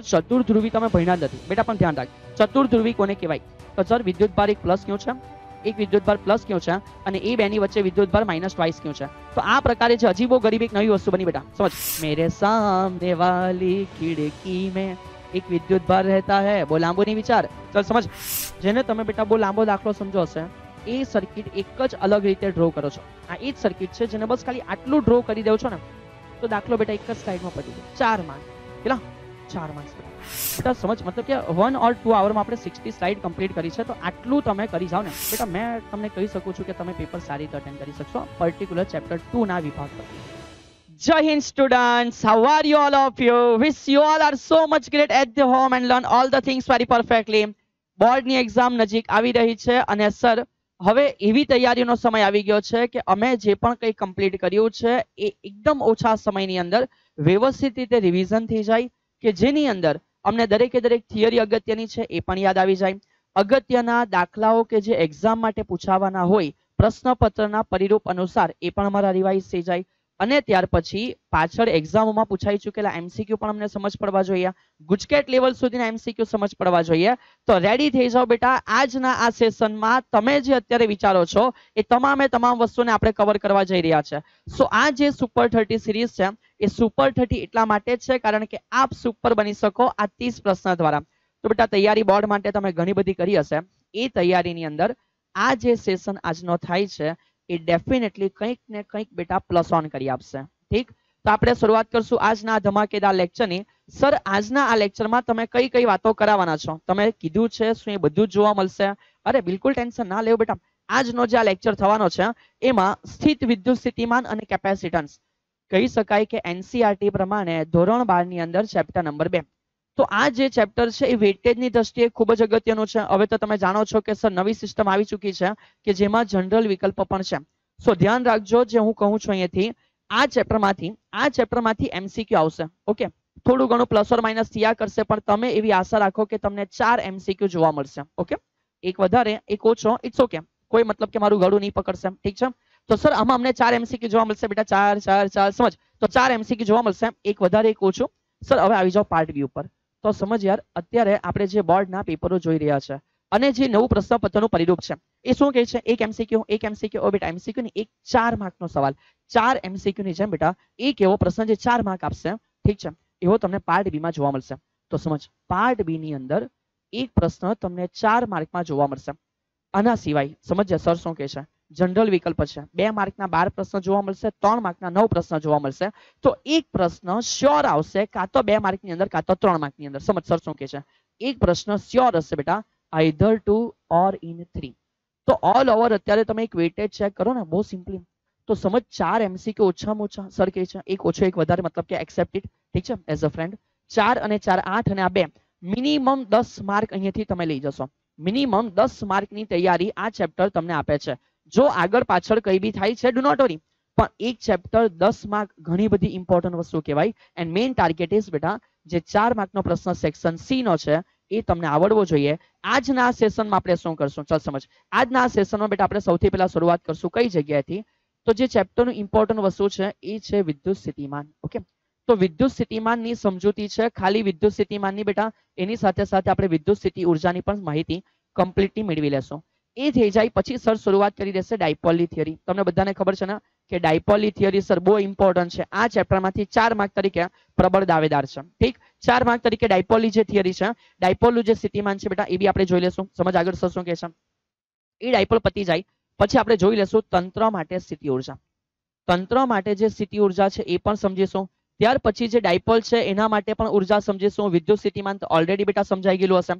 છત્ચતુર્ધ્રુવી તમે ભણ્યા નથી બેટા પણ ધ્યાન રાખ ચતુર્ધ્રુવી કોને કેવાય તો ચર વિદ્યુતભારિક પ્લસ ક્યો છે એક વિદ્યુતભાર પ્લસ ક્યો છે અને a b ની વચ્ચે વિદ્યુતભાર માઈનસ વાયસ ક્યો છે તો આ प्रकारे જે અજીબો ગરીબે એક નવી વસ્તુ બની બેટા સમજો મારા સામે દિવાળી કિડેકી મે એક વિદ્યુતભાર રહેતા હે બો લાંબો ની વિચાર તો સમજો જેને તમે બેટા બો લાંબો દાખલો સમજો છે એ સર્કિટ એક જ અલગ રીતે ડ્રો કરો છો આ ઈ જ સર્કિટ છે જેને બસ ખાલી આટલું ડ્રો કરી દેવ છો ને તો દાખલો બેટા એક જ સાઈડમાં પડી જાય ચાર માં કેલા શારમસ બેટા સમજો મતલબ કે 1 ઓર 2 અવર માં આપણે 60 સ્લાઇડ કમ્પલીટ કરી છે તો આટલું તમે કરી ຊ ાવ ને બેટા મેં તમને કહી શકું છું કે તમે પેપર સારી રીતે અટેન્ડ કરી શકશો પર્ટીક્યુલર ચેપ્ટર 2 ના વિભાગ પર જય Hind students how are you all of you wish you all are so much great at the home and learn all the things Very perfectly બોર્ડની एग्जाम નજીક આવી રહી છે અને સર હવે એવી તૈયારીનો સમય આવી ગયો છે કે અમે જે પણ કંઈ કમ્પલીટ કર્યું છે એ એકદમ ઓછા સમયની અંદર વ્યવસ્થિત રીતે રિવિઝન થઈ જાય કે જેની અંદર અમને દરેકે દરેક થિયરી અગત્યની છે એ પણ યાદ આવી જાય અગત્યના દાખલાઓ કે જે એક્ઝામ માટે પૂછાવાના હોય પ્રશ્નપત્રના પરિરૂપ અનુસાર એ પણ અમારા રિવાઇઝ થઈ જાય અને ત્યાર પછી પાછળ એક્ઝામોમાં પૂછાઈ ચૂકેલા એમસીક્યુ પણ અમને સમજ પડવા જોઈએ ગુજકેટ લેવલ સુધીના એમસીક્યુ સમજ પડવા જોઈએ તો રેડી થઈ જાઓ બેટા આજના આ સેશનમાં તમે જે અત્યારે વિચારો છો એ તમામે તમામ વસ્તુને આપણે કવર કરવા જઈ રહ્યા છે સો આ જે સુપર થર્ટી સિરીઝ છે એ સુપર 30 એટલા માટે છે કારણ કે આપ સુપર બની શકો આ 30 પ્રશ્ન દ્વારા તો બેટા તૈયારી બોર્ડ માટે તમે ઘણી બધી કરી હશે એ તૈયારી ની અંદર આ જે સેશન આજ નો થાય છે એ ડેફિનેટલી કંઈક ને કંઈક બેટા પ્લસ ઓન કરી આપશે ઠીક તો આપણે શરૂઆત કરશું આજ ના ધમાકેદાર લેક્ચરમાં સર આજ ના આ લેક્ચર માં તમને કઈ કઈ વાતો કરાવવાના છો તમે કીધું છે કે શું એ બધું જોવા મળશે અરે બિલકુલ ટેન્શન ના લેઓ બેટા આજ નો જે આ લેક્ચર થવાનો છે એમાં સ્થિત વિદ્યુત સ્થિતિમાન અને કેપેસિટન્સ કહી શકાય કે NCERT પ્રમાણે ધોરણ 12 ની અંદર ચેપ્ટર નંબર 2 તો આ જે ચેપ્ટર છે એ વેટેજ ની દ્રષ્ટિએ ખૂબ જ અગત્યનો છે હવે તો તમે જાણો છો કે સર નવી સિસ્ટમ આવી चुकी છે કે જેમાં જનરલ વિકલ્પ પણ છે સો ધ્યાન રાખજો જે હું કહું છું અહીંથી આ ચેપ્ટરમાંથી આ ચેપ્ટરમાંથી MCQ આવશે ઓકે થોડું ઘણો પ્લસ ઓર માઈનસ થી આ કરશે પણ તમે એવી આશા રાખો કે તમને 4 MCQ જોવા મળશે ઓકે એક વધારે એક ઓછો ઇટ્સ ઓકે કોઈ મતલબ કે મારું ગડું નહીં પકડસમ ઠીક છે તો સર આમાં આપણે 4 एमसीक्यू જોવા મળશે બેટા 4 4 4 સમજો તો 4 एमसीक्यू જોવા મળશે એક વધારે એક ઓછો સર હવે આવી જાવ પાર્ટ બી ઉપર તો સમજો યાર અત્યારે આપણે જે બોર્ડના પેપરો જોઈ રહ્યા છે અને જે નવો પ્રશ્નપત્રનો પરિરૂપ છે એ શું કહે છે એક एमसीक्यू એક एमसीक्यू ઓર બેટા एमसीक्यू ને એક 4 માર્કનો સવાલ 4 एमसीक्यू ની છે બેટા એક એવો પ્રશ્ન છે 4 માર્ક આવશે ઠીક છે એવો તમને પાર્ટ બી માં જોવા મળશે તો સમજો પાર્ટ બી ની અંદર એક પ્રશ્ન તમને 4 માર્ક માં જોવા મળશે આના સિવાય સમજો સર શું કહે છે જનરલ વિકલ્પ છે 2 માર્ક ના 12 પ્રશ્ન જોવા મળશે 3 માર્ક ના નવ પ્રશ્ન જોવા મળશે તો એક પ્રશ્ન શ્યોર આવશે કા તો 2 માર્ક ની અંદર કા તો 3 માર્ક ની અંદર સમજ સરસ ઓકે છે એક પ્રશ્ન શ્યોર હશે બેટા આઈધર ટુ ઓર ઇન 3 તો ઓલ ઓવર અત્યારે તમે એક વેટેજ ચેક કરો ને બહુ સિમ્પલ તો સમજ 4 एमसीक्यू ઓછા-ઓછા સળકે છે એક ઓછો એક વધારે મતલબ કે એક્સેપ્ટેડ ઠીક છે એઝ અ ફ્રેન્ડ 4 અને 4 8 અને આ બે મિનિમમ 10 માર્ક અહીંયા થી તમે લઈ જશો મિનિમમ 10 માર્ક ની તૈયારી આ ચેપ્ટર તમને આપે છે જો આગળ પાછળ કઈ ભી થઈ છે डू नॉट वरी પણ એક ચેપ્ટર 10 માર્ક ઘણી બધી ઇમ્પોર્ટન્ટ વસ્તુઓ કેવાય એન્ડ મેઈન ટાર્ગેટ ઇસ બેટા જે 4 માર્કનો પ્રશ્ન સેક્શન સી નો છે એ તમને આવડવો જોઈએ આજ ના સેશન માં આપણે શું કરશું ચલ સમજી આજ ના સેશન માં બેટા આપણે સૌથી પહેલા શરૂઆત કરશું કઈ જગ્યાએ થી તો જે ચેપ્ટર નું ઇમ્પોર્ટન્ટ વસ્તુઓ છે એ છે વિદ્યુત સ્થિતિમાન ઓકે તો વિદ્યુત સ્થિતિમાન ની સમજૂતી છે ખાલી વિદ્યુત સ્થિતિમાન ની બેટા એની સાથે સાથે આપણે વિદ્યુત સ્થિતિ ઊર્જા ની પણ માહિતી કમ્પ્લીટલી મેળવ લેજો એ થઈ જાય પછી સર શરૂઆત કરી દેશે ડાયપોલી થિયરી તમને બધાને ખબર છે ને કે ડાયપોલી થિયરી સર બો ઈમ્પોર્ટન્ટ છે આ ચેપ્ટરમાંથી 4 માર્ક તરીકે પ્રબળ દાવેદાર છે ઠીક 4 માર્ક તરીકે ડાયપોલી જે થિયરી છે ડાયપોલો જે સ્થિતિમાન છે બેટા એબી આપણે જોઈ લેશું સમજ આગળ સર શું કે છે એ ડાયપોલ પડી જાય પછી આપણે જોઈ લેશું તંત્ર માટે સ્થિતિ ઊર્જા તંત્ર માટે જે સ્થિતિ ઊર્જા છે એ પણ સમજીશું ત્યાર પછી જે ડાયપોલ છે એના માટે પણ ઊર્જા સમજીશું વિદ્યુત સ્થિતિમાન ઓલરેડી બેટા સમજાય ગયેલું હશે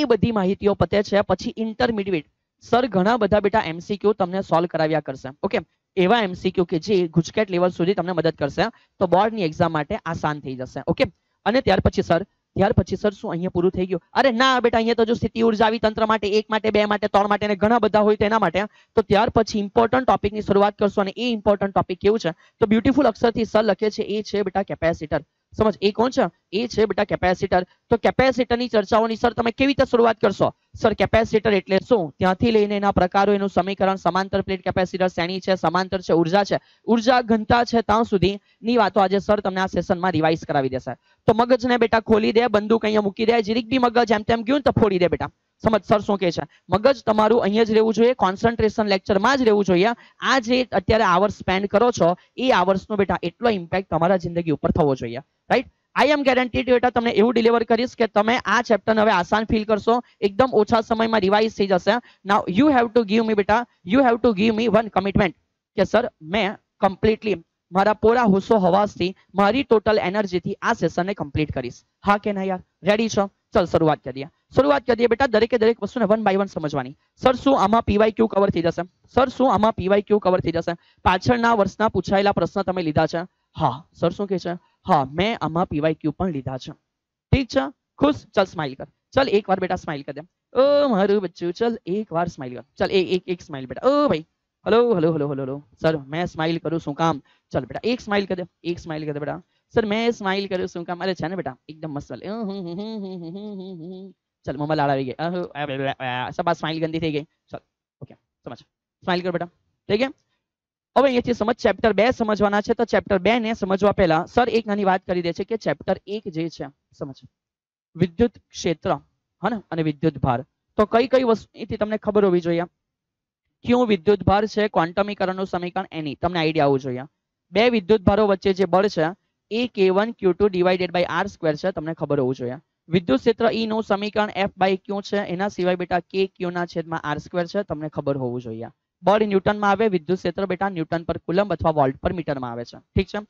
એ બધી માહિતીઓ પતે છે પછી ઇન્ટર મીડિયટ સર ઘણા બધા બેટા એમસીક્યુ તમને સોલ્વ કરાવ્યા કરશે ઓકે એવા એમસીક્યુ કે જે ગુજકેટ લેવલ સુધી તમને મદદ કરશે તો બોર્ડની એક્ઝામ માટે આસાન થઈ જશે ઓકે અને ત્યાર પછી સર ત્યાર પછી સર શું અહીંયા પૂરું થઈ ગયું અરે ના બેટા અહીંયા તો જો સ્થિતિ ઉર્જા આવી તંત્ર માટે એક માટે બે માટે ત્રણ માટે ઘણા બધા હોય તેના માટે તો ત્યાર પછી ઇમ્પોર્ટન્ટ ટોપિક ની શરૂઆત કરશો અને એ ઇમ્પોર્ટન્ટ ટોપિક કેવું છે તો બ્યુટીફુલ અક્ષરથી સર લખે છે એ છે બેટા કેપેસિટર સમજ એ કોણ છે એ છે બેટા કેપેસિટર તો કેપેસિટરની ચર્ચાઓની સર તમે કેવી રીતે શરૂઆત કરશો સર કેપેસિટર એટલે શું ત્યાંથી લઈને એના પ્રકારો એનું સમીકરણ સમાંતર પ્લેટ કેપેસિટર શ્રેણી છે સમાંતર છે ઉર્જા છે ઉર્જા ઘનતા છે ત્યાં સુધી ની વાતો આજે સર તમને આ સેશનમાં રિવાઇઝ કરાવી દેશે તો મગજને બેટા ખોલી દે બંદૂક અહીંયા મૂકી દે જીરીક બી મગજ એમ તેમ ગયું તો ફોડી દે બેટા સમજ સર શું કહે છે મગજ તમારું અહીંયા જ રહેવું જોઈએ કોન્સન્ટ્રેશન લેક્ચરમાં જ રહેવું જોઈએ આ જે અત્યારે આવર્સ સ્પેન્ડ કરો છો એ આવર્સનો બેટા એટલો ઇમ્પેક્ટ તમારા જિંદગી ઉપર થવો જોઈએ રાઈટ આઈ એમ ગેરંટીડ બેટા તમને એવું ડિલિવર કરીશ કે તમે આ ચેપ્ટર હવે આસાન ફીલ કરશો એકદમ ઓછા સમયમાં રિવાઇઝ થઈ જશે ના you have to give me બેટા you have to give me one commitment કે સર મેં કમ્પ્લીટલી મારા પોરા હુસ્સો હવાસથી મારી ટોટલ એનર્જીથી આ સેશનને કમ્પ્લીટ કરીશ હા કે ના યાર રેડી છો ચલ શરૂઆત કરીએ શરૂઆત કરી દઈએ બેટા દરેક દરેક વસું ને વન બાય વન સમજવાની સર શું આમાં પીવાયક્યુ કવર થઈ જશે સર શું આમાં પીવાયક્યુ કવર થઈ જશે પાછળના વર્ષના પૂછાયેલા પ્રશ્નો તમે લીધા છે હા સર શું કહે છે હા મે આમાં પીવાયક્યુ પણ લીધા છે ઠીક છે ખુશ ચાલ સ્માઈલ કર ચાલ એકવાર બેટા સ્માઈલ કર દે ઓ મારું બચ્ચું ચાલ એકવાર સ્માઈલ કર ચાલ એક એક એક સ્માઈલ બેટા ઓ ભાઈ હેલો હેલો હેલો હેલો ચાલ મે સ્માઈલ કરું શું કામ ચાલ બેટા એક સ્માઈલ કર દે એક સ્માઈલ કર દે બેટા સર મે સ્માઈલ કરું શું કામ અરે છે ને બેટા એકદમ મસ્ત ઓહ હ હ હ હ હ હ હ હ ચાલ મમ્મા લાડ આવી ગયા સબાસ સ્માઈલ ગંદી થઈ ગઈ ચાલ ઓકે સમજ સ્માઈલ કર બેટા થઈ હવે અહીંયા સમજ ચેપ્ટર બે સમજવાના છે તો ચેપ્ટર બે ને સમજવા પહેલા સર એક નાની વાત કરી દે છે કે ચેપ્ટર એક જે છે સમજ વિદ્યુત ક્ષેત્ર હા અને વિદ્યુત ભાર તો કઈ કઈ વસ્તુ એથી તમને ખબર હોવી જોઈએ ક્યું વિદ્યુત ભાર છે ક્વોન્ટમીકરણનું સમીકરણ એની તમને આઈડિયા આવવું જોઈએ બે વિદ્યુત ભારો વચ્ચે જે બળ છે એ કે one Q two divided by R square છે તમને ખબર હોવું જોઈએ વિદ્યુત ક્ષેત્ર E નું સમીકરણ F / q છે એના સિવાય બેટા k q ના છેદમાં r² છે તમને ખબર હોવું જોઈએ ạ બળ ન્યૂટન માં આવે વિદ્યુત ક્ષેત્ર બેટા ન્યૂટન પર કુલંબ અથવા વોલ્ટ પર મીટરમાં આવે છે ઠીક છે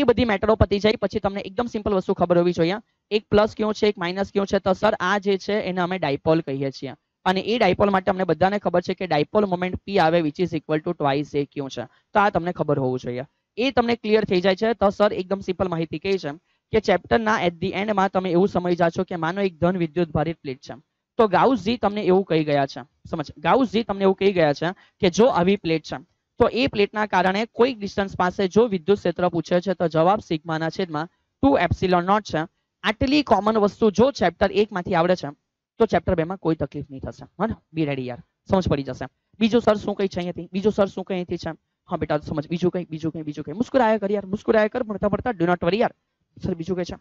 એ બધી મેટરો પતી જાય પછી તમને એકદમ સિમ્પલ વસ્તુ ખબર હોવી જોઈએ ạ એક પ્લસ કયો છે એક માઈનસ કયો છે તો સર આ જે છે એને અમે ડાયપોલ કહીએ છીએ ạ અને એ ડાયપોલ માટે તમને બધાને ખબર છે કે ડાયપોલ મોમેન્ટ p આવે which is equal to twice a કયો છે તો આ તમને ખબર હોવું જોઈએ ạ એ તમને ક્લિયર થઈ જાય છે તો સર એકદમ સિમ્પલ માહિતી કે છે જ કે ચેપ્ટર ના એટ ધ એન્ડ માં તમે એવું સમજી જા છો કે માનો એક ધન વિદ્યુત ભારિત પ્લેટ છે તો ગૌસજી તમને એવું કહી ગયા છે સમજો ગૌસજી તમને એવું કહી ગયા છે કે જો આવી પ્લેટ છે તો એ પ્લેટ ના કારણે કોઈ ડિસ્ટન્સ પાસે જો વિદ્યુત ક્ષેત્ર પૂછે છે તો જવાબ સિગ્મા ના છેદ માં 2 એપસિલન 0 છે આટલી કોમન વસ્તુ જો ચેપ્ટર 1 માંથી આવડે છે તો ચેપ્ટર 2 માં કોઈ તકલીફ નહીં થાશે હે ને બી રેડી યાર સમજી પડી જશે બીજો સવાલ શું કઈ છે અહીંયાથી બીજો સવાલ શું કઈ હતી ચાં હા બેટા સમજો બીજો કઈ બીજો કઈ બીજો કઈ મુસ્કુરાયા કર યાર મુસ્કુરાયા કર મતમરતા ડુ નોટ વરી યાર સર બીજું કે છે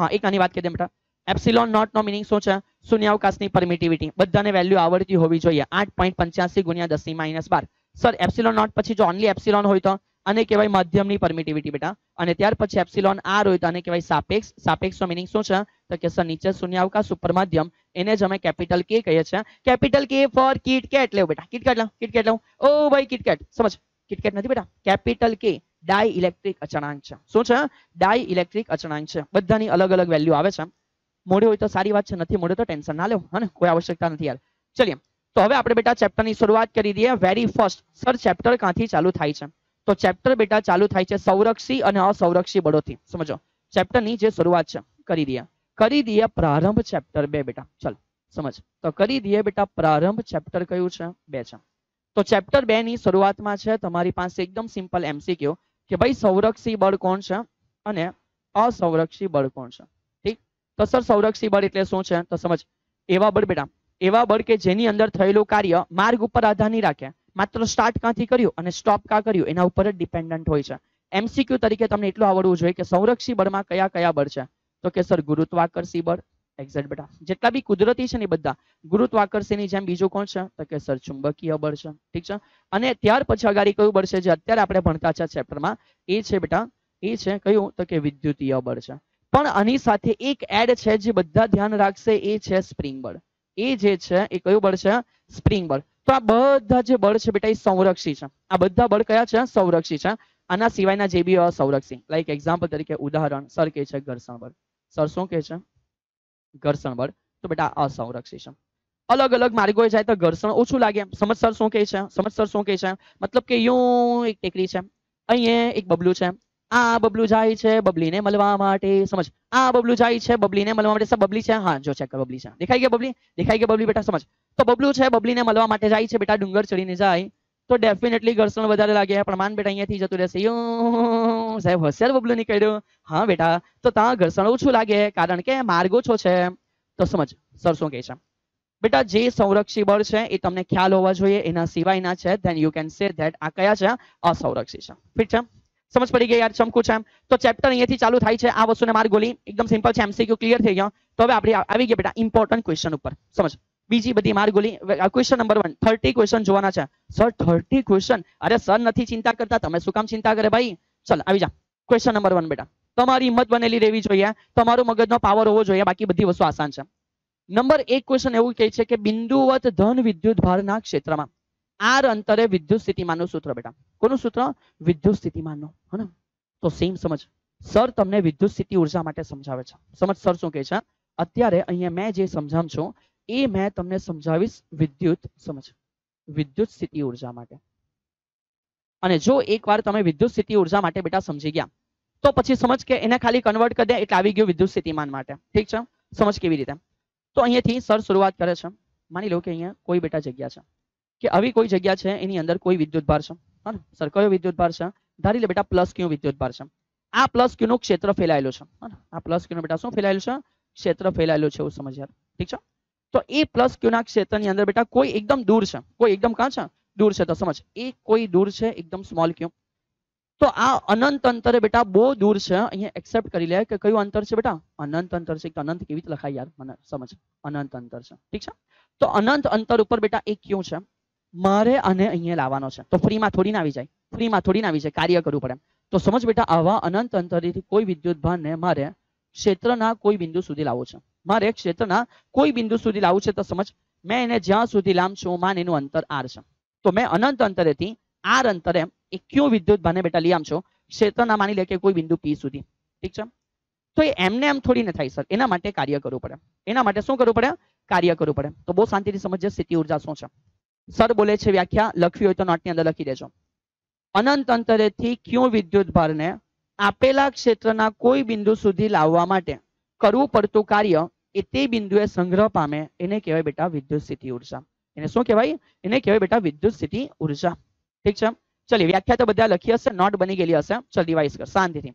હા એક નાની વાત કહી દે બેટા એપ્સિલોન નોટ નો મિનિંગ શું છે શૂન્યાવકાશની પરમિટિવિટી બધાને વેલ્યુ આવડતી હોવી જોઈએ આઠ પોઈન્ટ પંચ્યાસી ગુણ્યા દસ ની માઇનસ બાર સર એપ્સિલોન નોટ પછી જો ઓનલી એપ્સિલોન હોય તો આને કહેવાય મધ્યમની પરમિટિવિટી બેટા અને ત્યાર પછી એપ્સિલોન આર હોય તો આને કહેવાય સાપેક્ષ સાપેક્ષ નો મિનિંગ શું છે તો કે સર નીચે શૂન્યાવકાશ ઉપર માધ્યમ એને જ અમે કેપિટલ કે કહીએ છીએ કેપિટલ કે ફોર કિટકેટ લેવું બેટા કિટકેટ લાવ કિટકેટ લાવ ઓ ભાઈ કિટકેટ સમજ કિટકેટ નથી બેટા કેપિટલ કે ડાઇ ઇલેક્ટ્રિક અચળાંછું શું છે ડાઇ ઇલેક્ટ્રિક અચળાંછું બધાની અલગ અલગ વેલ્યુ આવે છે મોડે હોય તો સારી વાત છે નથી મોડે તો ટેન્શન ના લેવું હને કોઈ આવશ્યકતા નથી યાર ચાલિયે તો હવે આપણે બેટા ચેપ્ટરની શરૂઆત કરી દીધી છે વેરી ફર્સ્ટ સર ચેપ્ટર કાથી ચાલુ થાય છે તો ચેપ્ટર બેટા ચાલુ થાય છે સૌરક્ષી અને અસૌરક્ષી બળોથી સમજો ચેપ્ટરની જે શરૂઆત છે કરી દીયા કરી દીયા પ્રારંભ ચેપ્ટર બે બેટા ચાલ સમજો તો કરી દીયા બેટા પ્રારંભ ચેપ્ટર કયું છે બે છે તો ચેપ્ટર બે ની શરૂઆતમાં છે તમારી પાસે એકદમ સિમ્પલ એમસીક્યુ કે ભાઈ સંરક્ષી બળ કોણ છે અને અસંરક્ષી બળ કોણ છે ઠીક તો સર સંરક્ષી બળ એટલે શું છે તો સમજ એવા બળ બેટા એવા બળ કે જેની અંદર થયેલું કાર્ય માર્ગ ઉપર આધાર નહીં રાખે માત્ર સ્ટાર્ટ ક્યાંથી કર્યું અને સ્ટોપ ક્યાં કર્યું એના ઉપર જ ડિપેન્ડન્ટ હોય છે એમસીક્યુ તરીકે તમને એટલું આવડવું જોઈએ કે સંરક્ષી બળમાં કયા કયા બળ છે તો કે સર ગુરુત્વાકર્ષી બળ એઝેટ બેટા જેટલા બી કુદરતી છે ને બધા ગુરુત્વાકર્ષણની જેમ બીજો કોણ છે તો કે ચરમ ચુંબકીય બળ છે ઠીક છે અને ત્યાર પછી આગળ કયું બળ છે જે અત્યારે આપણે ભણતા છા ચેપ્ટરમાં એ છે બેટા એ છે કયું તો કે વિદ્યુતીય બળ છે પણ આની સાથે એક એડ છે જે બધા ધ્યાન રાખશે એ છે સ્પ્રિંગ બળ એ જે છે એ કયું બળ છે સ્પ્રિંગ બળ તો આ બધા જે બળ છે બેટા એ સંરક્ષી છે આ બધા બળ કયા છે સંરક્ષી છે આના સિવાયના જે બીવા સંરક્ષી લાઈક એક્ઝામ્પલ તરીકે ઉદાહરણ સરકે છે ઘર્ષણ બળ સરસઓ કે છે ઘર્ષણ બળ તો બેટા અસંરક્ષીશમ અલગ અલગ માર્ગોએ જાય તો ઘર્ષણ ઓછું લાગે સમજસર શું કે છે સમજસર શું કે છે મતલબ કે यूं એક ટેકરી છે અહીંયા એક बबलू છે આ बबलू જાય છે बबलूને મળવા માટે સમજો આ बबलू જાય છે बबलूને મળવા માટે સા बबलू છે હા જો ચેક કર बबलू સા દેખાઈ કે बबलू દેખાઈ કે बबलू બેટા સમજો તો बबलू છે बबलूને મળવા માટે જાય છે બેટા ડુંગર ચડીને જાય તો ડેફિનેટલી ઘર્ષણ વધારે લાગ્યા હ પ્રમાણ બેટા અહીંયા થી જતો રહેશે यूं હું સાહેબ હોશિયાર બબલું નીકળ્યું હા બેટા તો ત્યાં ઘર્ષણ ઓછું લાગે કારણ કે માર્ગ ઓછો છે તો સમજ સર શું કહે છે બેટા જે સંરક્ષી બળ છે એ તમને ખ્યાલ હોવા જોઈએ એના સિવાયના છે then you can say that આ કયા છે અસંરક્ષી છે ફિટ છે સમજ પડી ગઈ યાર ચમકું છે તો ચેપ્ટર અહીંયાથી ચાલુ થાય છે આ વસ્તુને માર ગોલી એકદમ સિમ્પલ છે એમસીક્યુ ક્લિયર થઈ ગયો તો હવે આપણે આવી ગયા બેટા ઇમ્પોર્ટન્ટ ક્વેશ્ચન ઉપર સમજ બીજી બધી માર ગોલી question number one thirty question જોવાના છે સર થર્ટી ક્વેશ્ચન અરે સર નથી ચિંતા કરતા તમે શું કામ ચિંતા કરે ભાઈ चल अभी जा क्वेश्चन नंबर 1 बेटा तुम्हारी हिम्मत बनेली रेवी જોઈએ તમારું મગજ નો પાવર હોવો જોઈએ બાકી બધી વસ્તુ આસાણ છે નંબર 1 ક્વેશ્ચન એવું કહી છે કે બિંદુવત ધન વિદ્યુતભાર ના ક્ષેત્રમાં r અંતરે વિદ્યુત સ્થિતિમાન નું સૂત્ર બેટા કોનું સૂત્ર વિદ્યુત સ્થિતિમાન નું હે ને તો સીમ સમજો સર તમને વિદ્યુત સ્થિતિ ઊર્જા માટે સમજાવે છે સમજો સર શું કહે છે અત્યારે અહીંયા મેં જે સમજાવું છું એ મે તમને સમજાવીશ વિદ્યુત સમજો વિદ્યુત સ્થિતિ ઊર્જા માટે અને જો એકવાર તમને વિદ્યુત સ્થિતિ ઊર્જા માટે બેટા સમજી ગયા તો પછી સમજ કે એને ખાલી કન્વર્ટ કરી દે એટલે આવી ગયો વિદ્યુત સ્થિતિમાન માટે ઠીક છે સમજ કે કેવી રીતે તો અહીંથી સર શરૂઆત કરે છે માની લઉં કે અહીંયા કોઈ બેટા જગ્યા છે કે આવી કોઈ જગ્યા છે એની અંદર કોઈ વિદ્યુત ભાર છે સરકયો વિદ્યુત ભાર છે ધારી લે બેટા પ્લસ ક્યુ વિદ્યુત ભાર છે આ પ્લસ ક્યુ નો ક્ષેત્ર ફેલાયેલો છે આ પ્લસ ક્યુ બેટા શું ફેલાયેલો છે ક્ષેત્ર ફેલાયેલો છે એ સમજ યાદ ઠીક છે તો a પ્લસ ક ના ક્ષેત્રની અંદર બેટા કોઈ એકદમ દૂર છે કોઈ એકદમ ક્યાં છે દૂર છે તો સમજ એ કોઈ દૂર છે એકદમ સ્મોલ ક્યુ તો આ અનંત અંતરે બેટા બહુ દૂર છે અહીંયા એક્સેપ્ટ કરી લે કે કયું અંતર છે બેટા અનંત અંતર છે અનંત કેવી લખાય યાર મને સમજ અનંત અંતર છે ઠીક છે તો અનંત અંતર ઉપર બેટા એ ક્યુ છે મારે આને અહીંયા લાવવાનો છે તો ફ્રીમાં થોડી ના આવી જાય ફ્રીમાં થોડી ના આવી જાય કાર્ય કરવું પડે તો સમજ બેટા આવા અનંત અંતરથી કોઈ વિદ્યુત ભારને મારે ક્ષેત્રના કોઈ બિંદુ સુધી લાવવું છે મારે ક્ષેત્રના કોઈ બિંદુ સુધી લાવવું છે તો સમજ મેં એને જ્યાં સુધી લામ છું માન એનું અંતર આર છે તો મે અનંત અંતરે થી આર અંતરે એક ક્યું વિદ્યુત ભારને બેટા લ્યામ છો ક્ષેત્રના માની લે કે કોઈ બિંદુ પી સુધી ઠીક છે તો એ એમનેમ થોડી ન થાય સર એના માટે કાર્ય કરવું પડે એના માટે શું કરવું પડે કાર્ય કરવું પડે તો બહુ શાંતિથી સમજી લે સ્થિતિ ઊર્જા શું છે સર બોલે છે વ્યાખ્યા લખવી હોય તો નોટની અંદર લખી દેજો અનંત અંતરે થી ક્યું વિદ્યુત ભારને આપેલા ક્ષેત્રના કોઈ બિંદુ સુધી લાવવા માટે કરવું પડતું કાર્ય એ તે બિંદુએ સંગ્રહ પામે એને કહેવાય બેટા વિદ્યુત સ્થિતિ ઊર્જા એને શું કહેવાય એને કહેવાય બેટા વિદ્યુત સ્થિતિ ઊર્જા ઠીક છે ચાલો વ્યાખ્યા તો બધાય લખી હશે નોટ બની ગઈલી હશે ચાલો ડિવાઇસ કર શાંતિથી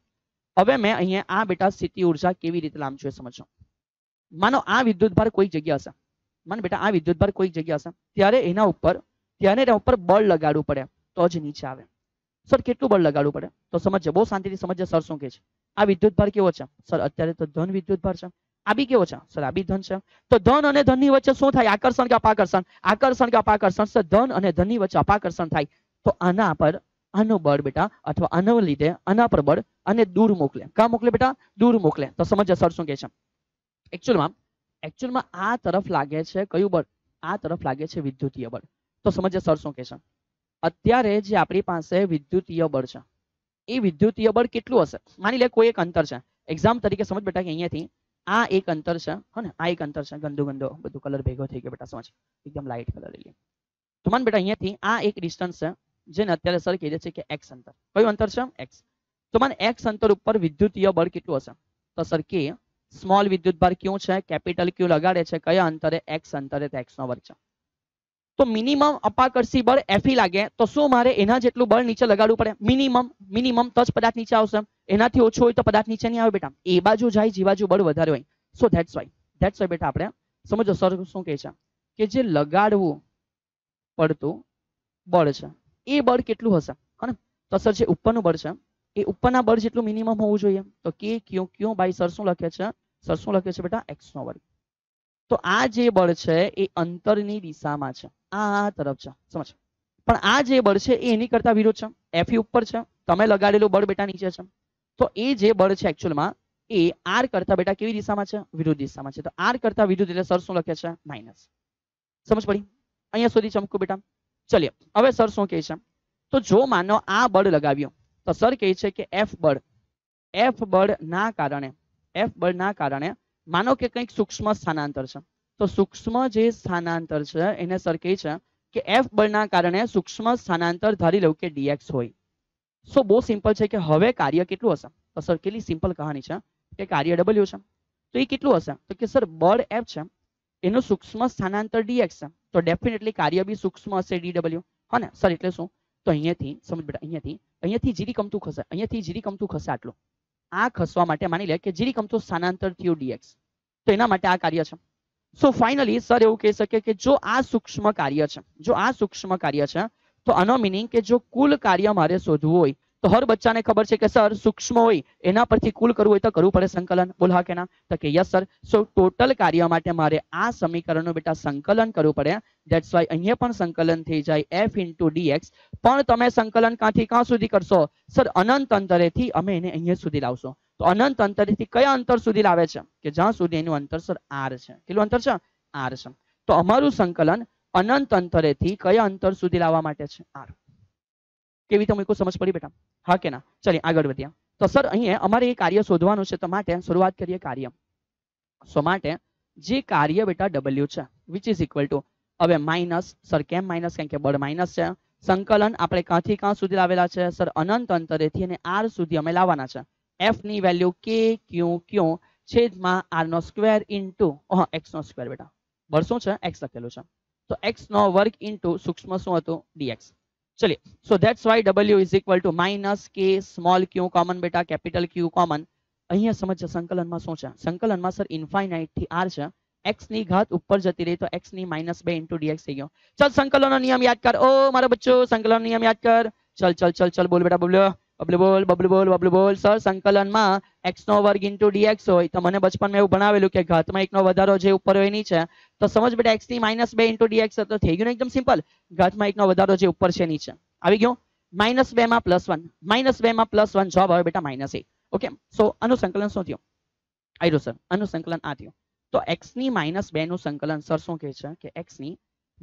હવે મેં અહીંયા આ બેટા સ્થિતિ ઊર્જા કેવી રીતે લામ છો સમજો માનો આ વિદ્યુત ભાર કોઈ જગ્યા હશે મને બેટા આ વિદ્યુત ભાર કોઈ જગ્યા હશે ત્યારે એના ઉપર ત્યારે ને ઉપર બળ લગાડવું પડે તો જ નીચે આવે સર કેટલું બળ લગાડવું પડે તો સમજો બહુ શાંતિથી સમજો સર શું કહે છે આ વિદ્યુત ભાર કેવો છે સર અત્યારે તો ધન વિદ્યુત ભાર છે આબી કેવો છે સર આબી ધન છે તો ધન અને ધનની વચ્ચે શું થાય આકર્ષણ કે આપાકર્ષણ આકર્ષણ કે આપાકર્ષણ છે ધન અને ધની વચ્ચે આપાકર્ષણ થાય તો આના પર આનો બળ બેટા અથવા આનવ લીતે આના પર બળ અને દૂર મોકલે કા મોકલે બેટા દૂર મોકલે તો સમજ્યા સર શું કે છે એક્યુઅલ માં એક્યુઅલ માં આ તરફ લાગે છે કયું બળ આ તરફ લાગે છે વિદ્યુતીય બળ તો સમજ્યા સર શું કે છે અત્યારે જે આપણી પાસે વિદ્યુતીય બળ છે એ વિદ્યુતીય બળ કેટલું હશે આની લે કોઈ એક અંતર છે एग्जाम તરીકે સમજ બેટા કે અહીંયાથી આ એક અંતર છે હોને આ એક અંતર છે ગંદુ ગંદો બધું કલર ભેગો થઈ કે બેટા સમજી એકદમ લાઈટ કલર લઈ લે તુમન બેટા અહીંયા થી આ એક ડિસ્ટન્સ છે જે ને અત્યારે સર કહી દે છે કે x અંતર કોઈ અંતર છે x તુમન x અંતર ઉપર વિદ્યુતિય બળ કેટલું હશે તો સર કે સ્મોલ વિદ્યુત બાર ક્યું છે કેપિટલ ક્યુ લગાડે છે કયા અંતરે x અંતરે થી x નો બળ છે તો મિનિમમ અપાકર્ષી બળ F લાગે તો શું મારે એના જેટલું બળ નીચે લગાડવું પડે મિનિમમ મિનિમમ તો જ પદાર્થ નીચે આવશે એના થી ઓછું હોય તો પદાર્થ નીચે નહીં આવે બેટા એ બાજુ જાય જીવાજુ બળ વધારે હોય so that's why that's why બેટા આપણે સમજો સર શું કહે છે કે જે લગાડવું પડતું બળ છે એ બળ કેટલું હશે અને સર છે ઉપરનું બળ છે એ ઉપરના બળ જેટલું મિનિમમ હોવું જોઈએ તો કે ક્યો ક્યો બાય સર શું લખે છે સર શું લખે છે બેટા x નો બળ તો આ જે બળ છે એ અંતરની દિશામાં છે આ તરફ છે સમજો પણ આ જે બળ છે એ એની કરતા વિરુદ્ધ છે f ઉપર છે તમે લગાડેલું બળ બેટા નીચે છે તો એ જે બળ છે એક્ચ્યુઅલીમાં એ r કરતા બેટા કેવી દિશામાં છે વિરુદ્ધ દિશામાં છે તો r કરતા વિદ્યુત એટલે સર શું લખે છે માઈનસ સમજ પડી અહિયાં સુધી ચમકો બેટા ચાલિયા હવે સર શું કહે છે તો જો માનો આ બળ લગાવ્યો તો સર કહે છે કે f બળ f બળ ના કારણે f બળ ના કારણે માનવ કે કઈક સૂક્ષ્મ સ્થાનાંતર છે તો સૂક્ષ્મ જે સ્થાનાંતર છે એને સર કહે છે કે F બળના કારણે સૂક્ષ્મ સ્થાનાંતર ધારી લઉ કે dx હોય સો બહુ સિમ્પલ છે કે હવે કાર્ય કેટલું હશે તો સર કેટલી સિમ્પલ કહાની છે કે કાર્ય W છે તો એ કેટલું હશે તો કે સર બળ F છે એનું સૂક્ષ્મ સ્થાનાંતર dx છે તો ડેફિનેટલી કાર્ય ભી સૂક્ષ્મ હશે dw હોને સર એટલે શું તો અહીંયાથી સમજો બેટા અહીંયાથી અહીંયાથી જીલીકમતું ખસે અહીંયાથી જીલીકમતું ખસે આટલું આ ખસવા માટે માની લે કે જીરી કમ તો સાનાંતર થيو dx તો એના માટે આ કાર્ય છે સો ફાઇનલી સર એવું કે સકે કે જો આ સૂક્ષ્મ કાર્ય છે જો આ સૂક્ષ્મ કાર્ય છે તો અનો મીનિંગ કે જો કુલ કાર્ય મારે શોધવું હોય તો હર બચ્ચાને ખબર છે કે સર સૂક્ષ્મ હોય એના પરથી કૂલ કરવું હોય તો કરવું પડે સંકલન બોલ હા કે ના તો કે યસ સર સો ટોટલ કાર્ય માટે મારે આ સમીકરણનો બેટા સંકલન કરવું પડે ધેટ્સ વાય અહીંયા પણ સંકલન થઈ જાય f * dx પણ તમે સંકલન કાથી ક્યાં સુધી કરશો સર અનંત અંતરે થી અમે એને અહીંયા સુધી લાવશું તો અનંત અંતરે થી કયા અંતર સુધી લાવે છે કે જ્યાં સુધી એનું અંતર સર r છે કે નું અંતર છે r છે તો અમારું સંકલન અનંત અંતરે થી કયા અંતર સુધી લાવવા માટે છે r કેવી રીતે મૂક્યું સમજ પડી બેટા હા કે ના ચલી આગળ વધ્યા તો સર અહીંયા અમારે એ કાર્ય શોધવાનું છે તો માટે શરૂઆત કરીએ કાર્ય સો માટે જે કાર્ય બેટા ડબલ્યુ છે વિચ ઇઝ ઇક્વલ ટુ હવે માઇનસ સર કેમ માઇનસ કારણ કે બળ માઇનસ છે સંકલન આપણે કાંથી કાં સુધી લાવેલા છે સર અનંત અંતરેથી અને આર સુધી અમે લાવવાના છે એફ ની વેલ્યુ કે ક્યુ ક્યુ છેદમાં આર નો સ્ક્વેર ઇન્ટુ એક્સ નો સ્ક્વેર બેટા બળ શું છે એક્સ લખેલું છે તો એક્સ નો વર્ગ ઇન્ટુ સૂક્ષ્મ શું હતું ડીએક્સ चलिए so that's why w = -k small q common बेटा कैपिटल q कॉमन અહીંયા સમજો સંકલનમાં શું ચા સંકલનમાં સર ઇન્ફાઇનાઇટ થી r છે x ની घात ઉપર જતી રહી તો x ની -2 * dx થઈ ગયો ચાલ સંકલનોનો નિયમ યાદ કર ઓ મારા બચ્ચો સંકલન નિયમ યાદ કર ચાલ ચાલ ચાલ ચાલ બોલ બેટા w બબલું બોલ બબલું બોલ બબલું બોલ સર સંકલનમાં x નો વર્ગ ઇન્ટુ dx હોય તો મને બચપણ મેં એવું ભણાવેલું કે ઘાતમાં એકનો વધારો જે ઉપર હોય એની છે તો સમજ બેટા એક્સ ની માઇનસ બે ઇન્ટુ dx તો થઈ ગયું એકદમ સિમ્પલ ઘાતમાં એકનો વધારો જે ઉપર છે નીચે આવી ગયું માઇનસ બે માં પ્લસ વન માઇનસ બે માં પ્લસ વન જવાબ આવે બેટા માઇનસ એ ઓકે સો આનું સંકલન શું થયું આવ્યું સર આનું સંકલન આ થયું તો x ની માઇનસ બે નું સંકલન સર શું કહે છે કે x ની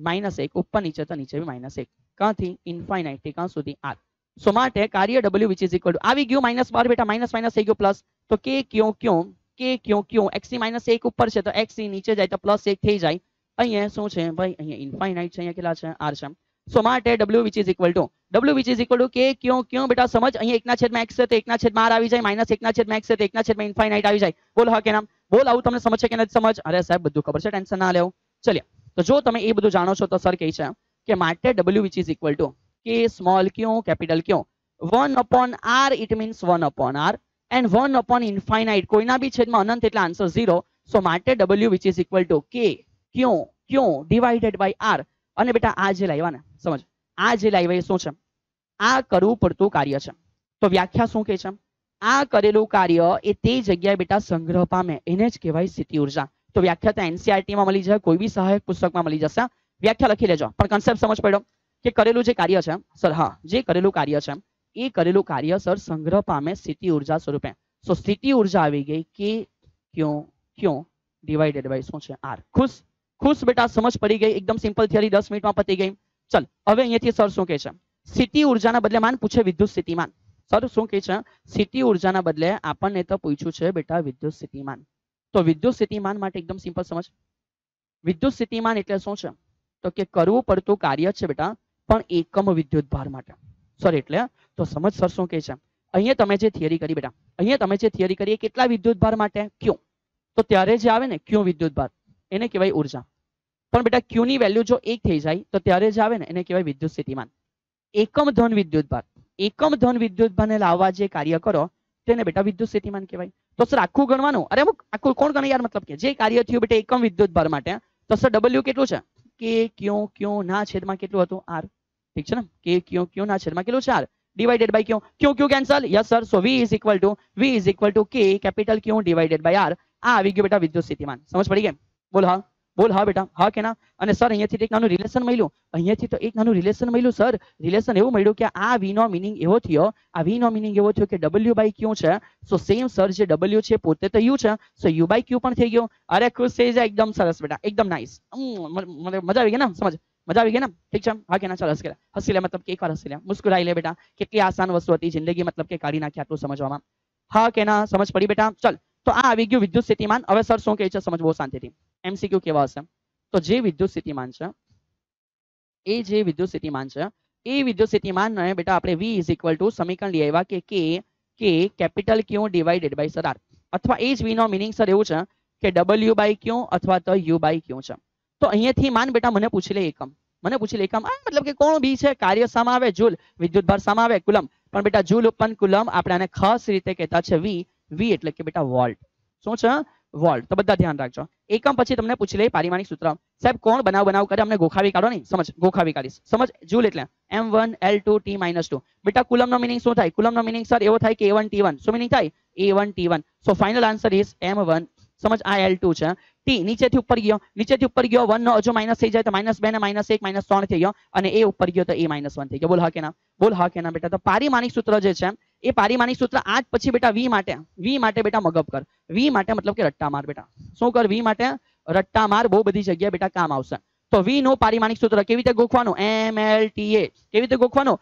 માઇનસ એક ઉપર નીચે તો નીચે બી માઇનસ એક કાંથી ઇન્ફાઇનાઇટ થી ક્યાં સુધી આર सोमार्ट ए कार्य W which is equal to આવી ગયો માઈનસ બાર બેટા માઈનસ માઈનસ થઈ ગયો પ્લસ તો કે ક્યો ક્યો કે ક્યો ક્યો એસી માઈનસ 1 ઉપર છે તો એસી નીચે જાય તો પ્લસ 1 થઈ જાય અહિયાં શું છે ભાઈ અહિયાં ઇન્ફિનાઈટ છે અહિયાં કેલા છે r સમ સોમાрте w which is equal to w which is equal to k q q બેટા સમજ અહિયાં 1/x થઈતે 1/r આવી જાય માઈનસ 1/x થઈતે 1/ઇન્ફિનાઈટ આવી જાય બોલ હકે નામ બોલ આવું તમને સમજ છે કે ન સમજ અરે સાહેબ બધું ખબર છે ટેન્શન ના લેઓ ચલિયા તો જો તમે એ બધું જાણો છો તો સર કહે છે કે માрте w which is equal to k small q capital q 1 / r it means 1 / r and 1 / infinite કોઈના ભી છેદમાં અનંત એટલે આન્સર 0 સો માર્ટે w which is equal to k q q / r અને બેટા આજ લાઈવાને સમજો આજ લાઈવા એ શું છે આ કરવું પડતું કાર્ય છે તો વ્યાખ્યા શું કે છે આ કરેલું કાર્ય એ તે જગ્યા બેટા સંગ્રહ પામે એને જ કહેવાય સ્થિતિ ઊર્જા તો વ્યાખ્યા તો एनसीईआरटी e માં મળી જશે કોઈ ભી સહાયક પુસ્તક માં મળી જશે વ્યાખ્યા લખી લેજો પણ કોન્સેપ્ટ સમજ પડી કે કરેલું જે કાર્ય છે સર હા જે કરેલું કાર્ય છે એ કરેલું કાર્ય સર સંગ્રહ પામે સ્થિતિ ઊર્જા સ્વરૂપે તો સ્થિતિ ઊર્જા આવી ગઈ કે કેમ કેમ ડિવાઇડેડ બાય શું છે r ખુશ ખુશ બેટા સમજ પડી ગઈ એકદમ સિમ્પલ થિયરી 10 મિનિટ માં પડી ગઈ ચાલ હવે અહીંયા થી સર શું કહે છે સ્થિતિ ઊર્જાના બદલે માન પૂછે વિદ્યુત સ્થિતિમાન સર શું કહે છે સ્થિતિ ઊર્જાના બદલે આપણે તો પૂછ્યું છે બેટા વિદ્યુત સ્થિતિમાન તો વિદ્યુત સ્થિતિમાન માટે એકદમ સિમ્પલ સમજ વિદ્યુત સ્થિતિમાન એટલે શું છે તો કે કરવું પડતું કાર્ય છે બેટા પણ એકમ વિદ્યુતભાર માટે સોરી એટલે તો સમજ સરસું કે છે અહીંયા તમે જે થિયરી કરી બેટા અહીંયા તમે જે થિયરી કરી કે કેટલા વિદ્યુતભાર માટે ક્યું તો ત્યારે જે આવે ને ક્યું વિદ્યુતભાર એને કહેવાય ઊર્જા પણ બેટા ક્યુ ની વેલ્યુ જો એક થઈ જાય તો ત્યારે જે આવે ને એને કહેવાય વિદ્યુત સ્થિતિમાન એકમ ધન વિદ્યુતભાર એકમ ધન વિદ્યુતભાર ને લાવવા જે કાર્ય કરો તેને બેટા વિદ્યુત સ્થિતિમાન કહેવાય તો સર આખું ગણવાનું અરે આ કોણ ગણાય યાર મતલબ કે જે કાર્ય થ્યું બેટા એકમ વિદ્યુતભાર માટે તો સર w કેટલું છે k q q ના છેદમાં કેટલું હતું r ठीक है ना के क्यों क्यों ना छेदमा કેટલું 4 divided by Q Q Q cancel yes sir so v v k capital Q divided by r આ આવી ગયું બેટા વિદ્યુત સ્થિતિમાન સમજ પડી ગઈ બોલ હા બોલ હા બેટા હા કે ના અને સર અહીંયાથી એક નાનું રિલેશન મળ્યું અહીંયાથી તો એક નાનું રિલેશન મળ્યું સર રિલેશન એવું મળ્યું કે આ વી નો મિનિંગ એવો થયો આ વી નો મિનિંગ એવો થયો કે ડબલ્યુ બાય ક્યુ છે સો સેમ સર જે ડબલ્યુ છે પોતે તો યુ છે સો યુ બાય ક્યુ પણ થઈ ગયો અરે ખુશ થઈ જાય એકદમ સરસ બેટા એકદમ નાઇસ મને મજા આવી ગઈ ને સમજ મજા આવી કે ના ઠીક છે હા કે ના હસલે હસલે મતલબ કે એકવાર હસલે મુસ્કુરાઈ લે બેટા કેટલી આસાન વસ્તુ હતી જિંદગી મતલબ કે ગાડી નાખ્યા તો સમજવામાં હા કે ના સમજ પડી બેટા ચાલ તો આ આવી ગયો વિદ્યુત સ્થિતિમાન હવે સર શું કહે છે સમજ બહુ શાંતિથી એમસીક્યુ કેવા હશે તો જે વિદ્યુત સ્થિતિમાન છે એ જે વિદ્યુત સ્થિતિમાન છે એ વિદ્યુત સ્થિતિમાન નય બેટા આપણે v = સમીકરણ દે આયવા કે કે કે કેપિટલ q / r અથવા એ જ v નો मीनिंग સર એવું છે કે w / q અથવા તો u / q છે તો અહીંયાથી માન બેટા મને પૂછી લે એકમ મને પૂછી લે એકમ આ મતલબ કે કોણ બી છે કાર્ય સામાં આવે જૂલ વિદ્યુતભાર સામાં કુલમ પણ બેટા જૂલ ઉપન કુલમ આપણે આને ખાસ રીતે કહેતા છે વી વી એટલે કે બેટા વોલ્ટ શું છે વોલ્ટ તો બધા ધ્યાન રાખજો એકમ પછી તમને પૂછી લે પારિમાણિક સૂત્ર સાહેબ કોણ બનાવ બનાવ કરે અમને ગોખાવી કાઢો નહીં સમજ ગોખાવી કાઢીશ સમજ જૂલ એટલે M one L two T minus two બેટા કુલમ નો મિનિંગ શું થાય કુલમ નો મિનિંગ સર એવો થાય કે એ વન ટી વન શું મિનિંગ થાય A one T one so final answer is M one સમજ આ એલ ટુ છે t નીચેથી ઉપર ગયો નીચેથી ઉપર ગયો 1 નો જો માઈનસ થઈ જાય તો -2 ને -1 -3 થઈ ગયો અને a ઉપર ગયો તો a -1 થઈ ગયો બોલ હા કે ના બોલ હા કે ના બેટા તો પરિમાણિક સૂત્ર જે છે એ પરિમાણિક સૂત્ર આજ પછી બેટા v માટે v માટે બેટા મગફ કર v માટે મતલબ કે રટ્ટા માર બેટા શું કર v માટે રટ્ટા માર બહુ બધી જગ્યા બેટા કામ આવશે તો v નું પરિમાણિક સૂત્ર કેવી રીતે ગોખવાનું mlta કેવી રીતે ગોખવાનું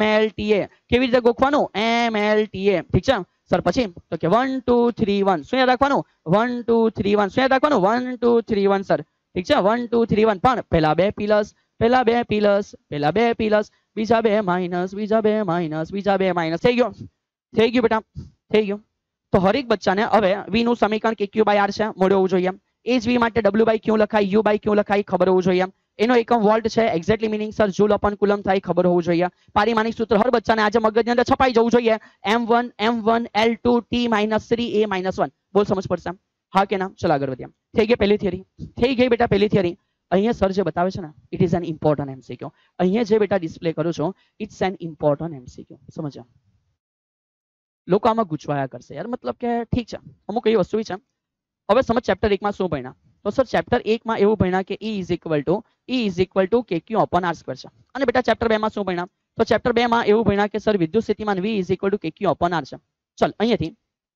mlta કેવી રીતે ગોખવાનું mlta ઠીક છે સર પછી તો કે વન ટુ થ્રી વન શું યાદ રાખવાનું વન ટુ થ્રી વન શું યાદ રાખવાનું one two three one sir ઠીક છે વન ટુ થ્રી વન પણ પેલા બે પ્લસ પેલા બે પીલસ પેલા બે પ્લસ બીજા બે માઇનસ બીજા બે માઇનસ બીજા બે માઇનસ થઈ ગયો થઈ ગયું બેટા થઈ ગયું તો હરેક બચ્ચાને હવે વી નું સમીકરણ કે ક્યુ બાય આર છે મોડે હોવું જોઈએ એ જ વી માટે ડબલ્યુ બાય ક્યુ લખાય યુ બાય ક્યુ લખાય ખબર હોવું જોઈએ એનો એકમ વોલ્ટ છે exactly meanings are joule upon coulomb થાય ખબર હોવું જોઈએ પરિમાણિક સૂત્ર હર બચ્ચાને આજે મગજની અંદર છપાઈ જવું જોઈએ m1 m1 l2 t -3 a -1 બોલ સમજ પડસમ હા કેના ચલા આગળ વધીએ થઈ ગઈ પહેલી થિયરી થઈ ગઈ બેટા પહેલી થિયરી અહીંયા સર જે બતાવે છે ને it is an important MCQ અહીંયા જે બેટા ડિસ્પ્લે કરો છો ઇટ્સ એન ઇમ્પોર્ટન્ટ એમસીક્યુ સમજા લોકામાં ગુચવાયા કરશે યાર મતલબ કે ઠીક છે અમુક કઈ વસ્તુ હોય છે હવે સમજો ચેપ્ટર 1 માં શું ભણાય સૌ પ્રથમ ચેપ્ટર 1 માં એવું ભણ્યા કે E = E = kq / r² અને બેટા ચેપ્ટર 2 માં શું ભણ્યા તો ચેપ્ટર 2 માં એવું ભણ્યા કે સર વિદ્યુત સ્થિતિમાન V = kq / r છે ચાલ અહીંથી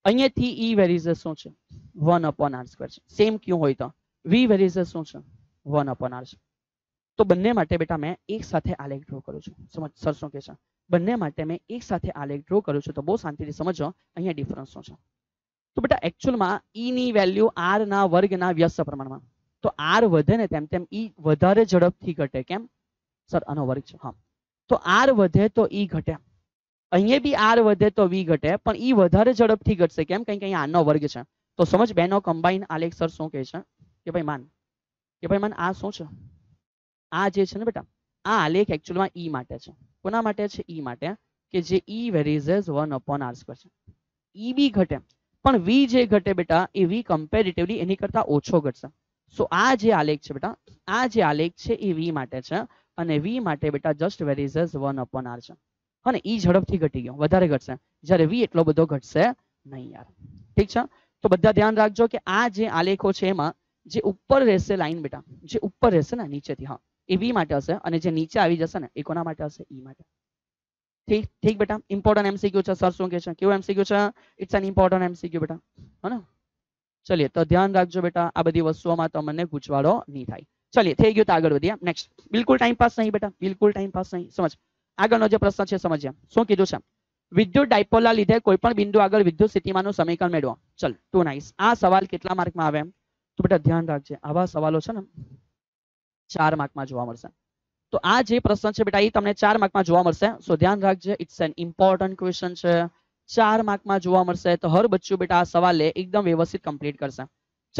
અહીંથી E વેરીઝ અ શું છે 1 / r² છે સેમ કેમ હોય તો V વેરીઝ અ શું છે 1 / r છે તો બંને માટે બેટા મેં એક સાથે આલેખ દોર્યો છે સમજો સર શું કે છે બંને માટે મેં એક સાથે આલેખ દોર્યો છે તો બહુ શાંતિથી સમજો અહીંયા ડિફરન્સ શું છે તો બેટા એક્ચ્યુઅલ માં E ની વેલ્યુ R ના વર્ગ ના વ્યસ્ત પ્રમાણમાં તો R વધે ને તેમ તેમ E વધારે ઝડપથી ઘટે કેમ સર આનો વર્ગ છે હા તો R વધે તો E ઘટ્યા અહીંયા ભી R વધે તો V ઘટે પણ E વધારે ઝડપથી ઘટશે કેમ કારણ કે અહીંયા આનો વર્ગ છે તો સમજ બેનો કમ્બાઈન આલેખ સર શું કહે છે કે ભાઈ માન કે ભાઈ માન આ શું છે આ જે છે ને બેટા આ આલેખ એક્ચ્યુઅલ માં E માટે છે કોના માટે છે E માટે કે જે E varies as 1 upon R square છે E ભી ઘટે છે પણ V જે ઘટે બેટા એ V કમ્પેરેટિવલી એની કરતા ઓછો ઘટશે સો આ જે આલેખ છે બેટા આ જે આલેખ છે એ V માટે છે અને V માટે બેટા just varies as 1 upon R છે હોને ઈ ઝડપથી ઘટી ગયો વધારે ઘટશે જ્યારે V એટલો બધો ઘટશે નહીં યાર ઠીક છે તો બધા ધ્યાન રાખજો કે આ જે આલેખો છે એમાં જે ઉપર રહેશે લાઈન બેટા જે ઉપર રહેશે ને નીચેથી હા એ V માટે હશે અને જે નીચે આવી જશે ને એ કોના માટે હશે E માટે ठीक ठीक बेटा इंपोर्टेंट एमसीक्यू सरसों के क्यों MCQ it's an important MCQ बेटा है ना चलिए तो ध्यान रखो बेटा आ बड़ी वस्तुओं में तमने तो गूंचवाड़ो नहीं थे चलिए थे गये तो आगे बढ़िए नेक्स्ट बिल्कुल टाइम पास नहीं बेटा बिल्कुल टाइम पास नहीं समझ आगे प्रश्न है समझिए शू कीधु विद्युत डायपोल लीधे कोईपण बिंदु आगे विद्युत स्थिति में समीकरण मेड़ो चल टू नाइस आ सवाल के मार्क में आए तो बेटा ध्यान रखे आवा सवालों चार मार्क में जवासे તો આ જે પ્રશ્ન છે બેટા ઈ તમને 4 માર્કમાં જોવા મળશે સો ધ્યાન રાખજે ઈટ્સ એન ઈમ્પોર્ટન્ટ ક્વેશ્ચન છે 4 માર્કમાં જોવા મળશે તો હર બચ્ચું બેટા આ સવાલ લે એકદમ વ્યવસ્થિત કમ્પ્લીટ કરસા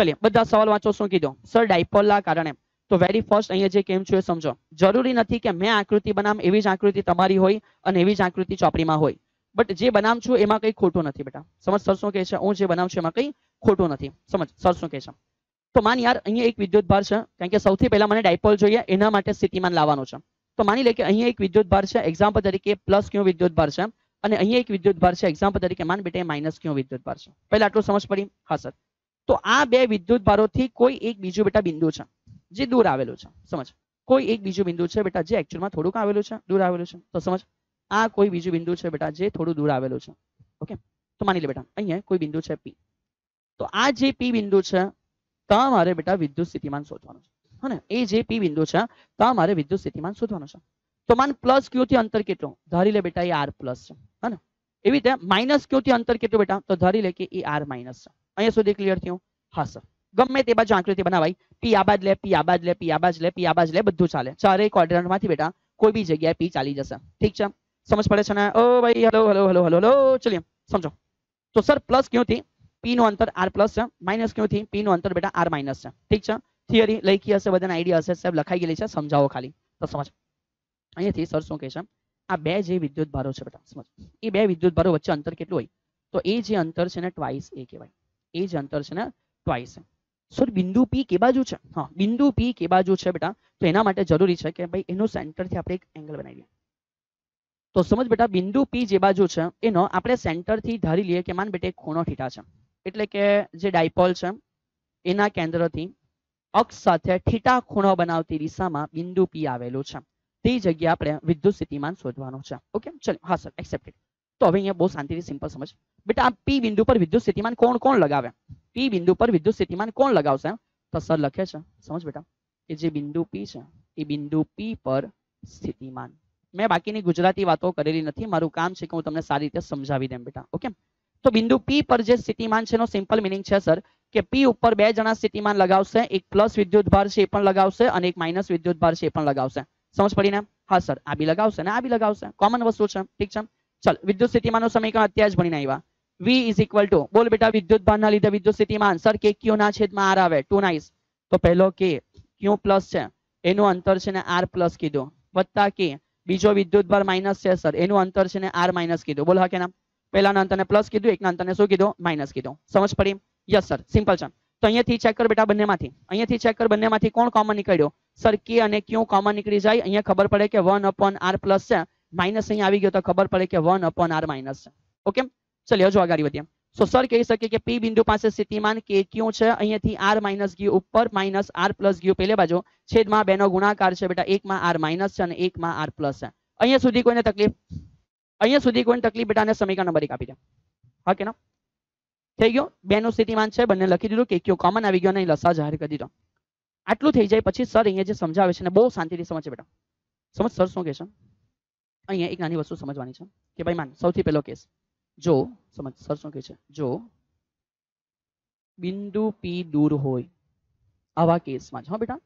ચલિયે બધા સવાલ વાંચો શું કીધો સર ડાયપોલા કારણે તો વેરી ફર્સ્ટ અહીંયા જે કેમ છું એ સમજો જરૂરી નથી કે મે આકૃતિ બનમ એવી જ આકૃતિ તમારી હોય અને એવી જ આકૃતિ ચોપડીમાં હોય બટ જે બનમ છું એમાં કઈ ખોટું નથી બેટા સમજો સર શું કહે છે હું જે બનમ છું એમાં કઈ ખોટું નથી સમજો સર શું કહે છે તો માની યાર અહીંયા એક વિદ્યુતભાર છે કે કે સૌથી પહેલા મને ડાયપોલ જોઈએ એના માટે સિતિમાન લાવવાનો છે તો માની લે કે અહીંયા એક વિદ્યુતભાર છે एग्जांपल તરીકે પ્લસ કયો વિદ્યુતભાર છે અને અહીંયા એક વિદ્યુતભાર છે एग्जांपल તરીકે માન બેટા માઈનસ કયો વિદ્યુતભાર છે પહેલા આટલું સમજ પડી હસ તો આ બે વિદ્યુતભારો થી કોઈ એક બીજો બેટા બિંદુ છે જે દૂર આવેલો છે સમજ કોઈ એક બીજો બિંદુ છે બેટા જે એક્યુઅલ માં થોડુંક આવેલો છે દૂર આવેલો છે તો સમજ આ કોઈ બીજો બિંદુ છે બેટા જે થોડું દૂર આવેલો છે ઓકે તો માની લે બેટા અહીંયા કોઈ બિંદુ છે પી તો આ જે પી બિંદુ છે તો તમારે બેટા વિદ્યુત સ્થિતિમાન શોધવાનું છે હે ને એ જે પી બિંદુ છે તો તમારે વિદ્યુત સ્થિતિમાન શોધવાનું છે તો માનસ પ્લસ ક્યુ થી અંતર કેટલું ધારી લે બેટા યાર આર પ્લસ હે ને એવિતે માઈનસ ક્યુ થી અંતર કેટલું બેટા તો ધારી લે કે એ આર માઈનસ અહી સુધી ક્લિયર થયું હા સર ગમે તે બાદ આકૃતિ બનાવાય પી આ બાદ લે પી આ બાદ લે પી આ બાદ લે પી આ બાદ લે બધું ચાલે સારે કોઓર્ડિનેટ માંથી બેટા કોઈ ભી જગ્યાએ પી ચાલી જશે ઠીક છે સમજ પડે છે ને ઓ ભાઈ હેલો હેલો હેલો હેલો ચલિયે સમજો તો સર પ્લસ ક્યુ થી पी નો અંતર r+ છે માઈનસ કેમ થી પી નો અંતર બેટા r માઈનસ છે ઠીક છે થિયરી લખી આસા બધા ના આઈડિયા હશે સાહેબ લખાઈ ગયે છે સમજાવો ખાલી તો સમજ અહી થી સરસ શું કે છે આ બે જે વિદ્યુત ભારો છે બેટા સમજો એ બે વિદ્યુત ભારો વચ્ચે અંતર કેટલું હોય તો એ જે અંતર છે ને 2 ટાઈસ એ કહેવાય એ જ અંતર છે ને 2 ટાઈસ તો બિંદુ પી કે બાજુ છે હા બિંદુ પી કે બાજુ છે બેટા તો એના માટે જરૂરી છે કે ભાઈ એનો સેન્ટર થી આપણે એક એંગલ બનાવીએ તો સમજ બેટા બિંદુ પી જે બાજુ છે એનો આપણે સેન્ટર થી ધારી લઈએ કે માન બેટા ખૂણો θ છે એટલે કે જે ડાયપોલ છે એના કેન્દ્રથી અક્ષ સાથે થા ખૂણો બનાવતી દિશામાં બિંદુ P આવેલું છે તે જગ્યા આપણે વિદ્યુત સ્થિતિમાન શોધવાનું છે ઓકે ચાલો હા સર એક્સેપ્ટેડ તો હવે અહીંયા બહુ શાંતિથી સિમ્પલ સમજો બેટા P બિંદુ પર વિદ્યુત સ્થિતિમાન કોણ કોણ લગાવ્યા P બિંદુ પર વિદ્યુત સ્થિતિમાન કોણ લગાવશે તો સર લખે છે સમજો બેટા કે જે બિંદુ P છે એ બિંદુ P પર સ્થિતિમાન મેં બાકીની ગુજરાતી વાતો કરેલી નથી મારું કામ શીખવું તમને સારી રીતે સમજાવી દએમ બેટા ઓકે તો બિંદુ P પર જે સ્થિતિમાન છેનો સિમ્પલ मीनिंग છે સર કે P ઉપર બે જણા સ્થિતિમાન લગાવશે એક પ્લસ વિદ્યુતભાર છે એ પણ લગાવશે અને એક માઈનસ વિદ્યુતભાર છે એ પણ લગાવશે સમજ પડી ને હા સર આબી લગાવશે ને આબી લગાવશે કોમન વસ્તુ છે ઠીક છે ચાલ વિદ્યુત સ્થિતિમાનનો સમીકરણ અત્યારે જ ભણીના આવ્યા V = બોલ બેટા વિદ્યુતભારના લીધે વિદ્યુત સ્થિતિમાન સર kq ના છેદમાં r આવે ટુ નાઈસ તો પહેલો k q + છે એનો અંતર છે ને r + કીધો વત્તા k બીજો વિદ્યુતભાર માઈનસ છે સર એનો અંતર છે ને r - કીધો બોલ હા કેના એલાનંતને પ્લસ કીધું એકનાંતને શું કીધું માઈનસ કીધું સમજ પડી યસ સર સિમ્પલ છે તો અહીંયાથી ચેક કર બેટા બન્નેમાંથી અહીંયાથી ચેક કર બન્નેમાંથી કોણ કોમન નીકળ્યો સર કે અને ક્યું કોમન નીકળી જાય અહીંયા ખબર પડે કે 1/r પ્લસ છે માઈનસ અહીં આવી ગયો તો ખબર પડે કે 1/r માઈનસ છે ઓકે ચલ્યો જો આગળ આવતીએ તો સર કહી શકે કે p બિંદુ પાસે સ્થિતિમાન k ક્યું છે અહીંયાથી r માઈનસ ગી ઉપર માઈનસ r પ્લસ ગી પેલે બાજો છેદ માં બે નો ગુણાકાર છે બેટા એક માં r માઈનસ છે અને એક માં r પ્લસ છે અહીં સુધી કોઈને તકલીફ અહીંયા સુધી કોઈ તકલીફ બેટા સમીકરણ નંબર એક આપી દે હા કે ના થઈ ગયો બે નું સ્થિતિમાન છે બંને લખી દીધું કે કયો કોમન આવી ગયો નહીં લસા જાહેર કરી દીધો આટલું થઈ જાય પછી સર અહીંયા જે સમજાવે છે ને બહુ શાંતિથી સમજ બેટા સમજ સર શું કે છે અહીંયા એક નાની વસ્તુ સમજવાની છે કે ભાઈ માન સૌથી પહેલો કેસ જો સમજ સર શું કે છે જો બિંદુ પી દૂર હોય આવા કેસમાં જ હા બેટા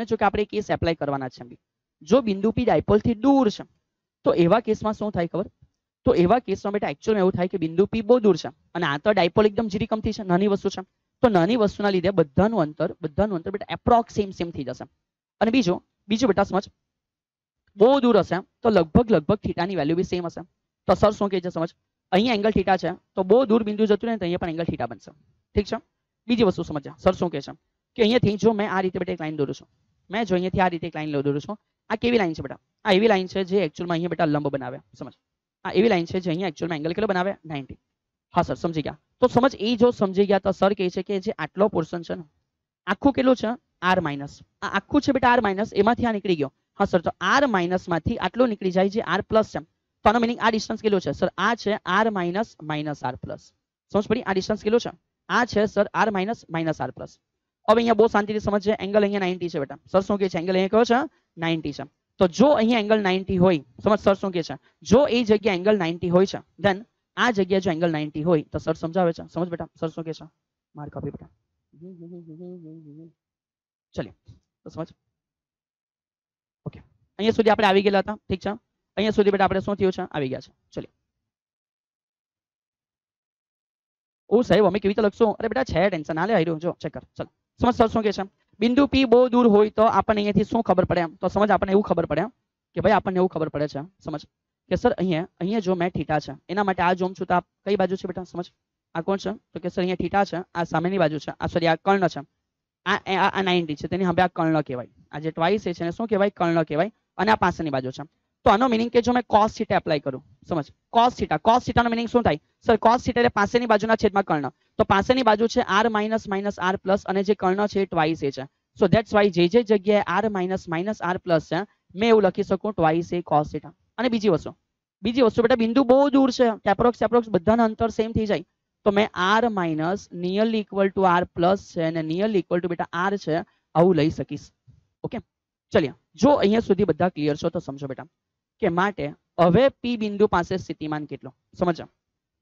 ને જો કે આપણે કેસ એપ્લાય કરવાના છે જો બિંદુ પી ડાયપોલ થી દૂર છે તો એવા કેસમાં શું થાય ખબર તો એવા કેસમાં બેટા એક્ચ્યુઅલી એવું થાય કે બિંદુ પી બહુ દૂર છે અને આ તો ડાયપોલ એકદમ જરીકમ થી છે નાની વસ્તુ છે તો નાની વસ્તુના લીધે બધાનો અંતર બધાનો અંતર બેટા એપ્રોક્સ સેમ સેમ થી જશે અને બીજો બીજો બેટા સમજો બહુ દૂર હશે તો લગભગ લગભગ થીટા ની વેલ્યુ ભી સેમ હશે તો સરસ હું કે છે સમજો અહીં એંગલ થીટા છે તો બહુ દૂર બિંદુ જતું રહે તો અહીંયા પણ એંગલ થીટા બનશે ઠીક છે બીજી વસ્તુ સમજા સરસ હું કે છે કે અહીંયા થીજો મે આ રીતે બેટા એક લાઈન દોરું છું મે જો અહીંયા થી આ રીતે એક લાઈન દોરું છું આ કેવી લાઈન છે બેટા આ એવી લાઈન છે જે એક્ચ્યુઅલમાં અહીંયા બેટા લંબ બનાવે સમજી આ એવી લાઈન છે જે અહીંયા એક્ચ્યુઅલમાં એંગલ કેટલો બનાવે 90 હા સર સમજી ગયા તો સમજ એ જો સમજી ગયા તો સર કહે છે કે જે આટલો પોર્શન છે ને આખું કેટલો છે r માઈનસ આ આખું છે બેટા r માઈનસ એમાંથી આ નીકળી ગયો હા સર તો r માઈનસ માંથી આટલો નીકળી જાય છે r પ્લસ છે તોનો મિનિંગ આ ડિસ્ટન્સ કેટલો છે સર આ છે r minus minus r plus સોચ પડી આ ડિસ્ટન્સ કેટલો છે આ છે sir r minus minus r plus અબ અહીંયા બો શાંતિથી સમજો એંગલ અહીંયા 90 છે બેટા સર શું કહે છે એંગલ અહીંયા કહો છે 90 છે તો જો અહીંયા એંગલ 90 હોય સમજી સર શું કહે છે જો એ જગ્યા એંગલ 90 હોય છે ધેન આ જગ્યા જો એંગલ 90 હોય તો સર સમજાવે છે સમજો બેટા સર શું કહે છે માર્ક કોપી બેટા ચલિયે તો સમજ ઓકે અહી સુધી આપણે આવી ગયા હતા ઠીક છે અહી સુધી બેટા આપણે શું થ્યો છે આવી ગયા છે ચલિયે ઉસાઈ બમે કે વીત લખશું અરે બેટા છે ટેન્શન ના લે હાયરો જો ચેક કર ચલ સમજ શું કે છે બિંદુ પી બહુ દૂર હોય તો આપણને અહીંયાથી શું ખબર પડે એમ તો સમજ આપણને એવું ખબર પડે કે ભાઈ આપણને એવું ખબર પડે છે સમજ કે સર અહીંયા અહીંયા જો મેં થીટા છે એના માટે આ જોમ છું તો આ કઈ બાજુ છે બેટા સમજ આ કોણ છે તો કે સર અહીંયા થીટા છે આ સામેની બાજુ છે આ સોરી આ કર્ણ છે આ આ નાઇન્ટી છે તેની હવે આ કર્ણ કહેવાય આ જે ટ્વાઇસ છે એને શું કહેવાય કર્ણ કહેવાય અને આ પાસેની બાજુ છે તാണો મીનિંગ કે જો મે કોસ થીટા એપ્લાય કરું સમજો કોસ થીટા કોસ થીટા નો મીનિંગ શું થાય સર કોસ થીટા એટલે પાસેની બાજુના છેદમાં કર્ણ તો પાસેની બાજુ છે r -- r + અને જે કર્ણ છે twice a so that's why જે જે જગ્યાએ r -- r + છે મે એવું લખી શકું ટવાઈસ a કોસ થીટા અને બીજી વસ્તુ બીજી વસ્તુ બેટા બિંદુ બહુ દૂર છે એપ્રોક્સ એપ્રોક્સ બધાનો અંતર સેમ થઈ જાય તો મે r - nearly equal to r + છે અને નીયરલી ઇક્વલ ટુ બેટા r છે આવું લઈ સકીશ ઓકે ચાલિયા જો અહીંયા સુધી બધા ક્લિયર હોય તો સમજો બેટા કે માટે હવે પી બિંદુ પાસે સ્થિતિમાન કેટલો સમજો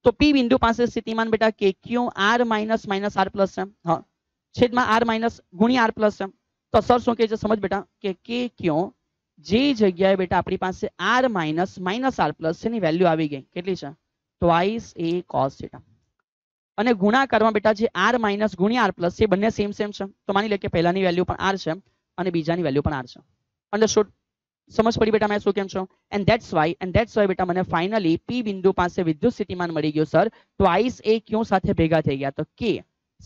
તો પી બિંદુ પાસે સ્થિતિમાન બેટા કે Q R minus minus R plus છે હા છેદમાં આર માઇનસ ગુણ્યા આર પ્લસ છે તો સર શું કહે છે સમજ બેટા કે કે ક્યુ જે જગ્યાએ બેટા આપણી પાસે R minus minus R plus છે ની વેલ્યુ આવી ગઈ કેટલી છે ટ્વાઇસ એ કોસ થીટા અને ગુણાકારમાં બેટા જે આર માઇનસ ગુણ્યા આર પ્લસ છે બંને સેમ સેમ છે તો માની લે કે પહેલાની વેલ્યુ પણ આર છે અને બીજાની વેલ્યુ પણ આર છે અંડરસ્ટુડ સમજ પડી બેટા મેં આ શું કેમ છું and that's why and that's why બેટા મને ફાઇનલી પી બિંદુ પાસે વિદ્યુત સ્થિતિમાન મળી ગયો સર ટવાઇસ a ક્યું સાથે ભેગા થઈ ગયા તો કે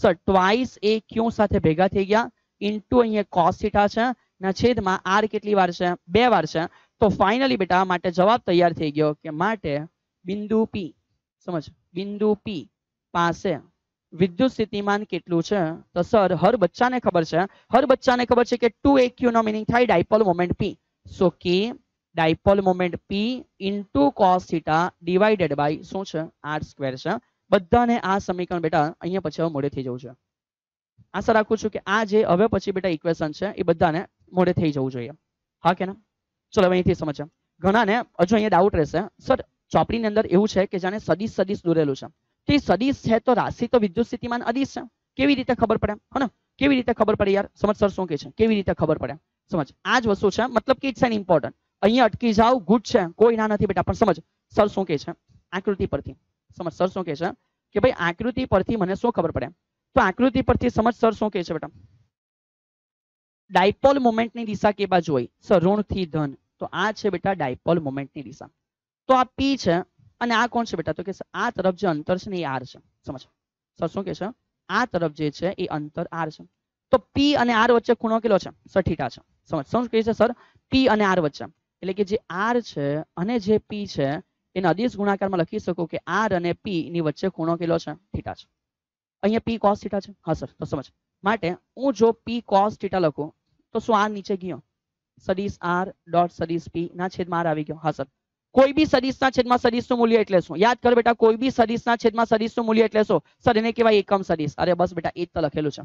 સર ટવાઇસ a ક્યું સાથે ભેગા થઈ ગયા ઇનટુ અહીંયા કોસ થીટા છે ના છેદમાં r કેટલી વાર છે બે વાર છે તો ફાઇનલી બેટા માટે જવાબ તૈયાર થઈ ગયો કે માટે બિંદુ p સમજ બિંદુ p પાસે વિદ્યુત સ્થિતિમાન કેટલું છે તો સર હર બચ્ચાને ખબર છે હર બચ્ચાને ખબર છે કે 2a નું मीनिंग થાય ડાયપોલ મોમેન્ટ p સો કે dipole moment P * cos theta / શું છે r² છે બધાને આ સમીકરણ બેટા અહીંયા પછી મોડે થઈ જવું છે આ સર આકુ છું કે આ જે હવે પછી બેટા ઇક્વેશન છે એ બધાને મોડે થઈ જવું જોઈએ હા કેના ચલો અહીંથી સમજીએ ઘણાને અજુ અહીંયા ડાઉટ રહેશે સર ચોપડીની અંદર એવું છે કે જાણે સદિશ સદિશ દોરેલું છે કે સદિશ છે તો રાશિ તો વિદ્યુત સ્થિતિમાન અદિશ છે કેવી રીતે ખબર પડે હોને કેવી રીતે ખબર પડે યાર સમજી સર શું કહે છે કેવી રીતે ખબર પડે સમજ આજ વસું છે મતલબ કે ઇટ્સ અન ઇમ્પોર્ટન્ટ અહીં અટકી જાવ ગુડ છે કોઈ ના નથી બેટા પણ સમજ સર શું કહે છે આકૃતિ પરથી સમજ સર શું કહે છે કે ભાઈ આકૃતિ પરથી મને શું ખબર પડ્યા તો આકૃતિ પરથી સમજ સર શું કહે છે બેટા ડાયપોલ મોમેન્ટ ની દિશા કે બા જોઈ સર ઋણ થી ધન તો આ છે બેટા ડાયપોલ મોમેન્ટ ની દિશા તો આ p છે અને આ કોણ છે બેટા તો કે આ તરફ જે અંતર છે ને r છે સમજ સર શું કહે છે આ તરફ જે છે એ અંતર r છે તો p અને r વચ્ચે ખૂણો કેવો છે સ થીટા છે સમજી સમજી ગયે છે સર p અને r વચ્ચે એટલે કે જે r છે અને જે p છે એના દિશ ગુણાકારમાં લખી શકો કે r અને p ની વચ્ચે ખૂણો કેવો છે થીટા છે અહીંયા p cos થીટા છે હા સર તો સમજ માટે હું જો p cos થીટા લખો તો સ્વાન નીચે ગયું સદિશ r. સદિશ p ના છેદમાં આવી ગયું હા સર કોઈ ભી સદિશ ના છેદમાં સદિશ નું મૂલ્ય એટલે શું યાદ કર બેટા કોઈ ભી સદિશ ના છેદમાં સદિશ નું મૂલ્ય એટલે શું સર એને કહેવાય એકમ સદિશ અરે બસ બેટા એટલું લખેલું છે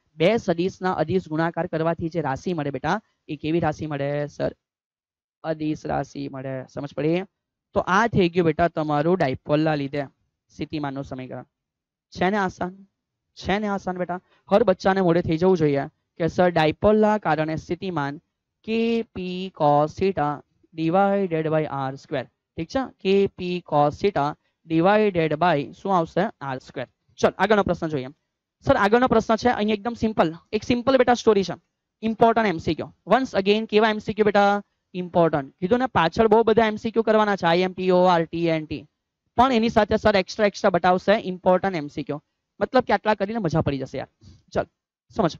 બે સદિશના અદિશ ગુણાકાર કરવાથી જે રાશિ મળે બેટા એ કેવી રાશિ મળે સર અદિશ રાશિ મળે સમજા પડી તો આ થઈ ગયો બેટા તમારો ડાયપોલ લા લીધે સ્થિતિમાનનો સમીકરણ છે ને આસાન છે ને આસાન બેટા કોઈ બચ્ચાને મોડે થઈ જવું જોઈએ કે સર ડાયપોલ લા કારણે સ્થિતિમાન kp cos θ / r² ઠીક છે kp cos θ / શું આવશે r² ચાલ આગળનો પ્રશ્ન જોઈએ सर आग ना प्रश्न है एकदम सीम्पल एक सीम्पल बेटा स्टोरी है इम्पोर्टंट एमसीक्यू वंस अगेन के एमसीक्यू बेटा इम्पोर्टंट कीधु ने पाड़ बहुत बढ़ा एमसीक्यू करना है I M P O R T N T P साथ सर एक्स्ट्रा एक्स्ट्रा बताशे इम्पोर्टंट एमसीक्यू मतलब कि आटा कर मजा पड़ जाए यार चल समझ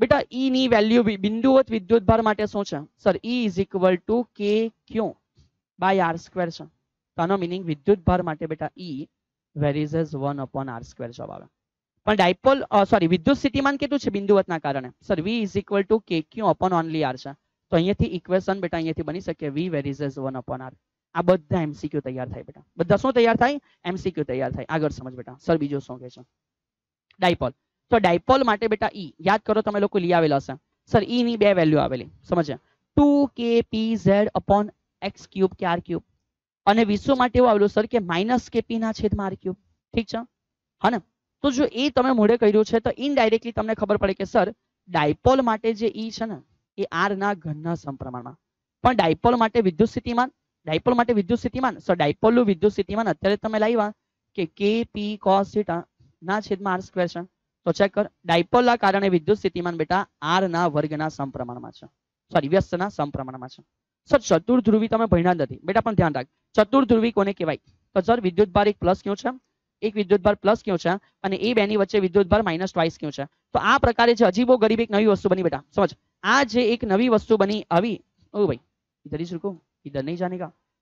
बेटा ई नी वेल्यू बिंदुवत विद्युत भार शू sir E is equal to K Q by R square तो आ मीनिंग विद्युत भार बेटा E varies one upon R square जवाब है પણ ડાયપોલ સોરી વિદ્યુત સ્થિતિમાન કેતુ છે બિંદુવતના કારણે sir v = k q / only r છે તો અહીંયાથી ઇક્વેશન બેટા અહીંયાથી બની શકે v વેરીઝેસ 1 / r આ બધા એમસીક્યુ તૈયાર થાય બેટા બધા શું તૈયાર થાય એમસીક્યુ તૈયાર થાય આગર સમજ બેટા સર બીજો સંગે છે ડાયપોલ તો ડાયપોલ માટે બેટા e યાદ કરો તમે લોકો લઈ આવેલો છે સર e ની બે વેલ્યુ આવેલી સમજા 2 k p z / x³ r³ અને વિરસુ માટે આવો સર કે - k p ના છેદ મા r³ ઠીક છે હન તો જો એ તમે મોઢે કર્યું છે તો ઇનડાયરેક્ટલી તમને ખબર પડે કે સર ડાયપોલ માટે જે ઈ e છે ને એ આર ના ઘનના સમપ્રમાણમાં પણ ડાયપોલ માટે વિદ્યુત સ્થિતિમાન ડાયપોલ માટે વિદ્યુત સ્થિતિમાન સો ડાયપોલનું વિદ્યુત સ્થિતિમાન અત્યારે તમે લાવ્યા કે કે પી કોસ થીટા ના છેદમાં આર સ્ક્વેર છે તો ચેક કર ડાયપોલના કારણે વિદ્યુત સ્થિતિમાન બેટા આર ના વર્ગના સમપ્રમાણમાં છે સોરી વ્યસ્તના સમપ્રમાણમાં છે સર ચતુર્ધ્રુવી તમે ભણ્યા નથી બેટા પણ ધ્યાન રાખ ચતુર્ધ્રુવી કોને કહેવાય તો સર વિદ્યુત ભાર પ્લસ ક્યુ છે એક વિદ્યુતભાર પ્લસ ક્યુ છે અને એ બેની વચ્ચે વિદ્યુતભાર માઇનસ ટ્વાઇસ ક્યુ છે તો આ પ્રકારે જે અજીબો ગરીબ એક નવી વસ્તુ બની બેટા સમજ આ જે એક નવી વસ્તુ બની આવી ઓ ભાઈ ઇધર ही ઇધર નહીં જાને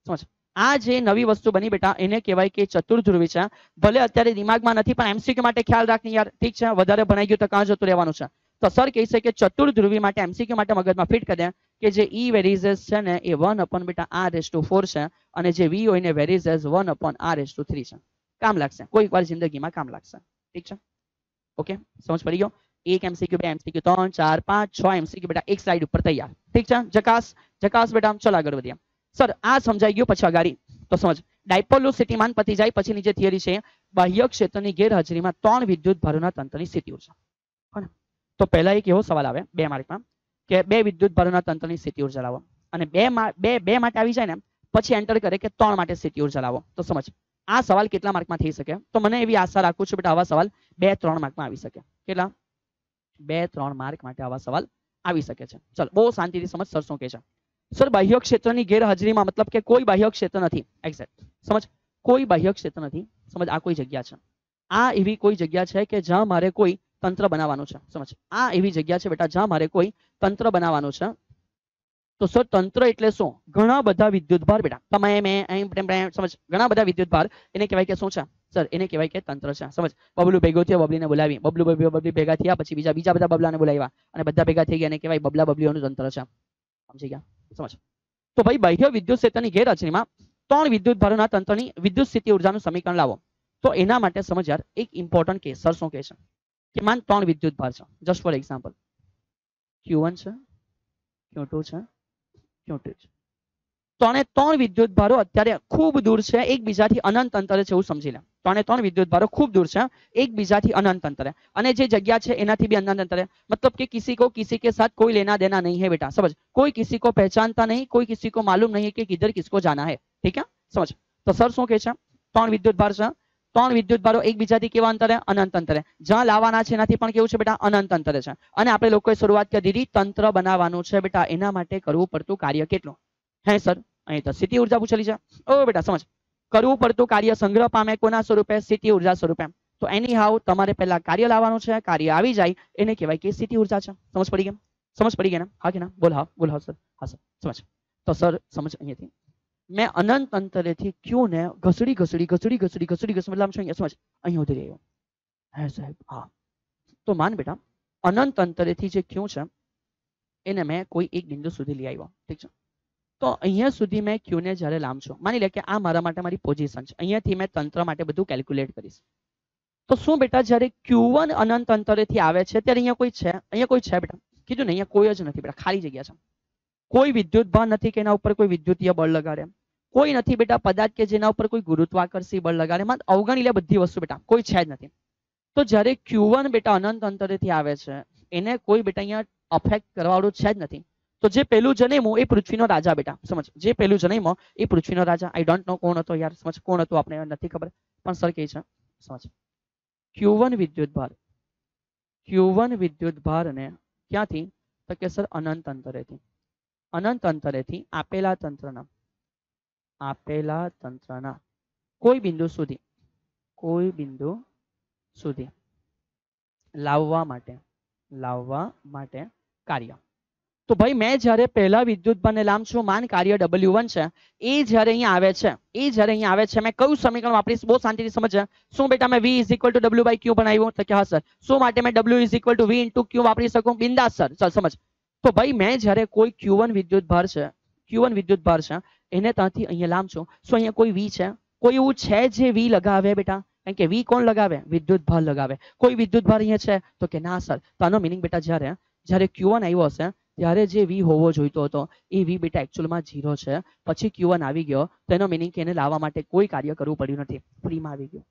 સમજ આ જે નવી વસ્તુ બની બેટા એને કહેવાય કે ચતુર્ધ્રુવી છે ભલે અત્યારે દિમાગમાં નથી પણ એમસીક્યુ માટે ખ્યાલ રાખની યાર ઠીક છે વધારે ભણાઈ ગયું તો કાં જતું રહેવાનું છે તો સર કહે છે કે ચતુર્ધ્રુવી માટે એમસીક્યુ માટે મગજમાં ફિટ કરી દે કે જે ઈ e વેરીઝેસ છે ને એ વન અપોન બેટા આર રેસ ટુ ફોર છે અને જે વી હોય ને varies one upon R raise to three છે કામ લાગશે કોઈક વાર જિંદગીમાં કામ લાગશે ઠીક છે ઓકે સમજ પડી ગયો એક એમસીક્યુ બે એમસીક્યુ ત્રણ ચાર પાંચ છ એમસીક્યુ બેટા એક સાઈડ ઉપર તૈયાર ઠીક છે જકાસ જકાસ બેટા ચલો આગળ વધીએ સર આ સમજાઈ ગયું પછી અગાડી તો સમજ ડાયપોલોસિટી માન પતી જાય પછી નીચે થિયરી છે બાહ્ય ક્ષેત્રની ગેરહાજરીમાં ત્રણ વિદ્યુત ભારોના તંત્રની સ્થિતિ ઉર્જા તો પહેલા એક એવો સવાલ આવે બે માર્કમાં કે બે વિદ્યુત ભારોના તંત્રની સ્થિતિ ઉર્જા લાવો અને બે બે બે માટે આવી જાય ને પછી એન્ટર કરે કે ત્રણ માટે સ્થિતિ ઉર્જા લાવો તો સમજ આ સવાલ કેટલા માર્કમાં થઈ શકે તો મને એવી આશા રાખું છું કે બેટા આવા સવાલ 2 3 માર્કમાં આવી શકે કેટલા 2 3 માર્ક માં કે આવા સવાલ આવી શકે છે ચલો બહુ શાંતિથી સમજ સરસ ઓકે છે સર બાહ્યક્ષેત્રની ગેરહાજરીમાં મતલબ કે કોઈ બાહ્યક્ષેત્ર નથી એક્ઝેક્ટ સમજો કોઈ બાહ્યક્ષેત્ર નથી સમજો આ કોઈ જગ્યા છે આ એવી કોઈ જગ્યા છે કે જ્યાં મારે કોઈ તંત્ર બનાવવાનું છે સમજો આ એવી જગ્યા છે બેટા જ્યાં મારે કોઈ તંત્ર બનાવવાનું છે તો સો તંત્ર એટલે શું ઘણા બધા વિદ્યુતભાર બેટા તમે મે સમજો ઘણા બધા વિદ્યુતભાર એને કહેવાય કે શું ચા સર એને કહેવાય કે તંત્ર છે સમજો બબલુ ભેગો થિયા બબલીને બોલાવી બબલુ બબલી ભેગા થિયા પછી બીજો બીજો બધા બબલાને બોલાવ્યા અને બધા ભેગા થઈ ગયા એને કહેવાય બબલા બબલી નું તંત્ર છે સમજી ગયા સમજો તો ભાઈ બાઈક વિદ્યુત ક્ષેત્રની ગેર છે એમાં ત્રણ વિદ્યુતભારોના તંત્રની વિદ્યુત સ્થિતિ ઊર્જાનું સમીકરણ લાવો તો એના માટે સમજાર એક ઈમ્પોર્ટન્ટ કેસ સર શું કે છે કે માન ત્રણ વિદ્યુતભાર છે જસ્ટ ફોર એક્ઝામ્પલ q1 છે q2 છે નોટેજ તો આને ત્રણ વિદ્યુત ભારો અત્યારે ખૂબ દૂર છે એકબીજાથી અનંત અંતરે છે એવું સમજી લે ત્રણ એ ત્રણ વિદ્યુત ભારો ખૂબ દૂર છે એકબીજાથી અનંત અંતરે અને જે જગ્યા છે એનાથી ભી અનંત અંતરે મતલબ કે किसी को किसी के साथ कोई लेना देना नहीं है बेटा समझ कोई किसी को पहचानता नहीं कोई किसी को मालूम नहीं है कि इधर किसको जाना है ठीक है समझ તો સરસો કે છે ત્રણ વિદ્યુત ભારસ ત્રણ વિદ્યુત ભારો એકબીજાથી કેવા અંતરે અનંત અંતરે જ્યાં લાવવાના છે એનાથી પણ કેવું છે બેટા અનંત અંતરે છે અને આપણે લોકોએ શરૂઆત કરી દીધી તંત્ર બનાવવાનું છે બેટા એના માટે કરવું પડતું કાર્ય કેટલું હે સર અહીં તો સ્થિતિ ઉર્જા પૂછેલી છે ઓ બેટા સમજ કરવું પડતું કાર્ય સંગ્રહ પામે કોના સ્વરૂપે સ્થિતિ ઉર્જા સ્વરૂપે તો એની હાવ તમારે પહેલા કાર્ય લાવવાનું છે કાર્ય આવી જાય એને કહેવાય કે સ્થિતિ ઉર્જા છે સમજ પડી ગઈ સમજ પડી ગઈ હા કે ના બોલ હા બોલ હા સર હા સર સમજ તો સર સમજ અહીંયાથી મે અનંત અંતરે થી ક્યુ ને ઘસડી ઘસડી કસડી ઘસડી કસડી ગસમ લામ છઈ આ સમજ અહી ઉધી ગયો હા સાહેબ હા તો માન બેટા અનંત અંતરે થી જે ક્યુ છે એને મે કોઈ એક બિંદુ સુધી લઈ આવ્યો ઠીક છે તો અહી સુધી મે ક્યુ ને જારે લામ છુ માની લે કે આ મારા માટે મારી પોઝિશન છે અહી થી મે તંત્ર માટે બધું કેલ્ક્યુલેટ કરીશ તો શું બેટા જારે ક્યુ 1 અનંત અંતરે થી આવે છે એટલે અહીયા કોઈ છે અહીયા કોઈ છે બેટા કીધું ને અહી કોઈ જ નથી બેટા ખાલી જગ્યા છે કોઈ વિદ્યુતભાર નથી કે એના ઉપર કોઈ વિદ્યુતિય બળ લગાડ્યું કોઈ નથી બેટા પદાર્થ કે જેના ઉપર કોઈ ગુરુત્વાકર્ષી બળ લગાડે માં અવગણી લે બધી વસ્તુ બેટા કોઈ છે જ નથી તો જ્યારે Q1 બેટા અનંત અંતરેથી આવે છે એને કોઈ બેટા અહીંયા અફેક્ટ કરવાવાળું છે જ નથી તો જે પેલું જનેમો એ પૃથ્વીનો રાજા બેટા સમજ જે પેલું જનેમો એ પૃથ્વીનો રાજા આઈ ડોન્ટ નો કોણ હતો યાર સમજ કોણ હતો આપણે નથી ખબર પણ સર કહે છે સમજ ક્યુવન Q1 વિદ્યુતભાર Q1 વિદ્યુતભારને ક્યાંથી તો કે સર અનંત અંતરેથી અનંત અંતરેથી આપેલા તંત્રના આપેલા તંત્રના કોઈ બિંદુ સુધી કોઈ બિંદુ સુધી લાવવા માટે લાવવા માટે કાર્ય તો ભાઈ મેં જ્યારે પહેલા વિદ્યુત બનેલામ છું માન કાર્ય ડબલ્યુ વન છે એ જ્યારે અહીંયા આવે છે એ જ્યારે અહીંયા આવે છે મેં કયું સમીકરણ વાપરીશ બહુ શાંતિથી સમજે શું બેટા મેં V is equal to W by Q બનાવ્યું તો કે હા સર શું માટે મેં W is equal to V into Q વાપરી શકું બિંદાસ સર સર સમજ તો ભાઈ મેં જ્યારે કોઈ ક્યુ વન વિદ્યુત ભાર છે q1 વિદ્યુતભાર છે એને ત્યાંથી અહીંયા લામશું સો અહીંયા કોઈ v છે કોઈ ઊ છે જે v લગાવ્યા બેટા કે v કોણ લગાવ્યા વિદ્યુતભાર લગાવે કોઈ વિદ્યુતભાર અહીંયા છે તો કે ના સર તો આનો મિનિંગ બેટા જારે જારે q1 આવ્યો હશે ત્યારે જે v હોવો જોઈતો હતો એ v બેટા એક્યુઅલ માં 0 છે પછી q1 આવી ગયો તેનો મિનિંગ કેને લાવવા માટે કોઈ કાર્ય કરવું પડ્યું નથી ફ્રી માં આવી ગયો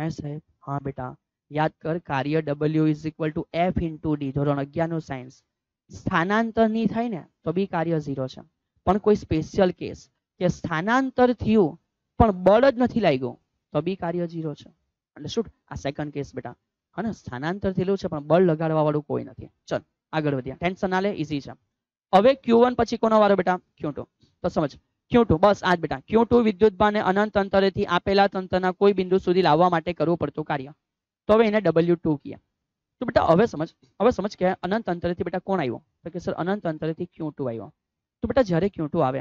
હે સાહેબ હા બેટા યાદ કર કાર્ય w = f * d ધોરણ 11 નો સાયન્સ સ્થાનાંતર નહી થાય ને તો બી કાર્ય 0 છે પણ કોઈ સ્પેશિયલ કેસ કે સ્થાનાંતર થયું પણ બળ જ નથી લાગ્યો તો બી કાર્ય 0 છે એટલે શૂન આ સેકન્ડ કેસ બેટા અને સ્થાનાંતર થયેલું છે પણ બળ લગાડવા વાળું કોઈ નથી ચાલ આગળ વધ્યા ટેન્શન ના લે ઈઝી છે હવે Q1 પછી કોનો વારો બેટા Q2 તો તો સમજો Q2 બસ આજ બેટા Q2 વિદ્યુતભારને અનંત અંતરે થી આપેલા તંતના કોઈ બિંદુ સુધી લાવવા માટે કરવું પડતું કાર્ય તો હવે એને W2 કીધું તો બેટા હવે સમજો હવે સમજ કે અનંત અંતરે થી બેટા કોણ આવ્યો કે સર અનંત અંતરે થી Q2 આવ્યો તો બેટા જ્યારે ક્યુ આવે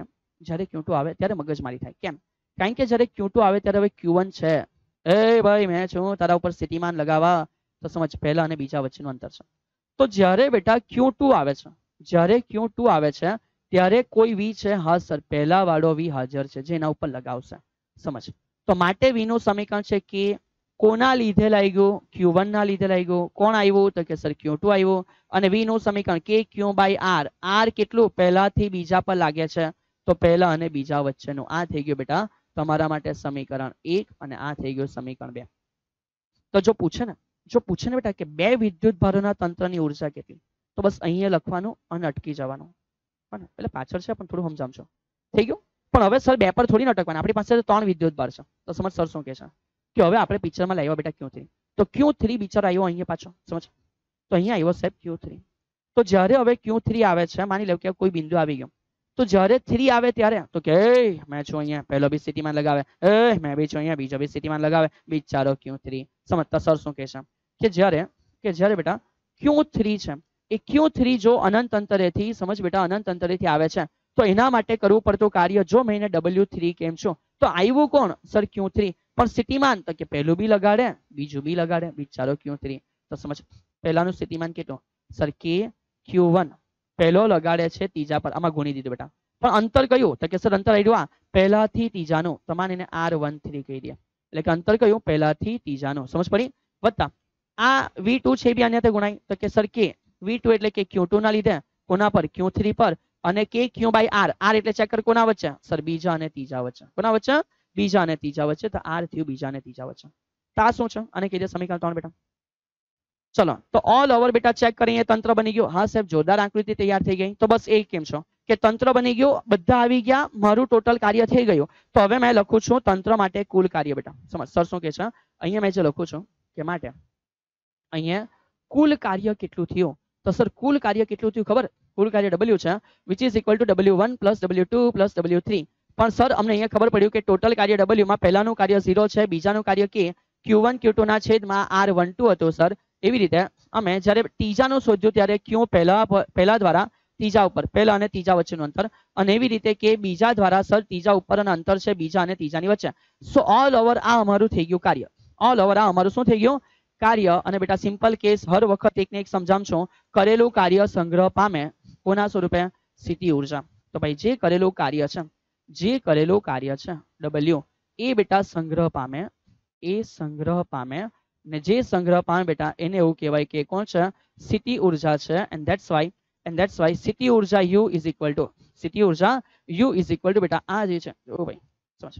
જ્યારે ક્યુ આવે ત્યારે મગજમારી થાય કેમ કારણ કે જ્યારે ક્યુ આવે ત્યારે હવે ક્યુ છે એ ભાઈ મેં છું તારા ઉપર સ્થિતિમાન લગાવવા તો સમજ પહેલા અને બીજા વચ્ચેનું અંતર છે તો જ્યારે બેટા ક્યુ આવે છે જ્યારે ક્યુ આવે છે ત્યારે કોઈ વી છે હા સર પહેલા વાળો વી હાજર છે જેના ઉપર લગાવશે સમજ તો માટે વી સમીકરણ છે કે કોના લીધે લાગ્યો ક્યુ વન ના લીધે લાગ્યો કોણ આવ્યો તો કે સર ક્યુ ટુ આવ્યો અને વી નું સમીકરણ કે ક્યુ બાય આર આર કેટલું પહેલાથી બીજા પર લાગે છે તો પહેલા અને બીજા વચ્ચેનું આ થઈ ગયું બેટા તમારા માટે સમીકરણ એક અને આ થઈ ગયું સમીકરણ બે તો જો પૂછે ને જો પૂછે ને બેટા કે બે વિદ્યુત ભારોના તંત્રની ઉર્જા કેટલી તો બસ અહીંયા લખવાનું અને અટકી જવાનું એટલે પાછળ છે પણ થોડું સમજાવજો થઈ ગયું પણ હવે સર બે પર થોડી ન અટકવાનું આપણી પાસે ત્રણ વિદ્યુત ભાર છે તો સમજ સર શું કે છે કે હવે આપણે પિક્ચર માં લાયો બેટા ક્યો છે તો ક્યું 3 બિચર આયો અહીંયા પાછો સમજો તો અહીંયા આયો સેપ ક્યો 3 તો જ્યારે હવે ક્યો 3 આવે છે માની લઉ કે કોઈ બિંદુ આવી ગયું તો જ્યારે 3 આવે ત્યારે તો કે એ મેં છું અહીંયા પહેલો બિસીટી માં લગાવે એ મેં બી છું અહીંયા બીજો બિસીટી માં લગાવે બીચ ચારો ક્યો 3 સમજા સર શું કે છે કે જ્યારે કે જ્યારે બેટા ક્યો 3 છે એ ક્યો 3 જો અનંત અંતરે થી સમજો બેટા અનંત અંતરે થી આવે છે તો એના માટે કરવું પડતું કાર્ય જો મેને W 3 કેમ છો તો આયું કોણ સર ક્યો 3 પણ સ્થિતિમાન તો કે પહેલું બી લગાડે બીજું બી લગાડે વિચારો ક્યુ થ્રી તો સમજ પહેલાનું સ્થિતિમાન કેટલું સર કે ક્યુ વન પહેલો લગાડે છે ત્રીજા પર આમાં ગુણી દીધું બેટા પણ અંતર કયું તો કે સર અંતર આવ્યું આ પહેલાથી ત્રીજાનું તમારે એને આર વન થ્રી કહી દે એટલે કે અંતર કયું પહેલાથી ત્રીજાનું સમજ પડી વત્તા આ વી ટુ છે બી આની સાથે ગુણાય તો કે સર કે વી ટુ એટલે કે ક્યુ ટુ ના લીધે કોના પર ક્યુ થ્રી પર અને કે ક્યુ બાય આર આર એટલે ચેક કર કોના વચ્ચે સર બીજા અને ત્રીજા વચ્ચે કોના વચ્ચે બીજા ને તીજા વચ્ચે તો r થ્યું બીજા ને તીજા વચ્ચે તા શું છે અને કીધું સમીકરણ 3 બેટા ચલો તો ઓલ ઓવર બેટા ચેક કરી એ તંત્ર બની ગયું હા સર जोरदार આકૃતિ તૈયાર થઈ ગઈ તો બસ એક કેમ છે કે તંત્ર બની ગયું બધા આવી ગયા મારું ટોટલ કાર્ય થઈ ગયું તો હવે મે લખું છું તંત્ર માટે કુલ કાર્ય બેટા સમજો સર શું કહે છે અહીંયા મે લખું છું કે માટે અહીંયા કુલ કાર્ય કેટલું થયો તો સર કુલ કાર્ય કેટલું થયું ખબર કુલ કાર્ય w છે which is equal to w1 + w2 + w3 પણ સર અમને અહીંયા ખબર પડી કે ટોટલ કાર્ય w માં પહેલા નું કાર્ય શિરો છે બીજા નું કાર્ય કે q1 q2 ના છેદ માં r12 હતો સર એવી રીતે અમે જ્યારે તીજા નું શોધ્યું ત્યારે q પહેલા પહેલા દ્વારા તીજા ઉપર પહેલા અને તીજા વચ્ચેનો અંતર અને એવી રીતે કે બીજા દ્વારા સર તીજા ઉપરનો અંતર છે બીજા અને તીજા ની વચ્ચે સો ઓલ ઓવર આ અમારું થઈ ગયું કાર્ય ઓલ ઓવર આ અમારું શું થઈ ગયું કાર્ય અને બેટા સિમ્પલ કેસ હર વખત એક ને એક સમજામ છું કરેલું કાર્ય સંગ્રહ પામે કોના સ્વરૂપે સ્થિતિ ઊર્જા તો ભાઈ જે કરેલું કાર્ય છે जे करेलो कार्य है डबल्यू ए बेटा संग्रह पा ए संग्रह पा जे संग्रह पा बेटा एने कहवा के कौन है सीटी ऊर्जा है and that's why and that's why सीटी ऊर्जा यू इज इक्वल टू सीटी ऊर्जा यू इज इक्वल टू बेटा आज भाई समझ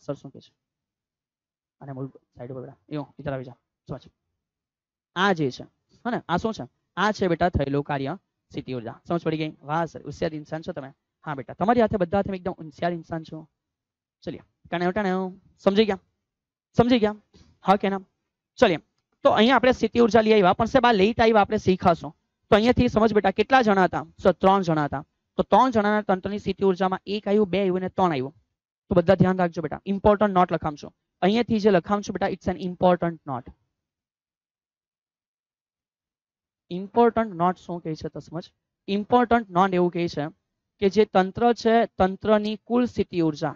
सर शू कह आ शू आ बेटा थे कार्य सीटी ऊर्जा समझ पड़ी गई वाह सर उसे इंसान छो तेरे હા બેટા તમારી હાથે બધા હાથે એકદમ હોશિયાર ઇન્સાન છો ચલિએ ટાણે ટાણે સમજી ગયા સમજી ગયા હા કે ના ચલિએ તો અહીંયા આપણે સ્થિતિ ઉર્જા લઈ આવ્યા પણ સાહેબ આ લેટ આવ્યા આપણે શીખાશું તો અહીંયાથી સમજ બેટા કેટલા જણા હતા સો ત્રણ જણા હતા તો ત્રણ જણાના તંત્રની સ્થિતિ ઉર્જામાં એક આવ્યું બે આવ્યું ને ત્રણ આવ્યું તો બધા ધ્યાન રાખજો બેટા ઇમ્પોર્ટન્ટ નોટ લખામશો અહીંયાથી જે લખામશો બેટા it's an important note important note શું કહે છે તો સમજ ઇમ્પોર્ટન્ટ નોટ એવું કહે છે કે જે તંત્ર છે તંત્રની કુલ સ્થિતિ ઊર્જા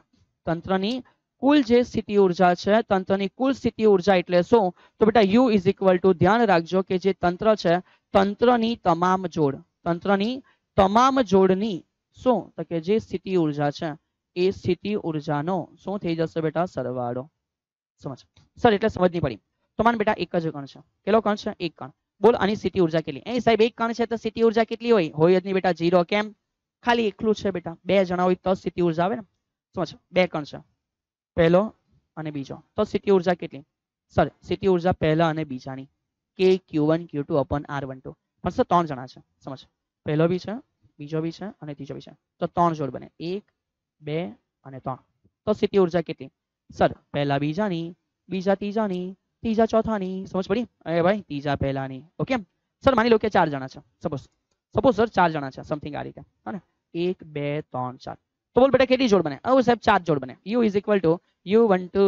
તંત્રની કુલ જે સ્થિતિ ઊર્જા છે તંત્રની કુલ સ્થિતિ ઊર્જા એટલે શું તો બેટા u = ધ્યાન રાખજો કે જે તંત્ર છે તંત્રની તમામ જોડ તંત્રની તમામ જોડની શું તો કે જે સ્થિતિ ઊર્જા છે એ સ્થિતિ ઊર્જાનો શું થઈ જશે બેટા સરવાળો સમજા સર એટલે સમજની પડી તો માન બેટા એક જ કણ છે કેલો કણ છે એક કણ બોલ આની સ્થિતિ ઊર્જા કેટલી એ સાહેબ એક કણ છે તો સ્થિતિ ઊર્જા કેટલી હોય હોય જની બેટા 0 કેમ ખાલી એકલું છે બેટા બે જણા હોય તો સ્થિતિ ઉર્જા આવે ને શું છે બે કણ છે પહેલો અને બીજો તો સ્થિતિ ઉર્જા કેટલી સર સ્થિતિ ઉર્જા પહેલા અને બીજાની કે Q one Q two upon R one two પણ સર ત્રણ જણા છે સમજ પહેલો બી છે બીજો બી છે અને ત્રીજો બી છે તો ત્રણ જોડ બને એક બે અને ત્રણ તો સ્થિતિ ઉર્જા કેટલી સર પહેલા બીજાની બીજા ત્રીજાની ત્રીજા ચોથાની સમજ પડી એ ભાઈ ત્રીજા પહેલાની ઓકે સર માની લો કે ચાર જણા છે સપોઝ सपोज सर चार जना चा, समथिंग आ रीते है एक बे तौर चार तो बोल बेटा के जोड़ बने अब साहब चार जोड़ बने U is equal to U one two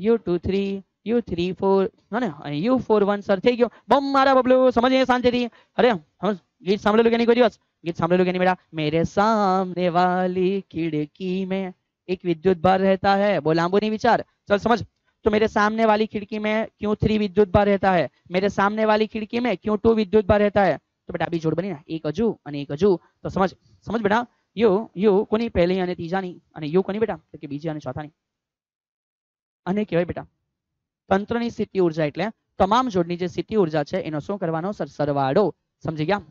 U two three U three four है यू फोर वन सर थी गो बम मारा बबलू समझिए शांति थी अरे हम गीत सामने लोग क्या कोई गीत सामने लू नहीं बेटा मेरे सामने वाली खिड़की में एक विद्युत बार रहता है बोला नहीं विचार चल समझ तो मेरे सामने वाली खिड़की में क्यों थ्री विद्युत बार रहता है मेरे सामने वाली खिड़की में क्यों टू विद्युत बार रहता है જો બે ડાબી જોડ બની ના એક હજુ અને એક હજુ તો સમજ સમજ બેટા યો યો કોની પહેલી અને તીજાની અને યો કોની બેટા કે બીજી અને ચોથાની અને કહેવાય બેટા તંત્રની સ્થિતિ ઊર્જા એટલે તમામ જોડની જે સ્થિતિ ઊર્જા છે એનો શું કરવાનો સરવાળો સમજી ગયા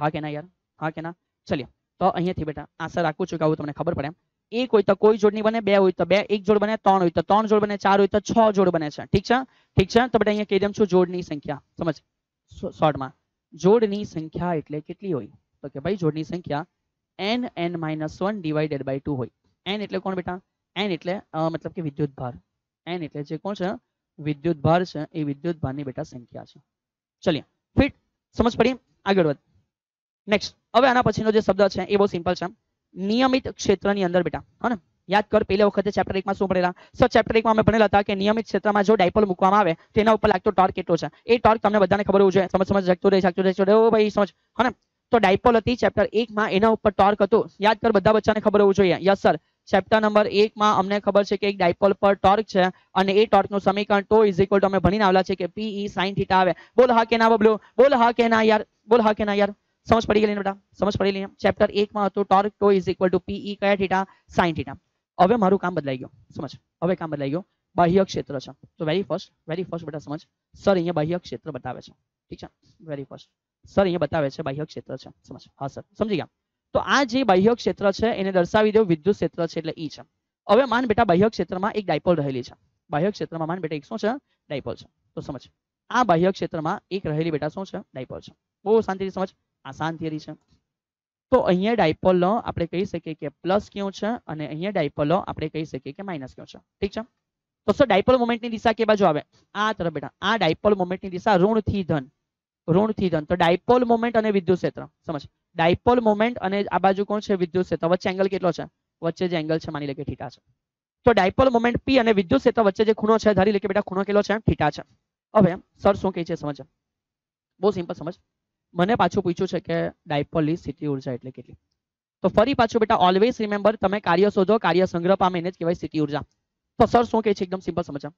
હા કેના યાર હા કેના ચાલ્યો તો અહીંયા થી બેટા આશા રાખું છું કે તમને ખબર પડે એ કોઈ તો કોઈ જોડની બને બે હોય તો બે એક જોડ બને ત્રણ હોય તો ત્રણ જોડ બને ચાર હોય તો છ જોડ બને છે ઠીક છે ઠીક છે તો બેટા અહીંયા કેમ છું જોડની સંખ્યા સમજ શોર્ટમાં जोडणी संख्या એટલે કેટલી હોય તો કે ભાઈ જોડની સંખ્યા n n - 1 / 2 હોય n એટલે કોણ બેટા n એટલે મતલબ કે વિદ્યુતભાર n એટલે જે કોણ છે વિદ્યુતભાર છે એ વિદ્યુતભાર ની બેટા સંખ્યા છે ચલિયા ફિટ સમજ પડી આગળ વધ નેક્સ્ટ હવે આના પછીનો જે શબ્દ છે એ બહુ સિમ્પલ છે નિયમિત ક્ષેત્રની અંદર બેટા હોને યાદ કર પેલે વખત છે ચેપ્ટર 1 માં શું ભણેલા? સો ચેપ્ટર 1 માં અમે ભણેલા હતા કે નિયમિત ક્ષેત્રમાં જો ડાયપોલ મૂકવામાં આવે તેના ઉપર લાગતો ટોર્ક કેટલો છે? એ ટોર્ક તમને બધાને ખબર હોવો જોઈએ. સમજી સમજી શકતો હોઈ શકતો હોઈ શકતો હો ભાઈ સમજો. હને? તો ડાયપોલ હતી ચેપ્ટર 1 માં એના ઉપર ટોર્ક હતો. યાદ કર બધા બચ્ચાને ખબર હોવો જોઈએ. Yes sir. ચેપ્ટર નંબર 1 માં અમને ખબર છે કે એક ડાયપોલ પર ટોર્ક છે અને એ ટોર્કનું સમીકરણ ટ ઓઇઝ ઇક્વલ ટુ અમે ભણિને આવલા છે કે પી ઇ સાઇન થીટા આવે. બોલ હા કેના બબલુ. બોલ હા કેના યાર. બોલ હા કેના યાર. સમજ પડી ગઈ લે ને બટા? સમજ પડી લીએમ. ચેપ્ટર 1 માં હતો ટોર્ક ટ ઓઇઝ ઇક્વલ ટુ પી ઇ કોટ થીટા સાઇન અવે મારું કામ બદલાઈ ગયું સમજો હવે કામ બદલાઈ ગયું બાહ્યક્ષેત્ર છે તો વેરી ફર્સ્ટ વેરી ફર્સ્ટ બેટા સમજો સર અહીંયા બાહ્યક્ષેત્ર બતાવ્યા છે ઠીક છે વેરી ફર્સ્ટ સર અહીંયા બતાવ્યા છે બાહ્યક્ષેત્ર છે સમજો હા સર સમજી ગયા તો આ જે બાહ્યક્ષેત્ર છે એને દર્શાવી દેઓ વિદ્યુતક્ષેત્ર છે એટલે E છે હવે માન બેટા બાહ્યક્ષેત્રમાં એક ડાયપોલ રહેલી છે બાહ્યક્ષેત્રમાં માન બેટા શું છે ડાયપોલ છે તો સમજો આ બાહ્યક્ષેત્રમાં એક રહેલી બેટા શું છે ડાયપોલ છે બહુ શાંતિથી સમજો આ સાન્ટ થિયરી છે તો અહીંયા ડાયપોલનો આપણે કહી શકીએ કે પ્લસ ક્યાં છે અને અહીંયા ડાયપોલનો આપણે કહી શકીએ કે માઈનસ ક્યાં છે ઠીક છે તો સર ડાયપોલ મોમેન્ટ ની દિશા કે બાજુ આવે આ તરફ બેટા આ ડાયપોલ મોમેન્ટ ની દિશા ઋણ થી ધન ઋણ થી ધન તો ડાયપોલ મોમેન્ટ અને વિદ્યુત ક્ષેત્ર સમજો ડાયપોલ મોમેન્ટ અને આ બાજુ કોણ છે વિદ્યુત ક્ષેત્ર વચ્ચે જે એંગલ કેટલો છે વચ્ચે જે એંગલ છે માની લે કે થાટા છે તો ડાયપોલ મોમેન્ટ પી અને વિદ્યુત ક્ષેત્ર વચ્ચે જે ખૂણો છે ધારી લે કે બેટા ખૂણો કેટલો છે થાટા છે હવે સર શું કહે છે સમજો બહુ સિમ્પલ સમજ મને પાછું પૂછ્યું છે કે ડાયપોલની સિટી ઊર્જા એટલે કેટલી તો ફરી પાછું બેટા ઓલવેઝ રીમેમ્બર તમે કાર્ય સોધો કાર્ય સંગ્રહ પામેનેજ કેવાય સિટી ઊર્જા સર શું કહે છે એકદમ સિમ્પલ સમજા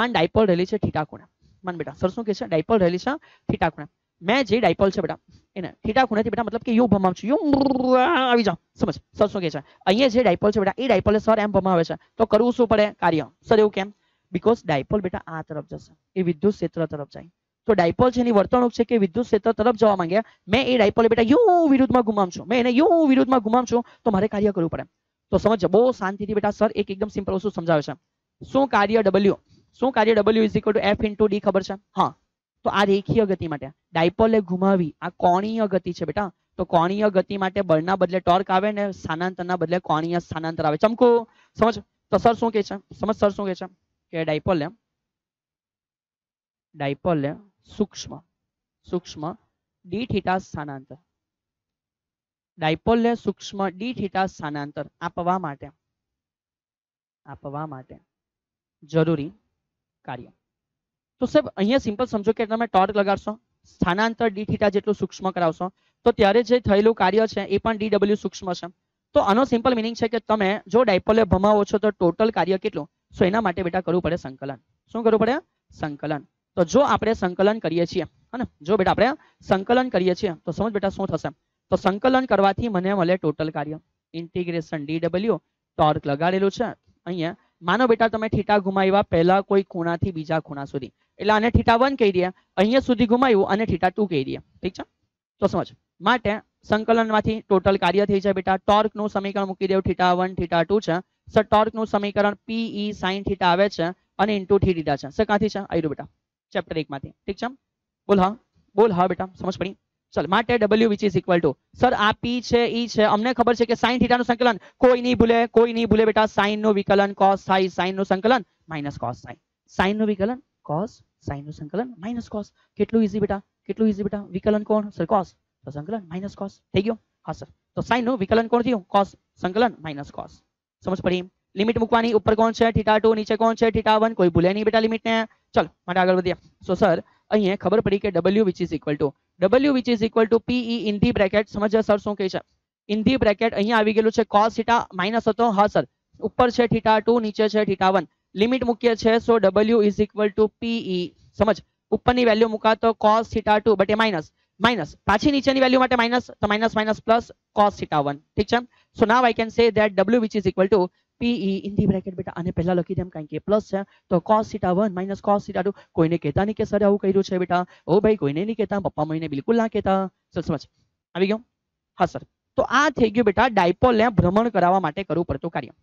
માન ડાયપોલ રહેલી છે થીટા કોણ માન બેટા સર શું કહે છે ડાયપોલ રહેલી છે થીટા કોણ મે જે ડાયપોલ છે બેટા એને થીટા કોણ છે બેટા મતલબ કે યુ ભમમ યુ આવી જા સમજો સર શું કહે છે અહીંયા જે ડાયપોલ છે બેટા એ ડાયપોલ સર એમ ભમ આવે છે તો કરવું શું પડે કાર્ય સર એવું કેમ બીકોઝ ડાયપોલ બેટા આ તરફ જશે એ વિદ્યુત ક્ષેત્ર તરફ જઈ કો ડાયપોલ છેની વર્તણૂક છે કે વિદ્યુત ક્ષેત્ર તરફ જવા માંગે મેં એ ડાયપોલ બેટા यूं વિરુદ્ધમાં घुમામ છું મે એને यूं વિરુદ્ધમાં ઘુમામ છું તો મારે કાર્ય કરવું પડે તો સમજો બહુ શાંતિથી બેટા સર એક એકદમ સિમ્પલ વસ્તુ સમજાવ છે શું કાર્ય w શું કાર્ય w = f * d ખબર છે હા તો આ રેખીય ગતિ માટે ડાયપોલ એ घुમાવી આ કોણીય ગતિ છે બેટા તો કોણીય ગતિ માટે બળના બદલે ટોર્ક આવે ને સાનાંતરના બદલે કોણીય સાનાંતર આવે ચમકો સમજો તો સર શું કહે છે સમજ સર શું કહે છે કે ડાયપોલ એમ ડાયપોલ એમ सूक्ष्म सूक्ष्म डी थीटा स्थानांतर डाइपोल ને સૂક્ષ્મ डी थीटा स्थानांतर આપવા માટે આપવા માટે જરૂરી કાર્ય તો સબ અહીંયા સિમ્પલ સમજો કે તમે ટોર્ક લગાડશો स्थानांतर डी थीटा જેટલો સૂક્ષ્મ કરાવશો તો ત્યારે જે થયેલું કાર્ય છે એ પણ ડબલ સૂક્ષ્મ છે તો આનો સિમ્પલ मीनिंग છે કે તમે જો ડાયપોલને ફમાવો છો તો ટોટલ કાર્ય કેટલો સો એના માટે બેટા કરવું પડે સંકલન શું કરવું પડે સંકલન તો જો આપણે સંકલન કરીએ છીએ હે જો બેટા આપણે સંકલન કરીએ છીએ તો સમજ બેટા શું થશે તો સંકલન કરવાથી મને મળે ટોટલ કાર્ય ઇન્ટિગ્રેશન dw ટોર્ક લગાડેલું છે અહીંયા માનો બેટા તમે થીટા ઘુમાવ્યા પહેલા કોઈ ખૂણાથી બીજા ખૂણા સુધી એટલે આને થીટા 1 કહી દે અહીંયા સુધી ઘુમાવ્યું અને થીટા 2 કહી દે ઠીક છે તો સમજ માટે સંકલનમાંથી ટોટલ કાર્ય થઈ જાય બેટા ટોર્ક નું સમીકરણ મૂકી દેવું થીટા 1 થીટા 2 છે સર ટોર્ક નું સમીકરણ pe sin ઠીટા આવે છે અને ઇન્ટુ થી દીધા છે સર કાંથી છે આયરું બેટા ચેપ્ટર એકમાંથી ઠીક છે બોલ હા બોલ હા બેટા સમજ પડી ચલ માટે W which is equal to sir આ પી છે ઈ છે અમને ખબર છે કે સાઈન થીટાનું સંકલન કોઈ નહીં ભૂલે કોઈ નહીં ભૂલે બેટા સાઈન નું વિકલન cos સાઈ સાઈન નું સંકલન માઇનસ cos સાઈ સાઈન નું વિકલન cos સાઈન નું સંકલન માઇનસ cos કેટલું ઈઝી બેટા કેટલું ઈઝી બેટા વિકલન કોણ સર cos તો સંકલન માઇનસ cos થઈ ગયો હા સર તો સાઈન નું વિકલન કોણ થયું cos સંકલન માઇનસ cos સમજ પડી लिमिट मुकवानी ऊपर कौन से है थीटा 2 नीचे कौन से है थीटा 1 कोई भूले नहीं बेटा लिमिट ने चलो आगे बढ़िया सो सर અહીંયા ખબર પડી કે w which is equal to w which is equal to pe in the bracket समझ गया सर सो कैसे इन द ब्रैकेट અહીં આવી ગેલું છે cos थीटा माइनस હતો હા સર ઉપર છે थीटा 2 નીચે છે थीटा 1 लिमिट મુક્ય છે સો w = pe સમજ ઉપર ની વેલ્યુ મુકા તો cos थीटा 2 બટ એ માઈનસ માઈનસ પાછે નીચે ની વેલ્યુ માટે માઈનસ તો માઈનસ માઈનસ પ્લસ cos 51 ઠીક છે so now I can say that w which is equal to PE in bracket બેટા આને પહેલા લખી દેમ કારણ કે પ્લસ છે તો cos theta 1 minus cos theta 2 કોઈને કહેતા નહીં કે સર આવું કર્યું છે બેટા ઓ ભાઈ કોઈને નહીં કહેતા પપ્પા મમ્મીને બિલકુલ ના કહેતા સર સમજ આવી ગયો હા સર તો આ થઈ ગયું બેટા ડાયપોલને ભ્રમણ કરાવવા માટે કરવું પડતું કાર્ય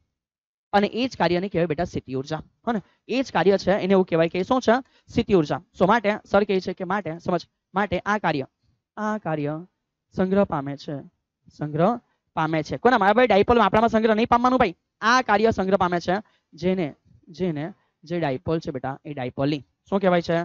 અને એ જ કાર્યને કહેવાય બેટા સ્થિતિ ઉર્જા ને એ જ કાર્ય છે એને એવું કહેવાય કે શું છે સ્થિતિ ઉર્જા સો માટે સર કહે છે કે માટે સમજ માટે આ કાર્ય આ કાર્ય સંગ્રહ પામે છે સંગ્રહ પામે છે કોના ભાઈ ડાયપોલ આપણામાં સંગ્રહ નહીં પામવાનું ભાઈ આ કાર્ય સંગ્રહ પામે છે જેને જેને જે ડાયપોલ છે બેટા એ ડાયપોલિંગ શું કહેવાય છે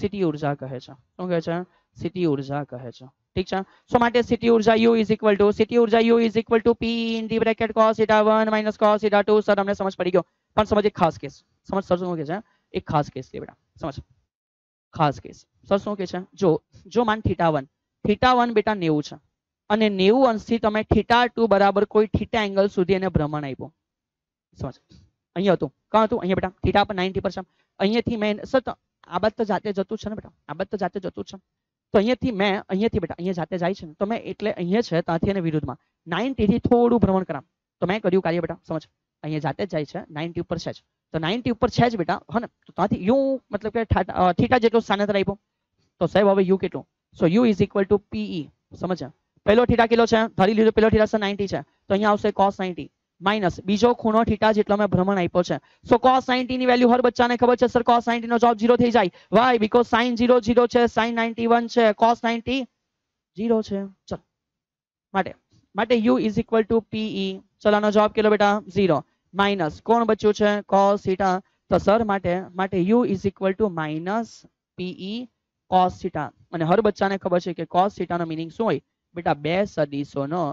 સિટી ઉર્જા કહે છે શું કહે છે સિટી ઉર્જા કહે છે ઠીક છે સો માટે સિટી ઉર્જા યુ ઇઝ ઇક્વલ ટુ સ્થિતિ ઉર્જા U is equal to p in the bracket cos θ1 cos θ2 sir અમને સમજ પડી ગયો પણ સમજ એક ખાસ કેસ સમજ સર શું કહે છે એક ખાસ કેસ છે બેટા સમજ ખાસ કેસ સર શું કહે છે જો જો માન θ1 θ1 બેટા નેવું છે અને નેવું અંશથી તમે ટુ બરાબર કોઈ θ એંગલ સુધી એને ભ્રમણ આપ્યો સમજ અહિયાં તું ક્યાં આ તું અહિયાં બેટા થીટા પર 90% અહિયાં થી મે સ આ બાત તો જાતે જ જતો છે ને બેટા આ બાત તો જાતે જ જતો છે તો અહિયાં થી મે અહિયાં થી બેટા અહિયાં જાતે જ જાય છે તો મે એટલે અહિયાં છે ત્યાં થી એ વિરુદ્ધમાં 90 થી થોડું ભ્રમણ કરા તો મે કર્યું કાર્ય બેટા સમજ અહિયાં જાતે જ જાય છે 90 ઉપર છે જ તો 90 ઉપર છે જ બેટા હ ને તો ત્યાં થી यूं મતલબ કે થા થા થીટા જેવો સાનેતર લખ્યો તો સાહેબ હવે યુ e. કેટલો so U is equal to P E સમજા પહેલો થીટા કેલો છે થોડી લીધો પહેલો થીટા છે 90 છે તો અહિયાં આવશે કોસ 90 માઇનસ બીજો ખૂણો થીટા જેટલો મેં ભ્રમણ આપ્યો છે સો cos 90 ની વેલ્યુ હર બચ્ચાને ખબર છે સર cos 90 નો જવાબ 0 થઈ જાય વાય બીકોઝ sin 0 0 છે sin 91 છે cos 90 0 છે ચલ માટે માટે u is equal to pe ચલ આનો જવાબ કેટલો બેટા 0 માઇનસ કોણ બચ્યું છે cos થીટા તો સર માટે માટે U is equal to minus pe cos theta અને હર બચ્ચાને ખબર છે કે cos થીટા નો મીનિંગ શું હોય બેટા બે સદિશોનો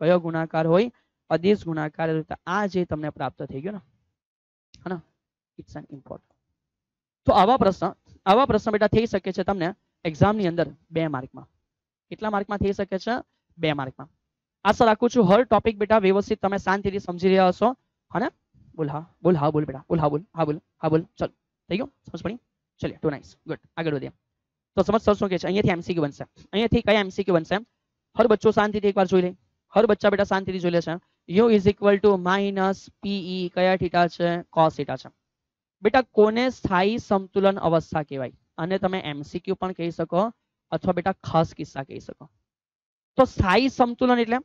કયો ગુણાકાર હોય अदेश गुणाकार होता आ जे तुमने प्राप्त થઈ ગયો ને હે ને इट्स अनइंपोर्टेंट तो આવા પ્રશ્ન આવા પ્રશ્ન બેટા થઈ શકે છે તમને एग्जाम ની અંદર 2 માર્કમાં કેટલા માર્કમાં થઈ શકે છે 2 માર્કમાં આસા રાખું છું હર ટોપિક બેટા વ્યવસ્થિત તમે શાંતિથી સમજી રહ્યા હશો અને બોલા બોલ આવ બોલ બેટા બોલ હા બોલ હા બોલ ચાલ થઈ ગયો સમજ પડી ચાલે તો નાઈસ ગુડ આગળ વધીએ તો સમસ્ત સૌ શકે છે અહીંયાથી एमसीक्यू બનશે અહીંયાથી કયા एमसीक्यू બનશે હર બચ્ચો શાંતિથી એકવાર જોઈ લે હર બચ્ચા બેટા શાંતિથી જોઈ લેસા u is equal to minus pe કયા થીટા છે cos થીટા છે બેટા કોને સ્થાયી સંતુલન અવસ્થા કહેવાય અને તમે MCQ પણ કહી શકો અથવા બેટા ખાસ કિસ્સા કહી શકો તો સ્થાયી સંતુલન એટલે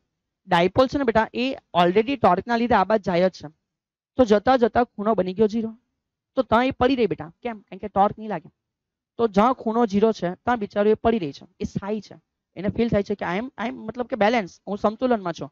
ડાયપોલ છે ને બેટા એ ઓલરેડી ટોર્કના લીધે આ બાદ જાય જ છે તો જતા જતા ખૂણો બની ગયો જીરો તો ત્યાં એ પડી રહી બેટા કેમ કારણ કે ટોર્ક નહીં લાગે તો જ્યાં ખૂણો જીરો છે ત્યાં બિચારો એ પડી રહી છે એ સ્થાયી છે એને ફીલ થાય છે કે આઈ એમ આઈ એમ મતલબ કે બેલેન્સ હું સંતુલનમાં છું